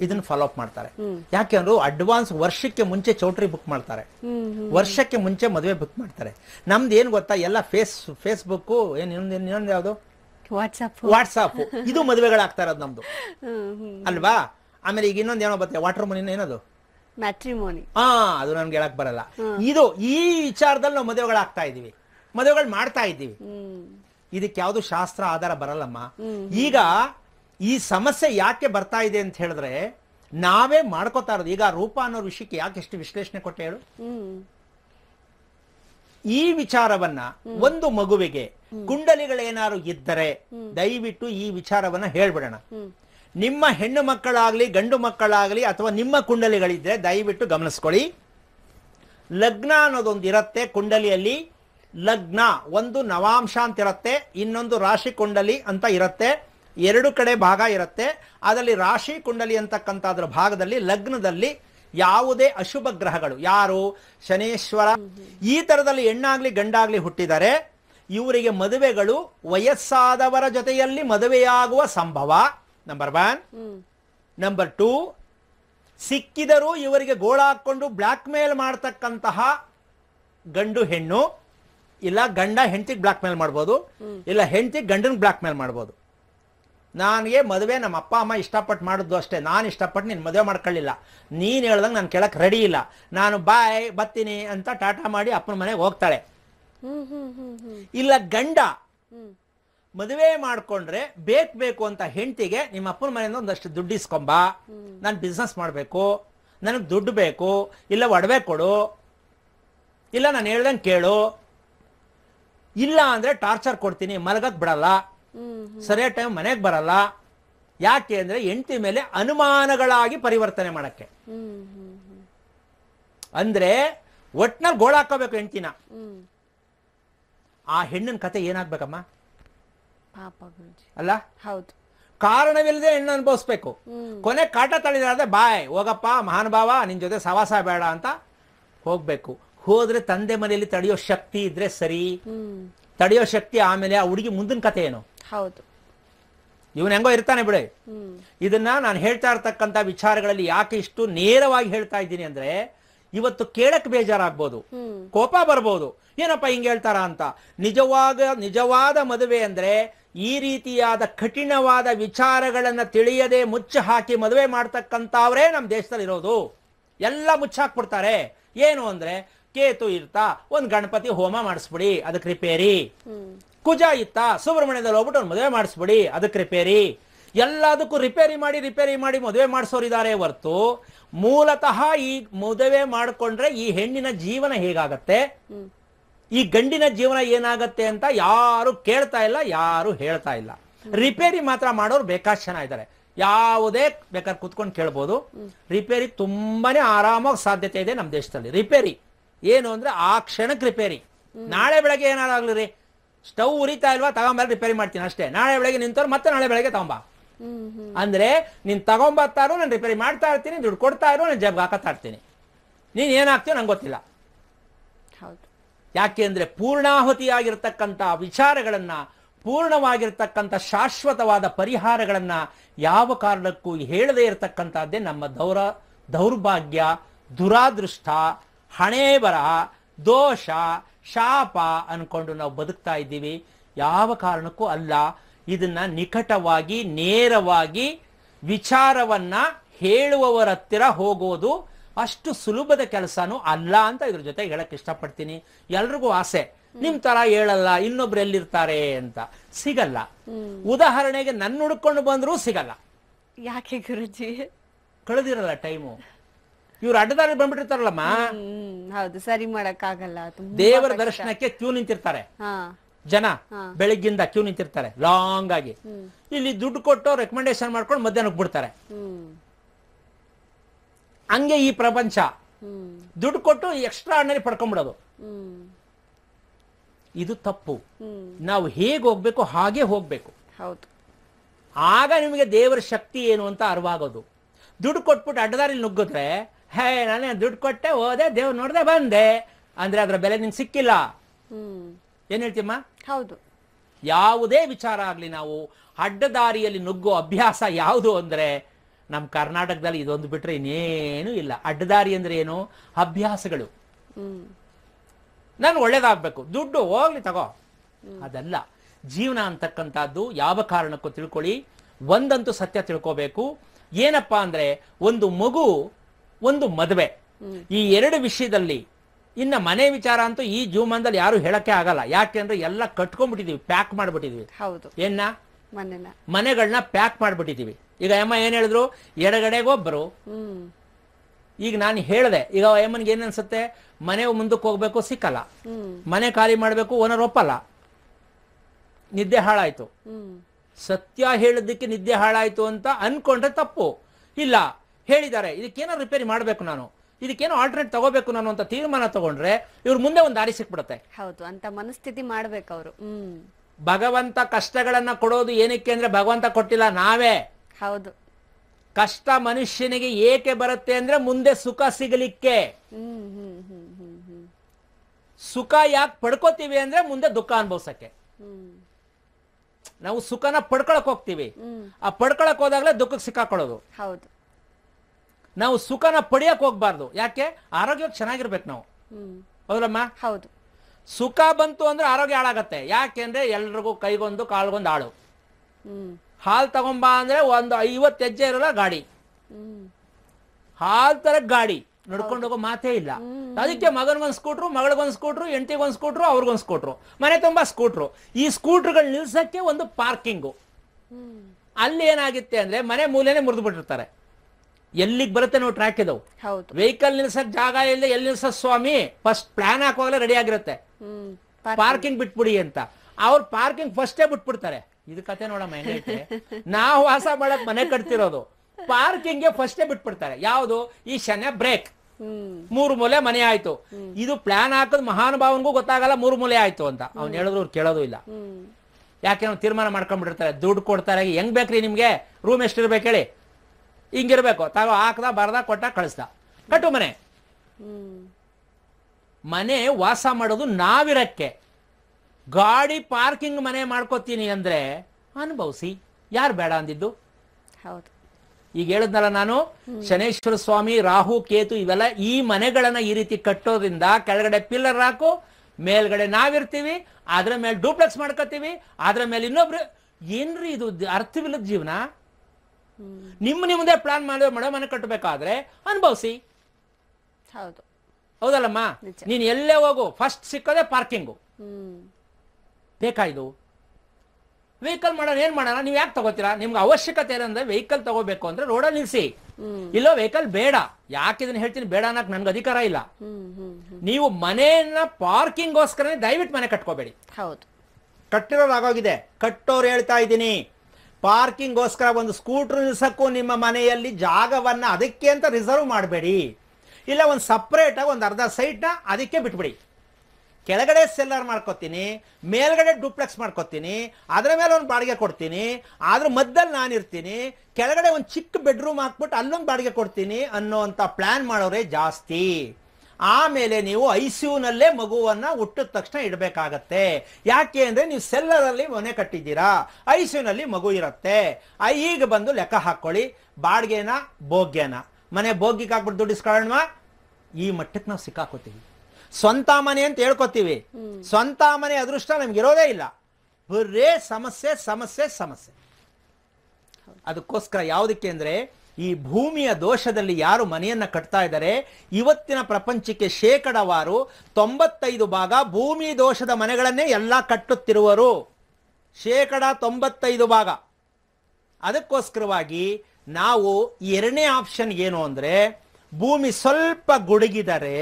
ಇದನ್ನ ಫಾಲೋ ಅಪ್ ಮಾಡ್ತಾರೆ ಯಾಕೆ ಅಡ್ವಾನ್ಸ್ ವರ್ಷಕ್ಕೆ ಮುಂಚೆ ಚೌಟ್ರಿ ಬುಕ್ ಮಾಡ್ತಾರೆ ವರ್ಷಕ್ಕೆ ಮುಂಚೆ ಮದುವೆ ಬುಕ್ ಮಾಡ್ತಾರೆ ನಮ್ದು ಏನ್ ಗೊತ್ತಾ ಎಲ್ಲ ಫೇಸ್ ಫೇಸ್ಬುಕ್ ಏನ್ ಇನ್ನೊಂದು ಇನ್ನೊಂದು ಯಾವ್ದು ವಾಟ್ಸಪ್ ವಾಟ್ಸಪ್ ಇದು ಮದುವೆಗಳಾಗ್ತಾ ಇರೋದು ನಮ್ದು ಅಲ್ವಾ ಆಮೇಲೆ ಈಗ ಇನ್ನೊಂದು ಏನೋ ಬರ್ತೀವಿ ವಾಟರ್ ಮನಿ ಏನದು ಮ್ಯಾಟ್ರಿಮೋನಿ ಹಾ ಅದು ನನ್ಗೆ ಹೇಳಕ್ ಬರಲ್ಲ ಇದು ಈ ವಿಚಾರದಲ್ಲಿ ನಾವು ಮದುವೆಗಳಾಗ್ತಾ ಇದೀವಿ ಮದುವೆಗಳು ಮಾಡ್ತಾ ಇದ್ದೀವಿ ಇದಕ್ಕೆ ಯಾವುದು ಶಾಸ್ತ್ರ ಆಧಾರ ಬರಲ್ಲಮ್ಮ ಈಗ ಈ ಸಮಸ್ಯೆ ಯಾಕೆ ಬರ್ತಾ ಇದೆ ಅಂತ ಹೇಳಿದ್ರೆ ನಾವೇ ಮಾಡ್ಕೋತಾ ಇರೋದು ಈಗ ರೂಪ ಅನ್ನೋ ವಿಷಯಕ್ಕೆ ಯಾಕೆ ಎಷ್ಟು ವಿಶ್ಲೇಷಣೆ ಕೊಟ್ಟೆ ಹೇಳು ಈ ವಿಚಾರವನ್ನ ಒಂದು ಮಗುವಿಗೆ ಕುಂಡಲಿಗಳೇನಾದ್ರು ಇದ್ದರೆ ದಯವಿಟ್ಟು ಈ ವಿಚಾರವನ್ನ ಹೇಳ್ಬಿಡೋಣ ನಿಮ್ಮ ಹೆಣ್ಣು ಮಕ್ಕಳಾಗ್ಲಿ ಗಂಡು ಮಕ್ಕಳಾಗ್ಲಿ ಅಥವಾ ನಿಮ್ಮ ಕುಂಡಲಿಗಳಿದ್ರೆ ದಯವಿಟ್ಟು ಗಮನಿಸ್ಕೊಳ್ಳಿ ಲಗ್ನ ಅನ್ನೋದೊಂದು ಇರತ್ತೆ ಕುಂಡಲಿಯಲ್ಲಿ ಲಗ್ನ ಒಂದು ನವಾಂಶ ಅಂತ ಇರುತ್ತೆ ಇನ್ನೊಂದು ರಾಶಿ ಕುಂಡಲಿ ಅಂತ ಇರುತ್ತೆ ಎರಡು ಕಡೆ ಭಾಗ ಇರುತ್ತೆ ಅದರಲ್ಲಿ ರಾಶಿ ಕುಂಡಲಿ ಅಂತಕ್ಕಂಥದ್ರ ಭಾಗದಲ್ಲಿ ಲಗ್ನದಲ್ಲಿ ಯಾವುದೇ ಅಶುಭ ಗ್ರಹಗಳು ಯಾರು ಶನೇಶ್ವರ ಈ ಥರದಲ್ಲಿ ಹೆಣ್ಣಾಗ್ಲಿ ಗಂಡಾಗ್ಲಿ ಹುಟ್ಟಿದರೆ ಇವರಿಗೆ ಮದುವೆಗಳು ವಯಸ್ಸಾದವರ ಜೊತೆಯಲ್ಲಿ ಮದುವೆಯಾಗುವ ಸಂಭವ ನಂಬರ್ ಒನ್ ನಂಬರ್ ಟೂ ಸಿಕ್ಕಿದರೂ ಇವರಿಗೆ ಗೋಳಾಕೊಂಡು ಬ್ಲ್ಯಾಕ್ ಮೇಲ್ ಮಾಡ್ತಕ್ಕಂತಹ ಗಂಡು ಹೆಣ್ಣು ಇಲ್ಲ ಗಂಡ ಹೆಂಡತಿಗೆ ಬ್ಲಾಕ್ ಮೇಲ್ ಮಾಡ್ಬೋದು ಇಲ್ಲ ಹೆಂಡತಿ ಗಂಡನ ಬ್ಲಾಕ್ ಮೇಲ್ ಮಾಡ್ಬೋದು ನನಗೆ ಮದುವೆ ನಮ್ಮ ಅಪ್ಪ ಅಮ್ಮ ಇಷ್ಟಪಟ್ಟು ಮಾಡಿದ್ದು ಅಷ್ಟೇ ನಾನು ಇಷ್ಟಪಟ್ಟು ನಿನ್ನ ಮದುವೆ ಮಾಡ್ಕೊಳ್ಳಿಲ್ಲ ನೀನು ಹೇಳ್ದಂಗೆ ನಾನು ಕೇಳಕ್ಕೆ ರೆಡಿ ಇಲ್ಲ ನಾನು ಬಾಯ್ ಬತ್ತೀನಿ ಅಂತ ಟಾಟಾ ಮಾಡಿ ಅಪ್ಪನ ಮನೆಗೆ ಹೋಗ್ತಾಳೆ ಇಲ್ಲ ಗಂಡ ಮದುವೆ ಮಾಡಿಕೊಂಡ್ರೆ ಬೇಕು ಬೇಕು ಅಂತ ಹೆಂಡತಿಗೆ ನಿಮ್ಮ ಅಪ್ಪನ ಮನೆಯಿಂದ ಒಂದಷ್ಟು ದುಡ್ಡು ಇಸ್ಕೊಂಬ ನಾನು ಬಿಸ್ನೆಸ್ ಮಾಡಬೇಕು ನನಗೆ ದುಡ್ಡು ಬೇಕು ಇಲ್ಲ ಒಡವೆ ಕೊಡು ಇಲ್ಲ ನಾನು ಹೇಳ್ದಂಗೆ ಕೇಳು ಇಲ್ಲ ಅಂದ್ರೆ ಟಾರ್ಚರ್ ಕೊಡ್ತೀನಿ ಮಲಗಕ್ ಬಿಡಲ್ಲ ಸರಿಯಾದ ಟೈಮ್ ಮನೆಗೆ ಬರಲ್ಲ ಯಾಕೆ ಅಂದ್ರೆ ಹೆಂಡತಿ ಮೇಲೆ ಅನುಮಾನಗಳಾಗಿ ಪರಿವರ್ತನೆ ಮಾಡಕ್ಕೆ ಅಂದ್ರೆ ಗೋಳ ಗೋಳಾಕೋಬೇಕು ಹೆಂಡತಿನ ಆ ಹೆಣ್ಣಿನ ಕತೆ ಏನಾಗ್ಬೇಕಮ್ಮ ಅಲ್ಲ ಹೌದು ಕಾರಣವಿಲ್ಲದೆ ಹೆಣ್ಣು ಅನುಭವಿಸ್ಬೇಕು ಕೊನೆ ಕಾಟ ತಳಿದ್ರೆ ಬಾಯ್ ಹೋಗಪ್ಪ ಮಹಾನುಭಾವ ನಿನ್ ಜೊತೆ ಸವಾಸ ಬೇಡ ಅಂತ ಹೋಗ್ಬೇಕು ಹೋದ್ರೆ ತಂದೆ ಮನೆಯಲ್ಲಿ ತಡೆಯೋ ಶಕ್ತಿ ಇದ್ರೆ ಸರಿ ತಡೆಯೋ ಶಕ್ತಿ ಆಮೇಲೆ ಆ ಹುಡುಗಿ ಮುಂದಿನ ಕಥೆ ಏನು ಹೌದು ಇವನ್ ಹೆಂಗೋ ಇರ್ತಾನೆ ಬಿಡೆ ಇದನ್ನ ನಾನು ಹೇಳ್ತಾ ಇರ್ತಕ್ಕಂತ ವಿಚಾರಗಳಲ್ಲಿ ಯಾಕೆ ಇಷ್ಟು ನೇರವಾಗಿ ಹೇಳ್ತಾ ಇದ್ದೀನಿ ಅಂದ್ರೆ ಇವತ್ತು ಕೇಳಕ್ ಬೇಜಾರಾಗ್ಬೋದು ಕೋಪ ಬರ್ಬೋದು ಏನಪ್ಪ ಹಿಂಗ ಹೇಳ್ತಾರ ಅಂತ ನಿಜವಾಗ ನಿಜವಾದ ಮದುವೆ ಅಂದ್ರೆ ಈ ರೀತಿಯಾದ ಕಠಿಣವಾದ ವಿಚಾರಗಳನ್ನ ತಿಳಿಯದೆ ಮುಚ್ಚ ಹಾಕಿ ಮದುವೆ ಮಾಡ್ತಕ್ಕಂಥವ್ರೇ ನಮ್ಮ ದೇಶದಲ್ಲಿ ಇರೋದು ಎಲ್ಲ ಮುಚ್ಚಾಕ್ಬಿಡ್ತಾರೆ ಏನು ಅಂದ್ರೆ ಕೇತು ಇರ್ತಾ ಒಂದ್ ಗಣಪತಿ ಹೋಮ ಮಾಡಿಸ್ಬಿಡಿ ಅದಕ್ಕೆ ರಿಪೇರಿ ಕುಜ ಇತ್ತ ಸುಬ್ರಹ್ಮಣ್ಯದಲ್ಲಿ ಹೋಗ್ಬಿಟ್ಟು ಒಂದ್ ಮದುವೆ ಮಾಡಿಸ್ಬಿಡಿ ಅದಕ್ಕೆ ರಿಪೇರಿ ಎಲ್ಲದಕ್ಕೂ ರಿಪೇರಿ ಮಾಡಿ ರಿಪೇರಿ ಮಾಡಿ ಮದುವೆ ಮಾಡಿಸೋರಿದ್ದಾರೆ ಹೊರ್ತು ಮೂಲತಃ ಈ ಮದುವೆ ಮಾಡಿಕೊಂಡ್ರೆ ಈ ಹೆಣ್ಣಿನ ಜೀವನ ಹೇಗಾಗತ್ತೆ ಈ ಗಂಡಿನ ಜೀವನ ಏನಾಗತ್ತೆ ಅಂತ ಯಾರು ಕೇಳ್ತಾ ಇಲ್ಲ ಯಾರು ಹೇಳ್ತಾ ಇಲ್ಲ ರಿಪೇರಿ ಮಾತ್ರ ಮಾಡೋರು ಬೇಕಾಷ್ಟು ಜನ ಇದ್ದಾರೆ ಯಾವುದೇ ಬೇಕಾದ್ರೆ ಕುತ್ಕೊಂಡು ಕೇಳ್ಬೋದು ರಿಪೇರಿ ತುಂಬಾನೇ ಆರಾಮಾಗಿ ಸಾಧ್ಯತೆ ಇದೆ ನಮ್ಮ ದೇಶದಲ್ಲಿ ರಿಪೇರಿ ಏನು ಅಂದ್ರೆ ಆ ಕ್ಷಣಕ್ಕೆ ರಿಪೇರಿ ನಾಳೆ ಬೆಳಗ್ಗೆ ಏನಾರಾಗ್ಲಿ ರೀ ಸ್ಟವ್ ಉರಿತಾ ಇಲ್ವಾ ತಗೊಂಬಾರ ರಿಪೇರಿ ಮಾಡ್ತೀನಿ ಅಷ್ಟೇ ನಾಳೆ ಬೆಳಗ್ಗೆ ನಿಂತವ್ರು ಮತ್ತೆ ನಾಳೆ ಬೆಳಗ್ಗೆ ತಗೊಂಬಾ ಅಂದ್ರೆ ನೀನ್ ತಗೊಂಬತ್ತಾರು ನಾನು ರಿಪೇರಿ ಮಾಡ್ತಾ ಇರ್ತೀನಿ ದುಡ್ಡು ಕೊಡ್ತಾ ಇರೋ ನಾನು ಜಬ್ಗೆ ಹಾಕತ್ತಾ ಇರ್ತೀನಿ ನೀನ್ ಏನಾಗ್ತೀಯೋ ನಂಗೆ ಗೊತ್ತಿಲ್ಲ ಯಾಕೆ ಅಂದ್ರೆ ಪೂರ್ಣಾಹುತಿಯಾಗಿರ್ತಕ್ಕಂಥ ವಿಚಾರಗಳನ್ನ ಪೂರ್ಣವಾಗಿರ್ತಕ್ಕಂಥ ಶಾಶ್ವತವಾದ ಪರಿಹಾರಗಳನ್ನ ಯಾವ ಕಾರಣಕ್ಕೂ ಹೇಳದೇ ಇರತಕ್ಕಂಥದ್ದೇ ನಮ್ಮ ದೌರ ದೌರ್ಭಾಗ್ಯ ದುರಾದೃಷ್ಟ ಹಣೆ ಬರ ದೋಷ ಶಾಪ ಅನ್ಕೊಂಡು ನಾವು ಬದುಕ್ತಾ ಇದ್ದೀವಿ ಯಾವ ಕಾರಣಕ್ಕೂ ಅಲ್ಲ ಇದನ್ನ ನಿಕಟವಾಗಿ ನೇರವಾಗಿ ವಿಚಾರವನ್ನ ಹೇಳುವವರ ಹತ್ತಿರ ಹೋಗೋದು ಅಷ್ಟು ಸುಲಭದ ಕೆಲಸನೂ ಅಲ್ಲ ಅಂತ ಇದ್ರ ಜೊತೆ ಹೇಳಕ್ ಇಷ್ಟಪಡ್ತೀನಿ ಎಲ್ರಿಗೂ ಆಸೆ ನಿಮ್ ತರ ಹೇಳಲ್ಲ ಇನ್ನೊಬ್ರು ಎಲ್ಲಿರ್ತಾರೆ ಅಂತ ಸಿಗಲ್ಲ ಉದಾಹರಣೆಗೆ ನನ್ನ ಹುಡ್ಕೊಂಡು ಬಂದ್ರೂ ಸಿಗಲ್ಲ ಯಾಕೆ ಗುರುಜಿ ಕಳೆದಿರಲ್ಲ ಟೈಮು ಇವ್ರು ಅಡ್ಡದಾರಿ ಬಂದ್ಬಿಟ್ಟಿರ್ತಾರಲ್ಲಮ್ಮ ಹೌದು ಸರಿ ಮಾಡಕ್ಕಾಗಲ್ಲ ದೇವರ ದರ್ಶನಕ್ಕೆ ಕ್ಯೂ ನಿಂತಿರ್ತಾರೆ ಜನ ಬೆಳಿಗ್ಗಿಂದ ಕ್ಯೂ ನಿಂತಿರ್ತಾರೆ ಲಾಂಗ್ ಆಗಿ ಇಲ್ಲಿ ದುಡ್ಡು ಕೊಟ್ಟು ರೆಕಮೆಂಡೇಶನ್ ಮಾಡ್ಕೊಂಡು ಮಧ್ಯಾಹ್ನಕ್ಕೆ ಬಿಡ್ತಾರೆ ಹಂಗೆ ಈ ಪ್ರಪಂಚ ದುಡ್ಡು ಕೊಟ್ಟು ಎಕ್ಸ್ಟ್ರಾ ಹಣ್ಣಲ್ಲಿ ಪಡ್ಕೊಂಡ್ಬಿಡೋದು ಇದು ತಪ್ಪು ನಾವು ಹೇಗೆ ಹೋಗ್ಬೇಕು ಹಾಗೆ ಹೋಗ್ಬೇಕು ಹೌದು ಆಗ ನಿಮಗೆ ದೇವರ ಶಕ್ತಿ ಏನು ಅಂತ ಅರಿವಾಗೋದು ದುಡ್ಡು ಕೊಟ್ಬಿಟ್ಟು ಅಡ್ಡದಾರಿಲಿ ನುಗ್ಗಿದ್ರೆ ಹೇ ನಾನೇ ದುಡ್ಡು ಕೊಟ್ಟೆ ಹೋದೆ ದೇವ್ ನೋಡ್ದೆ ಬಂದೆ ಅಂದ್ರೆ ಅದರ ಬೆಲೆ ನಿಂಗೆ ಸಿಕ್ಕಿಲ್ಲ ಏನ್ ಹೇಳ್ತೀಮ್ಮ ಹೌದು ಯಾವುದೇ ವಿಚಾರ ಆಗಲಿ ನಾವು ಅಡ್ಡದಾರಿಯಲ್ಲಿ ನುಗ್ಗೋ ಅಭ್ಯಾಸ ಯಾವುದು ಅಂದ್ರೆ ನಮ್ಮ ಕರ್ನಾಟಕದಲ್ಲಿ ಇದೊಂದು ಬಿಟ್ರೆ ಇನ್ನೇನು ಇಲ್ಲ ಅಡ್ಡದಾರಿ ಅಂದ್ರೆ ಏನು ಅಭ್ಯಾಸಗಳು ನಾನು ಒಳ್ಳೇದಾಗ್ಬೇಕು ದುಡ್ಡು ಹೋಗ್ಲಿ ತಗೋ ಅದಲ್ಲ ಜೀವನ ಅಂತಕ್ಕಂಥದ್ದು ಯಾವ ಕಾರಣಕ್ಕೂ ತಿಳ್ಕೊಳ್ಳಿ ಒಂದಂತೂ ಸತ್ಯ ತಿಳ್ಕೋಬೇಕು ಏನಪ್ಪಾ ಅಂದ್ರೆ ಒಂದು ಮಗು ಒಂದು ಮದುವೆ ಈ ಎರಡು ವಿಷಯದಲ್ಲಿ ಇನ್ನ ಮನೆ ವಿಚಾರ ಅಂತೂ ಈ ಜೀವಮಾನದಲ್ಲಿ ಯಾರು ಹೇಳಕ್ಕೆ ಆಗಲ್ಲ ಅಂದ್ರೆ ಎಲ್ಲ ಕಟ್ಕೊಂಡ್ಬಿಟ್ಟಿದೀವಿ ಪ್ಯಾಕ್ ಮಾಡ್ಬಿಟ್ಟಿದೀವಿ ಹೌದು ಏನ ಮನೆಗಳನ್ನ ಪ್ಯಾಕ್ ಮಾಡ್ಬಿಟ್ಟಿದೀವಿ ಈಗ ಅಮ್ಮ ಏನ್ ಹೇಳಿದ್ರು ಎಡಗಡೆಗೊಬ್ಬರು ಈಗ ನಾನು ಹೇಳಿದೆ ಈಗ ಅಮ್ಮನ್ಗೆ ಏನ್ ಅನ್ಸುತ್ತೆ ಮನೆ ಮುಂದಕ್ಕೆ ಹೋಗ್ಬೇಕು ಸಿಕ್ಕಲ್ಲ ಮನೆ ಖಾಲಿ ಮಾಡ್ಬೇಕು ಓನರ್ ಒಪ್ಪಲ್ಲ ನಿದ್ದೆ ಹಾಳಾಯ್ತು ಸತ್ಯ ಹೇಳಿದ್ದಕ್ಕೆ ನಿದ್ದೆ ಹಾಳಾಯ್ತು ಅಂತ ಅನ್ಕೊಂಡ್ರೆ ತಪ್ಪು ಇಲ್ಲ ಹೇಳಿದ್ದಾರೆ ಇದಕ್ಕೇನೋ ರಿಪೇರಿ ಮಾಡಬೇಕು ನಾನು ಇದಕ್ಕೇನೋ ಆಲ್ಟರ್ನೇಟ್ ತಗೋಬೇಕು ನಾನು ಅಂತ ತೀರ್ಮಾನ ತಗೊಂಡ್ರೆ ಇವ್ರ ಮುಂದೆ ಒಂದು ದಾರಿ ಸಿಕ್ಬಿಡುತ್ತೆ ಹೌದು ಅಂತ ಮನಸ್ಥಿತಿ ಮಾಡ್ಬೇಕು ಅವರು ಭಗವಂತ ಕಷ್ಟಗಳನ್ನ ಕೊಡೋದು ಏನಕ್ಕೆ ಅಂದ್ರೆ ಭಗವಂತ ಕೊಟ್ಟಿಲ್ಲ ನಾವೇ ಹೌದು ಕಷ್ಟ ಮನುಷ್ಯನಿಗೆ ಏಕೆ ಬರುತ್ತೆ ಅಂದ್ರೆ ಮುಂದೆ ಸುಖ ಸಿಗಲಿಕ್ಕೆ ಸುಖ ಯಾಕೆ ಪಡ್ಕೋತೀವಿ ಅಂದ್ರೆ ಮುಂದೆ ದುಃಖ ಅನುಭವಿಸಕ್ಕೆ ನಾವು ಸುಖನ ಪಡ್ಕೊಳಕ್ ಹೋಗ್ತೀವಿ ಆ ಪಡ್ಕೊಳಕ್ ಹೋದಾಗಲೇ ದುಃಖಕ್ಕೆ ಸಿಕ್ಕಾಕೊಳ್ಳೋದು ಹೌದು ನಾವು ಸುಖನ ಪಡೆಯಕ್ಕೆ ಹೋಗ್ಬಾರ್ದು ಯಾಕೆ ಆರೋಗ್ಯ ಚೆನ್ನಾಗಿರ್ಬೇಕು ನಾವು ಹೌದಮ್ಮ ಹೌದು ಸುಖ ಬಂತು ಅಂದ್ರೆ ಆರೋಗ್ಯ ಹಾಳಾಗತ್ತೆ ಯಾಕೆಂದ್ರೆ ಎಲ್ರಿಗೂ ಕೈಗೊಂದು ಕಾಲ್ಗೊಂದು ಆಳು ಹಾಲು ತಗೊಂಬ ಅಂದ್ರೆ ಒಂದು ಐವತ್ತು ಹೆಜ್ಜೆ ಇರಲ್ಲ ಗಾಡಿ ಹಾಲ್ ತರ ಗಾಡಿ ನಡ್ಕೊಂಡು ಹೋಗೋ ಮಾತೇ ಇಲ್ಲ ಅದಕ್ಕೆ ಮಗನಿಗೊಂದು ಸ್ಕೂಟ್ರು ಮಗಳಿಗೊಂದು ಸ್ಕೂಟ್ರು ಹೆಂಡತಿಗೊಂದು ಸ್ಕೂಟ್ರು ಅವ್ರಿಗೊಂದು ಸ್ಕೂಟ್ರು ಮನೆ ತುಂಬಾ ಸ್ಕೂಟ್ರು ಈ ಸ್ಕೂಟ್ರುಗಳು ನಿಲ್ಸಕ್ಕೆ ಒಂದು ಪಾರ್ಕಿಂಗು ಅಲ್ಲಿ ಏನಾಗುತ್ತೆ ಅಂದ್ರೆ ಮನೆ ಮೂಲೆನೆ ಮುರಿದು ಬಿಟ್ಟಿರ್ತಾರೆ ಎಲ್ಲಿಗೆ ಬರುತ್ತೆ ನಾವು ಟ್ರ್ಯಾಕ್ ಇದಾವೆ ವೆಹಿಕಲ್ ನಿಲ್ಸಕ್ ಜಾಗ ಇಲ್ಲ ಎಲ್ಲಿ ನಿಲ್ಸ ಸ್ವಾಮಿ ಫಸ್ಟ್ ಪ್ಲಾನ್ ಹಾಕುವಾಗಲೇ ರೆಡಿ ಆಗಿರುತ್ತೆ ಪಾರ್ಕಿಂಗ್ ಬಿಟ್ಬಿಡಿ ಅಂತ ಅವ್ರು ಪಾರ್ಕಿಂಗ್ ಫಸ್ಟೇ ಬಿಟ್ಬಿಡ್ತಾರೆ ಇದು ಕತೆ ನೋಡಮ್ಮ ನಾವು ವಾಸ ಮಾಡಕ್ ಮನೆ ಕಟ್ತಿರೋದು ಪಾರ್ಕಿಂಗ್ ಗೆ ಫಸ್ಟೇ ಬಿಟ್ಬಿಡ್ತಾರೆ ಯಾವುದು ಶನೆ ಬ್ರೇಕ್ ಮೂರು ಮೂಲೆ ಮನೆ ಆಯ್ತು ಇದು ಪ್ಲಾನ್ ಹಾಕದ್ ಮಹಾನುಭಾವನ್ಗೂ ಗೊತ್ತಾಗಲ್ಲ ಮೂರು ಮೂಲೆ ಆಯ್ತು ಅಂತ ಅವ್ನು ಹೇಳಿದ್ರು ಅವ್ರು ಕೇಳೋದು ಇಲ್ಲ ಯಾಕೆ ಅವ್ನು ತೀರ್ಮಾನ ಮಾಡ್ಕೊಂಡ್ಬಿಟ್ಟಿರ್ತಾರೆ ದುಡ್ಡು ಕೊಡ್ತಾರೆ ಹೆಂಗ್ ಬೇಕ್ರಿ ನಿಮ್ಗೆ ರೂಮ್ ಎಷ್ಟಿರ್ಬೇಕು ಹೇಳಿ ಹಿಂಗಿರ್ಬೇಕು ತಾವ ಹಾಕ್ದ ಬರ್ದ ಕೊಟ್ಟ ಕಳಿಸ್ದ ಕಟ್ಟು ಮನೆ ಮನೆ ವಾಸ ಮಾಡೋದು ನಾವಿರಕ್ಕೆ ಗಾಡಿ ಪಾರ್ಕಿಂಗ್ ಮನೆ ಮಾಡ್ಕೋತೀನಿ ಅಂದ್ರೆ ಅನುಭವಿಸಿ ಯಾರು ಬೇಡ ಅಂದಿದ್ದು ಈಗ ಹೇಳಿದ್ನಲ್ಲ ನಾನು ಶನೇಶ್ವರ ಸ್ವಾಮಿ ರಾಹು ಕೇತು ಇವೆಲ್ಲ ಈ ಮನೆಗಳನ್ನ ಈ ರೀತಿ ಕಟ್ಟೋದ್ರಿಂದ ಕೆಳಗಡೆ ಪಿಲ್ಲರ್ ಹಾಕು ಮೇಲ್ಗಡೆ ನಾವಿರ್ತೀವಿ ಅದ್ರ ಮೇಲೆ ಡೂಪ್ಲೆಕ್ಸ್ ಮಾಡ್ಕೋತೀವಿ ಅದ್ರ ಮೇಲೆ ಇನ್ನೊಬ್ರು ಏನ್ರಿ ಇದು ಅರ್ಥವಿಲ್ಲದ ಜೀವನ ನಿಮ್ಮ ನಿಮ್ಮದೇ ಪ್ಲಾನ್ ಮಾಡಿ ಮಾಡೋ ಮನೆ ಕಟ್ಟಬೇಕಾದ್ರೆ ಅನುಭವಿಸಿ ಹೌದು ಹೌದಲ್ಲಮ್ಮ ನೀನು ಎಲ್ಲೇ ಹೋಗು ಫಸ್ಟ್ ಸಿಕ್ಕದೆ ಪಾರ್ಕಿಂಗು ಬೇಕಾಯ್ದು ವೆಹಿಕಲ್ ಮಾಡೋಣ ಏನ್ ಮಾಡೋಣ ನೀವು ಯಾಕೆ ತಗೋತೀರಾ ನಿಮ್ಗೆ ಅವಶ್ಯಕತೆ ಏನಂದ್ರೆ ವೆಹಿಕಲ್ ತಗೋಬೇಕು ಅಂದ್ರೆ ರೋಡಲ್ಲಿ ನಿಲ್ಸಿ ಇಲ್ಲೋ ವೆಹಿಕಲ್ ಬೇಡ ಯಾಕೆ ಇದನ್ನ ಹೇಳ್ತೀನಿ ಬೇಡ ಅನ್ನಕ್ ನನ್ಗೆ ಅಧಿಕಾರ ಇಲ್ಲ ನೀವು ಮನೆಯನ್ನ ಗೋಸ್ಕರನೇ ದಯವಿಟ್ಟು ಮನೆ ಕಟ್ಕೋಬೇಡಿ ಹೌದು ಕಟ್ಟಿರೋದಾಗೋಗಿದೆ ಆಗೋಗಿದೆ ಕಟ್ಟೋರು ಹೇಳ್ತಾ ಇದ್ದೀನಿ ಪಾರ್ಕಿಂಗ್ಗೋಸ್ಕರ ಒಂದು ಸ್ಕೂಟ್ರ್ ನಿಲ್ಸಕ್ಕೂ ನಿಮ್ಮ ಮನೆಯಲ್ಲಿ ಜಾಗವನ್ನು ಅದಕ್ಕೆ ಅಂತ ರಿಸರ್ವ್ ಮಾಡಬೇಡಿ ಇಲ್ಲ ಒಂದು ಸಪ್ರೇಟಾಗಿ ಒಂದು ಅರ್ಧ ಸೈಟ್ನ ಅದಕ್ಕೆ ಬಿಟ್ಬಿಡಿ ಕೆಳಗಡೆ ಸೆಲ್ಲರ್ ಮಾಡ್ಕೋತೀನಿ ಮೇಲ್ಗಡೆ ಡೂಪ್ಲೆಕ್ಸ್ ಮಾಡ್ಕೊತೀನಿ ಅದರ ಮೇಲೆ ಒಂದು ಬಾಡಿಗೆ ಕೊಡ್ತೀನಿ ಅದ್ರ ಮಧ್ಯದಲ್ಲಿ ನಾನಿರ್ತೀನಿ ಕೆಳಗಡೆ ಒಂದು ಚಿಕ್ಕ ಬೆಡ್ರೂಮ್ ಹಾಕ್ಬಿಟ್ಟು ಅಲ್ಲೊಂದು ಬಾಡಿಗೆ ಕೊಡ್ತೀನಿ ಅನ್ನೋ ಅಂತ ಪ್ಲ್ಯಾನ್ ಮಾಡೋರೇ ಜಾಸ್ತಿ ಆಮೇಲೆ ನೀವು ಐ ಸಿ ಮಗುವನ್ನ ಮಗುವನ್ನು ಹುಟ್ಟಿದ ತಕ್ಷಣ ಇಡಬೇಕಾಗತ್ತೆ ಯಾಕೆ ಅಂದ್ರೆ ನೀವು ಸೆಲ್ಲರಲ್ಲಿ ಮನೆ ಕಟ್ಟಿದ್ದೀರಾ ಐ ಸಿ ಮಗು ಇರುತ್ತೆ ಈಗ ಬಂದು ಲೆಕ್ಕ ಹಾಕ್ಕೊಳ್ಳಿ ಬಾಡ್ಗೆನ ಭೋಗ್ಯನ ಮನೆ ಭೋಗ್ಯಕ್ಕೆ ಹಾಕ್ಬಿಟ್ಟು ದುಡ್ಡು ಈ ಮಟ್ಟಕ್ಕೆ ನಾವು ಸಿಕ್ಕಾಕೋತೀವಿ ಸ್ವಂತ ಮನೆ ಅಂತ ಹೇಳ್ಕೊತೀವಿ ಸ್ವಂತ ಮನೆ ಅದೃಷ್ಟ ನಮ್ಗೆ ಇರೋದೇ ಇಲ್ಲ ಬರೇ ಸಮಸ್ಯೆ ಸಮಸ್ಯೆ ಸಮಸ್ಯೆ ಅದಕ್ಕೋಸ್ಕರ ಯಾವುದಕ್ಕೆ ಅಂದ್ರೆ ಈ ಭೂಮಿಯ ದೋಷದಲ್ಲಿ ಯಾರು ಮನೆಯನ್ನ ಕಟ್ತಾ ಇದ್ದಾರೆ ಇವತ್ತಿನ ಪ್ರಪಂಚಕ್ಕೆ ಶೇಕಡವಾರು ತೊಂಬತ್ತೈದು ಭಾಗ ಭೂಮಿ ದೋಷದ ಮನೆಗಳನ್ನೇ ಎಲ್ಲ ಕಟ್ಟುತ್ತಿರುವರು ಶೇಕಡ ತೊಂಬತ್ತೈದು ಭಾಗ ಅದಕ್ಕೋಸ್ಕರವಾಗಿ ನಾವು ಎರಡನೇ ಆಪ್ಷನ್ ಏನು ಅಂದ್ರೆ ಭೂಮಿ ಸ್ವಲ್ಪ ಗುಡುಗಿದರೆ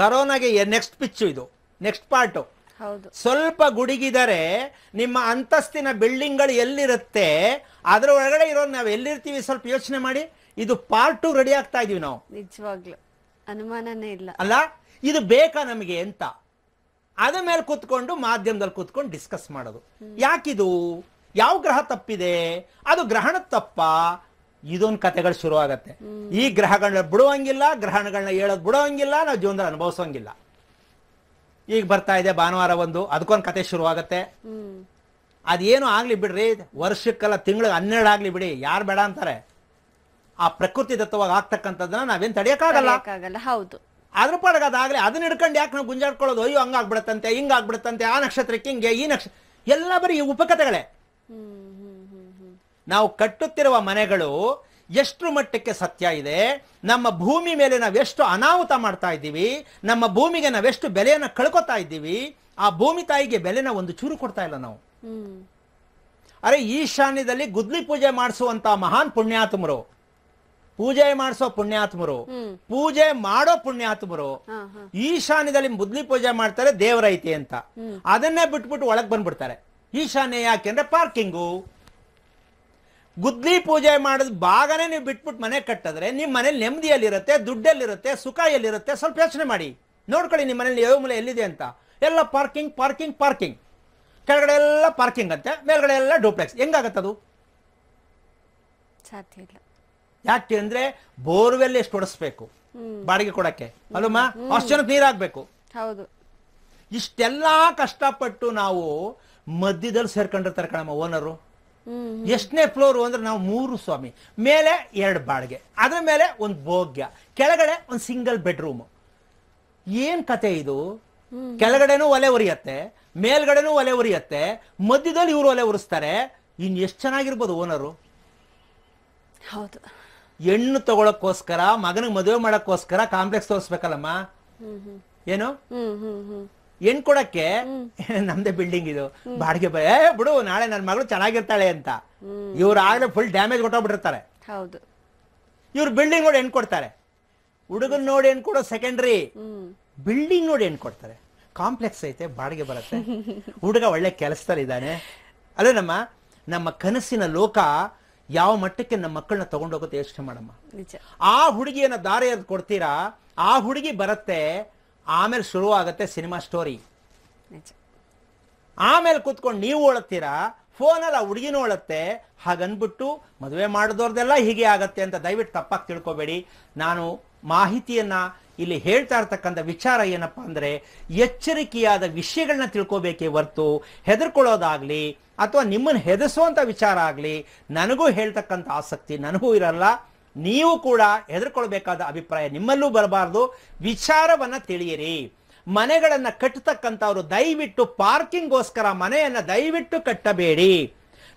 ಕರೋನಾಗೆ ನೆಕ್ಸ್ಟ್ ಪಿಚ್ಚು ಇದು ನೆಕ್ಸ್ಟ್ ಪಾರ್ಟು ಸ್ವಲ್ಪ ಗುಡಿಗಿದರೆ ನಿಮ್ಮ ಅಂತಸ್ತಿನ ಬಿಲ್ಡಿಂಗ್ಗಳು ಎಲ್ಲಿರುತ್ತೆ ಅದರ ಒಳಗಡೆ ಇರೋ ನಾವು ಎಲ್ಲಿರ್ತೀವಿ ಸ್ವಲ್ಪ ಯೋಚನೆ ಮಾಡಿ ಇದು ಪಾರ್ಟ್ ಟು ರೆಡಿ ಆಗ್ತಾ ಇದೀವಿ ನಾವು ನಿಜವಾಗ್ಲು ಅನುಮಾನನೇ ಇಲ್ಲ ಅಲ್ಲ ಇದು ಬೇಕಾ ನಮಗೆ ಎಂತ ಅದ ಮೇಲೆ ಕೂತ್ಕೊಂಡು ಮಾಧ್ಯಮದಲ್ಲಿ ಕೂತ್ಕೊಂಡು ಡಿಸ್ಕಸ್ ಮಾಡೋದು ಯಾಕಿದು ಯಾವ ಗ್ರಹ ತಪ್ಪಿದೆ ಅದು ಗ್ರಹಣ ತಪ್ಪ ಇದೊಂದು ಕತೆಗಳು ಶುರು ಆಗತ್ತೆ ಈ ಗ್ರಹಗಳನ್ನ ಬಿಡುವಂಗಿಲ್ಲ ಗ್ರಹಣಗಳನ್ನ ಹೇಳೋದು ಬಿಡೋಂಗಿಲ್ಲ ನಾವು ಜೀವನದಲ್ಲಿ ಅನುಭವಿಸೋಂಗಿಲ್ಲ ಈಗ ಬರ್ತಾ ಇದೆ ಭಾನುವಾರ ಒಂದು ಅದಕ್ಕೊಂದು ಕತೆ ಶುರುವಾಗತ್ತೆ ಅದೇನು ಆಗ್ಲಿ ಬಿಡ್ರಿ ವರ್ಷಕ್ಕೆಲ್ಲ ತಿಂಗಳಿಗೆ ಹನ್ನೆರಡು ಆಗ್ಲಿ ಬಿಡಿ ಯಾರು ಬೇಡ ಅಂತಾರೆ ಆ ಪ್ರಕೃತಿ ದತ್ತವಾಗಿ ಆಗ್ತಕ್ಕಂಥದ್ದನ್ನ ನಾವೇನ್ ತಡಿಯಕಾಗಲ್ಲ ಹೌದು ಅದ್ರ ಪಾಡಗ ಅದಾಗ್ಲಿ ಅದನ್ನ ಹಿಡ್ಕೊಂಡು ಯಾಕೆ ನಾವು ಗುಂಜಾಡ್ಕೊಳ್ಳೋದು ಅಯ್ಯೋ ಹಂಗಾಗ್ಬಿಡತ್ತಂತೆ ಹಿಂಗಾಗ್ಬಿಡತ್ತಂತೆ ಆ ನಕ್ಷತ್ರಕ್ಕೆ ಹಿಂಗೆ ಈ ನಕ್ಷ ಎಲ್ಲ ಬರೀ ಉಪಕಥೆಗಳೇ ನಾವು ಕಟ್ಟುತ್ತಿರುವ ಮನೆಗಳು ಎಷ್ಟು ಮಟ್ಟಕ್ಕೆ ಸತ್ಯ ಇದೆ ನಮ್ಮ ಭೂಮಿ ಮೇಲೆ ನಾವೆಷ್ಟು ಅನಾಹುತ ಮಾಡ್ತಾ ಇದ್ದೀವಿ ನಮ್ಮ ಭೂಮಿಗೆ ನಾವೆಷ್ಟು ಬೆಲೆಯನ್ನು ಕಳ್ಕೊತಾ ಇದ್ದೀವಿ ಆ ಭೂಮಿ ತಾಯಿಗೆ ಬೆಲೆನ ಒಂದು ಚೂರು ಕೊಡ್ತಾ ಇಲ್ಲ ನಾವು ಅರೆ ಈಶಾನ್ಯದಲ್ಲಿ ಗುದ್ಲಿ ಪೂಜೆ ಮಾಡಿಸುವಂತ ಮಹಾನ್ ಪುಣ್ಯಾತ್ಮರು ಪೂಜೆ ಮಾಡಿಸೋ ಪುಣ್ಯಾತ್ಮರು ಪೂಜೆ ಮಾಡೋ ಪುಣ್ಯಾತ್ಮರು ಈಶಾನ್ಯದಲ್ಲಿ ಮುದ್ಲಿ ಪೂಜೆ ಮಾಡ್ತಾರೆ ದೇವರೈತಿ ಅಂತ ಅದನ್ನೇ ಬಿಟ್ಬಿಟ್ಟು ಒಳಗ್ ಬಂದ್ಬಿಡ್ತಾರೆ ಈಶಾನ್ಯ ಯಾಕೆಂದ್ರೆ ಪಾರ್ಕಿಂಗು ಗುದ್ಲಿ ಪೂಜೆ ಮಾಡಿದ ಭಾಗನೇ ನೀವು ಬಿಟ್ಬಿಟ್ಟು ಮನೆ ಕಟ್ಟಿದ್ರೆ ನಿಮ್ಮ ಮನೇಲಿ ನೆಮ್ಮದಿಯಲ್ಲಿರುತ್ತೆ ದುಡ್ಡಲ್ಲಿರುತ್ತೆ ಸುಖ ಎಲ್ಲಿರುತ್ತೆ ಸ್ವಲ್ಪ ಯೋಚನೆ ಮಾಡಿ ನೋಡ್ಕೊಳ್ಳಿ ನಿಮ್ಮ ಮನೇಲಿ ಯಾವ ಮೂಲ ಎಲ್ಲಿದೆ ಅಂತ ಎಲ್ಲ ಪಾರ್ಕಿಂಗ್ ಪಾರ್ಕಿಂಗ್ ಪಾರ್ಕಿಂಗ್ ಕೆಳಗಡೆ ಎಲ್ಲ ಪಾರ್ಕಿಂಗ್ ಅಂತೆ ಮೇಲ್ಗಡೆ ಎಲ್ಲ ಡೂಪ್ಲೆಕ್ಸ್ ಹೆಂಗಾಗತ್ತದು ಸಾಧ್ಯ ಇಲ್ಲ ಯಾಕೆ ಅಂದ್ರೆ ಬೋರ್ವೆಲ್ ಎಷ್ಟು ಹೊಡಿಸ್ಬೇಕು ಬಾಡಿಗೆ ಕೊಡಕ್ಕೆ ಅಲ್ಲಮ್ಮ ಅಷ್ಟು ಜನಕ್ಕೆ ನೀರಾಗಬೇಕು ಹೌದು ಇಷ್ಟೆಲ್ಲ ಕಷ್ಟಪಟ್ಟು ನಾವು ಮಧ್ಯದಲ್ಲಿ ಸೇರ್ಕೊಂಡಿರ್ತಾರೆ ಕಣಮ್ಮ ಓನರು ಎಷ್ಟನೇ ಫ್ಲೋರ್ ಅಂದ್ರೆ ನಾವು ಮೂರು ಸ್ವಾಮಿ ಮೇಲೆ ಎರಡು ಬಾಡಿಗೆ ಅದರ ಮೇಲೆ ಒಂದು ಭೋಗ್ಯ ಕೆಳಗಡೆ ಒಂದು ಸಿಂಗಲ್ ಬೆಡ್ರೂಮ್ ಏನ್ ಕತೆ ಇದು ಕೆಳಗಡೆನೂ ಒಲೆ ಉರಿಯತ್ತೆ ಮೇಲ್ಗಡೆನೂ ಒಲೆ ಉರಿಯತ್ತೆ ಮಧ್ಯದಲ್ಲಿ ಇವರು ಒಲೆ ಉರಿಸ್ತಾರೆ ಇನ್ ಎಷ್ಟು ಚೆನ್ನಾಗಿರ್ಬೋದು ಓನರು ಹೆಣ್ಣು ತಗೊಳಕ್ಕೋಸ್ಕರ ಮಗನಿಗೆ ಮದುವೆ ಮಾಡಕ್ಕೋಸ್ಕರ ಕಾಂಪ್ಲೆಕ್ಸ್ ತೋರಿಸ್ಬೇಕಲ್ಲಮ್ಮ ಏನು ಏನ್ ಕೊಡಕ್ಕೆ ನಮ್ದೇ ಬಿಲ್ಡಿಂಗ್ ಇದು ಬಾಡಿಗೆ ಏ ಬಿಡು ನಾಳೆ ನನ್ನ ಮಗಳು ಚೆನ್ನಾಗಿರ್ತಾಳೆ ಅಂತ ಇವ್ರು ಆಗ್ಲೇ ಫುಲ್ ಡ್ಯಾಮೇಜ್ ಕೊಟ್ಟೋಗ್ಬಿಟ್ಟಿರ್ತಾರೆ ಹೌದು ಇವ್ರು ಬಿಲ್ಡಿಂಗ್ ನೋಡಿ ಹೆಣ್ ಕೊಡ್ತಾರೆ ಹುಡುಗನ್ ನೋಡಿ ಏನ್ ಕೊಡೋ ಸೆಕೆಂಡ್ರಿ ಬಿಲ್ಡಿಂಗ್ ನೋಡಿ ಹೆಣ್ ಕೊಡ್ತಾರೆ ಕಾಂಪ್ಲೆಕ್ಸ್ ಐತೆ ಬಾಡಿಗೆ ಬರುತ್ತೆ ಹುಡುಗ ಒಳ್ಳೆ ಕೆಲಸದಲ್ಲಿ ಇದ್ದಾನೆ ಅಲ್ಲ ನಮ್ಮ ನಮ್ಮ ಕನಸಿನ ಲೋಕ ಯಾವ ಮಟ್ಟಕ್ಕೆ ನಮ್ಮ ಮಕ್ಕಳನ್ನ ತಗೊಂಡೋಗುತ್ತೆ ಯೋಚನೆ ಮಾಡಮ್ಮ ಆ ಹುಡುಗಿಯನ್ನ ದಾರಿ ಕೊಡ್ತೀರಾ ಆ ಹುಡುಗಿ ಬರುತ್ತೆ ಆಮೇಲೆ ಶುರುವಾಗುತ್ತೆ ಸಿನಿಮಾ ಸ್ಟೋರಿ ಆಮೇಲೆ ಕುತ್ಕೊಂಡು ನೀವು ಓಳತ್ತೀರಾ ಫೋನಲ್ಲಿ ಆ ಹುಡುಗಿನೂ ಓಳುತ್ತೆ ಹಾಗನ್ಬಿಟ್ಟು ಮದುವೆ ಮಾಡಿದವ್ರದೆಲ್ಲ ಹೀಗೆ ಆಗತ್ತೆ ಅಂತ ದಯವಿಟ್ಟು ತಪ್ಪಾಗಿ ತಿಳ್ಕೊಬೇಡಿ ನಾನು ಮಾಹಿತಿಯನ್ನ ಇಲ್ಲಿ ಹೇಳ್ತಾ ಇರ್ತಕ್ಕಂಥ ವಿಚಾರ ಏನಪ್ಪಾ ಅಂದ್ರೆ ಎಚ್ಚರಿಕೆಯಾದ ವಿಷಯಗಳನ್ನ ತಿಳ್ಕೊಬೇಕೇ ಹೊರ್ತು ಹೆದರ್ಕೊಳ್ಳೋದಾಗ್ಲಿ ಅಥವಾ ನಿಮ್ಮನ್ನು ಹೆದರ್ಸೋಂಥ ವಿಚಾರ ಆಗಲಿ ನನಗೂ ಹೇಳ್ತಕ್ಕಂಥ ಆಸಕ್ತಿ ನನಗೂ ಇರಲ್ಲ ನೀವು ಕೂಡ ಹೆದರ್ಕೊಳ್ಬೇಕಾದ ಅಭಿಪ್ರಾಯ ನಿಮ್ಮಲ್ಲೂ ಬರಬಾರ್ದು ವಿಚಾರವನ್ನ ತಿಳಿಯಿರಿ ಮನೆಗಳನ್ನ ಕಟ್ಟತಕ್ಕಂಥವ್ರು ದಯವಿಟ್ಟು ಪಾರ್ಕಿಂಗ್ಗೋಸ್ಕರ ಮನೆಯನ್ನ ದಯವಿಟ್ಟು ಕಟ್ಟಬೇಡಿ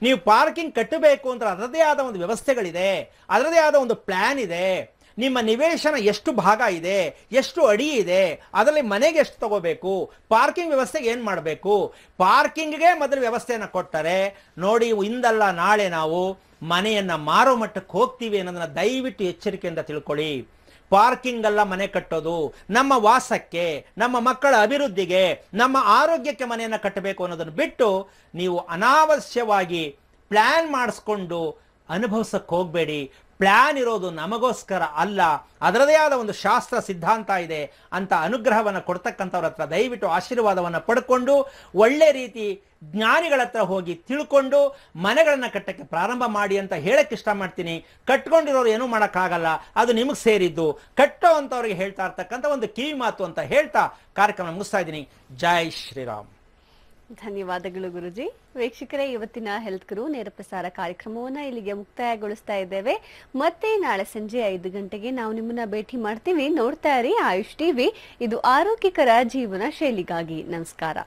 ನೀವು ಪಾರ್ಕಿಂಗ್ ಕಟ್ಟಬೇಕು ಅಂದ್ರೆ ಅದರದೇ ಆದ ಒಂದು ವ್ಯವಸ್ಥೆಗಳಿದೆ ಅದರದೇ ಆದ ಒಂದು ಪ್ಲಾನ್ ಇದೆ ನಿಮ್ಮ ನಿವೇಶನ ಎಷ್ಟು ಭಾಗ ಇದೆ ಎಷ್ಟು ಅಡಿ ಇದೆ ಅದರಲ್ಲಿ ಮನೆಗೆ ಎಷ್ಟು ತಗೋಬೇಕು ಪಾರ್ಕಿಂಗ್ ವ್ಯವಸ್ಥೆಗೆ ಏನು ಮಾಡಬೇಕು ಪಾರ್ಕಿಂಗ್ಗೆ ಮೊದಲು ವ್ಯವಸ್ಥೆಯನ್ನು ಕೊಟ್ಟರೆ ನೋಡಿ ಇಂದಲ್ಲ ನಾಳೆ ನಾವು ಮನೆಯನ್ನು ಮಾರೋ ಮಟ್ಟಕ್ಕೆ ಹೋಗ್ತೀವಿ ಅನ್ನೋದನ್ನ ದಯವಿಟ್ಟು ಎಚ್ಚರಿಕೆಯಿಂದ ತಿಳ್ಕೊಳ್ಳಿ ಪಾರ್ಕಿಂಗ್ ಅಲ್ಲ ಮನೆ ಕಟ್ಟೋದು ನಮ್ಮ ವಾಸಕ್ಕೆ ನಮ್ಮ ಮಕ್ಕಳ ಅಭಿವೃದ್ಧಿಗೆ ನಮ್ಮ ಆರೋಗ್ಯಕ್ಕೆ ಮನೆಯನ್ನು ಕಟ್ಟಬೇಕು ಅನ್ನೋದನ್ನು ಬಿಟ್ಟು ನೀವು ಅನಾವಶ್ಯವಾಗಿ ಪ್ಲ್ಯಾನ್ ಮಾಡಿಸ್ಕೊಂಡು ಅನುಭವಿಸಕ್ಕೆ ಹೋಗಬೇಡಿ ಪ್ಲ್ಯಾನ್ ಇರೋದು ನಮಗೋಸ್ಕರ ಅಲ್ಲ ಅದರದೇ ಆದ ಒಂದು ಶಾಸ್ತ್ರ ಸಿದ್ಧಾಂತ ಇದೆ ಅಂತ ಅನುಗ್ರಹವನ್ನು ಕೊಡ್ತಕ್ಕಂಥವ್ರ ಹತ್ರ ದಯವಿಟ್ಟು ಆಶೀರ್ವಾದವನ್ನು ಪಡ್ಕೊಂಡು ಒಳ್ಳೆ ರೀತಿ ಜ್ಞಾನಿಗಳ ಹತ್ರ ಹೋಗಿ ತಿಳ್ಕೊಂಡು ಮನೆಗಳನ್ನು ಕಟ್ಟಕ್ಕೆ ಪ್ರಾರಂಭ ಮಾಡಿ ಅಂತ ಹೇಳಕ್ಕೆ ಇಷ್ಟ ಮಾಡ್ತೀನಿ ಕಟ್ಕೊಂಡಿರೋರು ಏನೂ ಮಾಡೋಕ್ಕಾಗಲ್ಲ ಅದು ನಿಮಗೆ ಸೇರಿದ್ದು ಕಟ್ಟೋ ಅಂತವ್ರಿಗೆ ಹೇಳ್ತಾ ಇರ್ತಕ್ಕಂಥ ಒಂದು ಕಿವಿ ಮಾತು ಅಂತ ಹೇಳ್ತಾ ಕಾರ್ಯಕ್ರಮ ಮುಗಿಸ್ತಾ ಇದ್ದೀನಿ ಜೈ ಶ್ರೀರಾಮ್ ಧನ್ಯವಾದಗಳು ಗುರುಜಿ ವೀಕ್ಷಕರೇ ಇವತ್ತಿನ ಹೆಲ್ತ್ ಗುರು ನೇರ ಪ್ರಸಾರ ಕಾರ್ಯಕ್ರಮವನ್ನು ಇಲ್ಲಿಗೆ ಮುಕ್ತಾಯಗೊಳಿಸ್ತಾ ಇದ್ದೇವೆ ಮತ್ತೆ ನಾಳೆ ಸಂಜೆ ಐದು ಗಂಟೆಗೆ ನಾವು ನಿಮ್ಮನ್ನ ಭೇಟಿ ಮಾಡ್ತೀವಿ ನೋಡ್ತಾ ಇರಿ ಆಯುಷ್ ಟಿವಿ ಇದು ಆರೋಗ್ಯಕರ ಜೀವನ ಶೈಲಿಗಾಗಿ ನಮಸ್ಕಾರ